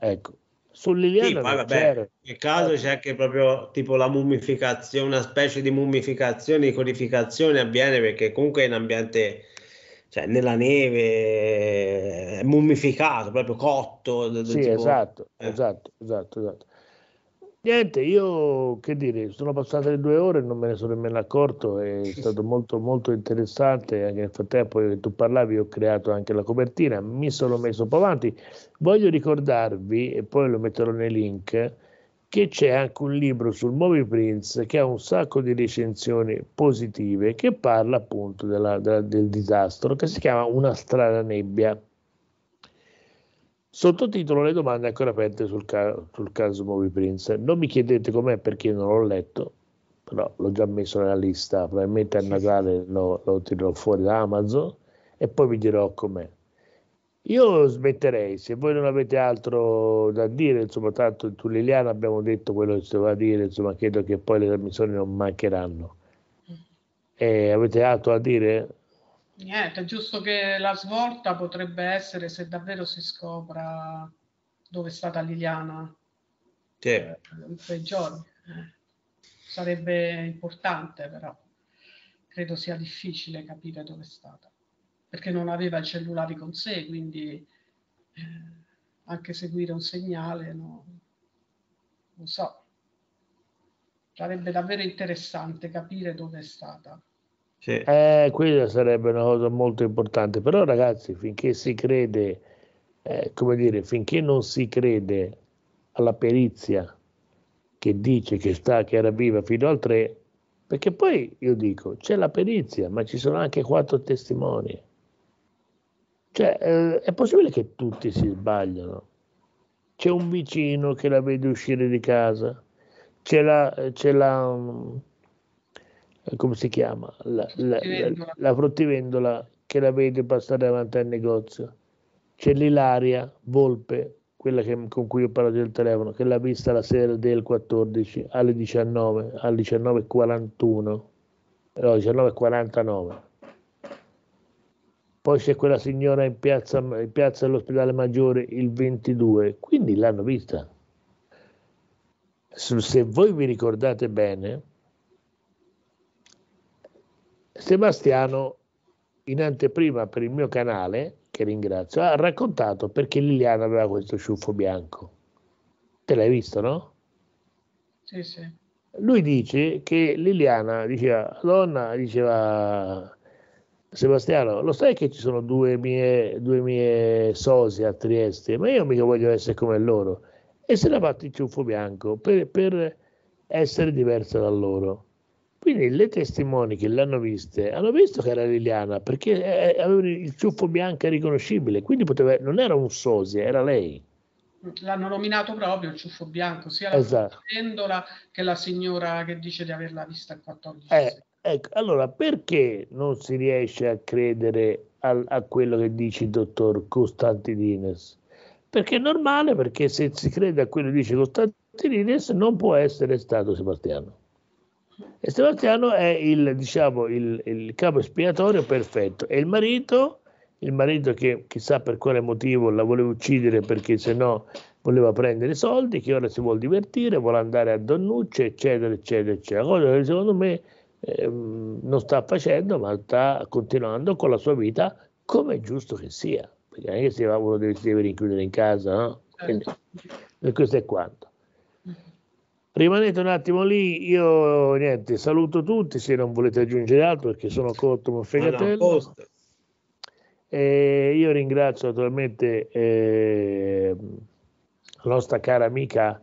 Ecco, Sull'Iliana sì, poi, vabbè, nel caso c'è anche proprio tipo la mummificazione, una specie di mummificazione, di codificazione avviene perché comunque in ambiente, cioè nella neve, è mummificato, proprio cotto. Sì, tipo, esatto, eh. esatto, esatto, esatto. Niente, io che dire, sono passate le due ore e non me ne sono nemmeno accorto, è stato molto molto interessante, anche nel frattempo che eh, tu parlavi ho creato anche la copertina, mi sono messo un po' avanti. Voglio ricordarvi, e poi lo metterò nei link, che c'è anche un libro sul Movie Prince che ha un sacco di recensioni positive che parla appunto della, della, del disastro, che si chiama Una strana nebbia Sottotitolo le domande ancora aperte sul, ca- sul caso Movie Prince. Non mi chiedete com'è perché non l'ho letto, però l'ho già messo nella lista, probabilmente a Natale lo, lo tirerò fuori da Amazon e poi vi dirò com'è. Io smetterei, se voi non avete altro da dire, insomma, tanto tu Liliana abbiamo detto quello che si doveva dire, insomma, credo che poi le trasmissioni non mancheranno. Mm. E eh, avete altro da dire? Niente, giusto che la svolta potrebbe essere se davvero si scopra dove è stata Liliana sì. Eh, in quei giorni. Eh. Sarebbe importante, però credo sia difficile capire dove è stata, perché non aveva i cellulari con sé, quindi eh, anche seguire un segnale, no, non so. Sarebbe davvero interessante capire dove è stata. Sì. Eh, quella sarebbe una cosa molto importante, però ragazzi, finché si crede, eh, come dire, finché non si crede alla perizia che dice che, sta, che era viva fino al 3, perché poi io dico, c'è la perizia, ma ci sono anche quattro testimoni. Cioè, eh, è possibile che tutti si sbagliano. C'è un vicino che la vede uscire di casa, c'è la, c'è la, mm, eh, come si chiama, la, la, la, la fruttivendola che la vede passare davanti al negozio. C'è l'Ilaria Volpe, quella che, con cui ho parlato del telefono, che l'ha vista la sera del 14 alle 19, alle 19.41, no 19.49. Poi c'è quella signora in piazza, in piazza dell'ospedale maggiore il 22, quindi l'hanno vista. Se voi vi ricordate bene, Sebastiano, in anteprima per il mio canale, che ringrazio, ha raccontato perché Liliana aveva questo ciuffo bianco. Te l'hai visto, no? Sì, sì. Lui dice che Liliana diceva, donna, diceva Sebastiano, lo sai che ci sono due mie, due mie sosie a Trieste, ma io mica voglio essere come loro. E se l'ha fatto il ciuffo bianco per, per essere diversa da loro. Quindi le testimoni che l'hanno vista hanno visto che era Liliana perché eh, aveva il ciuffo bianco riconoscibile, quindi poteva, non era un sosia, era lei. L'hanno nominato proprio il ciuffo bianco, sia la esatto. pendola che la signora che dice di averla vista al 14. Eh, ecco, allora perché non si riesce a credere a, a quello che dice il dottor Costantidines? Perché è normale, perché se si crede a quello che dice Costantidines non può essere stato Sebastiano. E Sebastiano è il, diciamo, il, il capo espiatorio perfetto. E il marito, il marito che chissà per quale motivo la voleva uccidere perché se no voleva prendere soldi, che ora si vuole divertire, vuole andare a Donnucci, eccetera, eccetera, eccetera. Cosa che secondo me eh, non sta facendo, ma sta continuando con la sua vita come è giusto che sia. Perché anche se uno deve, deve rinchiudere in casa, no? Quindi, certo. questo è quanto. Rimanete un attimo lì, io niente, saluto tutti se non volete aggiungere altro perché sono corto ma fegatello. E io ringrazio naturalmente eh, la nostra cara amica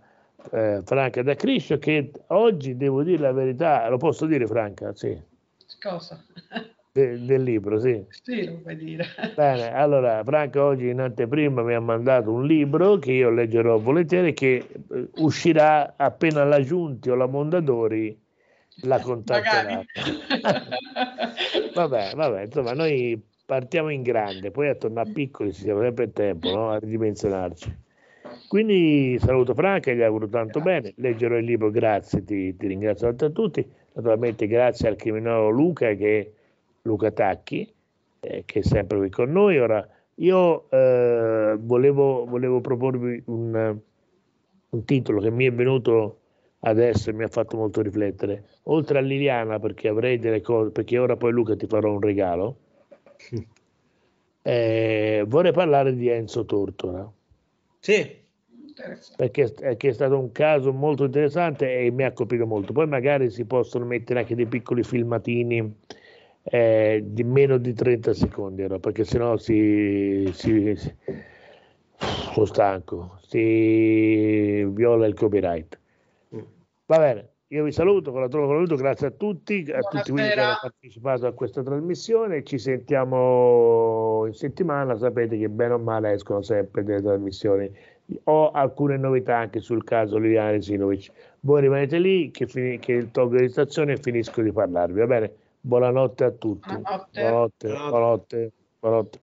eh, Franca da Criscio che oggi devo dire la verità, lo posso dire Franca? Sì. Cosa? del libro, sì. Sì, lo puoi dire. Bene, allora Franco oggi in anteprima mi ha mandato un libro che io leggerò volentieri che eh, uscirà appena la Giunti o la Mondadori la contatterà. vabbè, vabbè, insomma, noi partiamo in grande, poi a tornare piccoli ci siamo sempre in tempo no? a ridimensionarci. Quindi saluto Franca, gli auguro tanto grazie. bene, leggerò il libro, grazie, ti, ti ringrazio a tutti, naturalmente grazie al criminologo Luca che Luca Tacchi, eh, che è sempre qui con noi. Ora, io eh, volevo, volevo, proporvi un, un, titolo che mi è venuto adesso e mi ha fatto molto riflettere. Oltre a Liliana, perché avrei delle cose, perché ora poi Luca ti farò un regalo. Eh, vorrei parlare di Enzo Tortora. Sì. Perché, perché, è stato un caso molto interessante e mi ha colpito molto. Poi magari si possono mettere anche dei piccoli filmatini eh, di meno di 30 secondi, era, perché sennò si, si, si sono stanco, si viola il copyright. Mm. Va bene, io vi saluto con la trova saluto, grazie a tutti, a Buonasera. tutti quelli che hanno partecipato a questa trasmissione, ci sentiamo in settimana, sapete che bene o male escono sempre delle trasmissioni, ho alcune novità anche sul caso Liliane Sinovic. Voi rimanete lì che, fin- che tolgo stazione e finisco di parlarvi, va bene? Buonanotte a tutti. Buonanotte. buonanotte. buonanotte. buonanotte.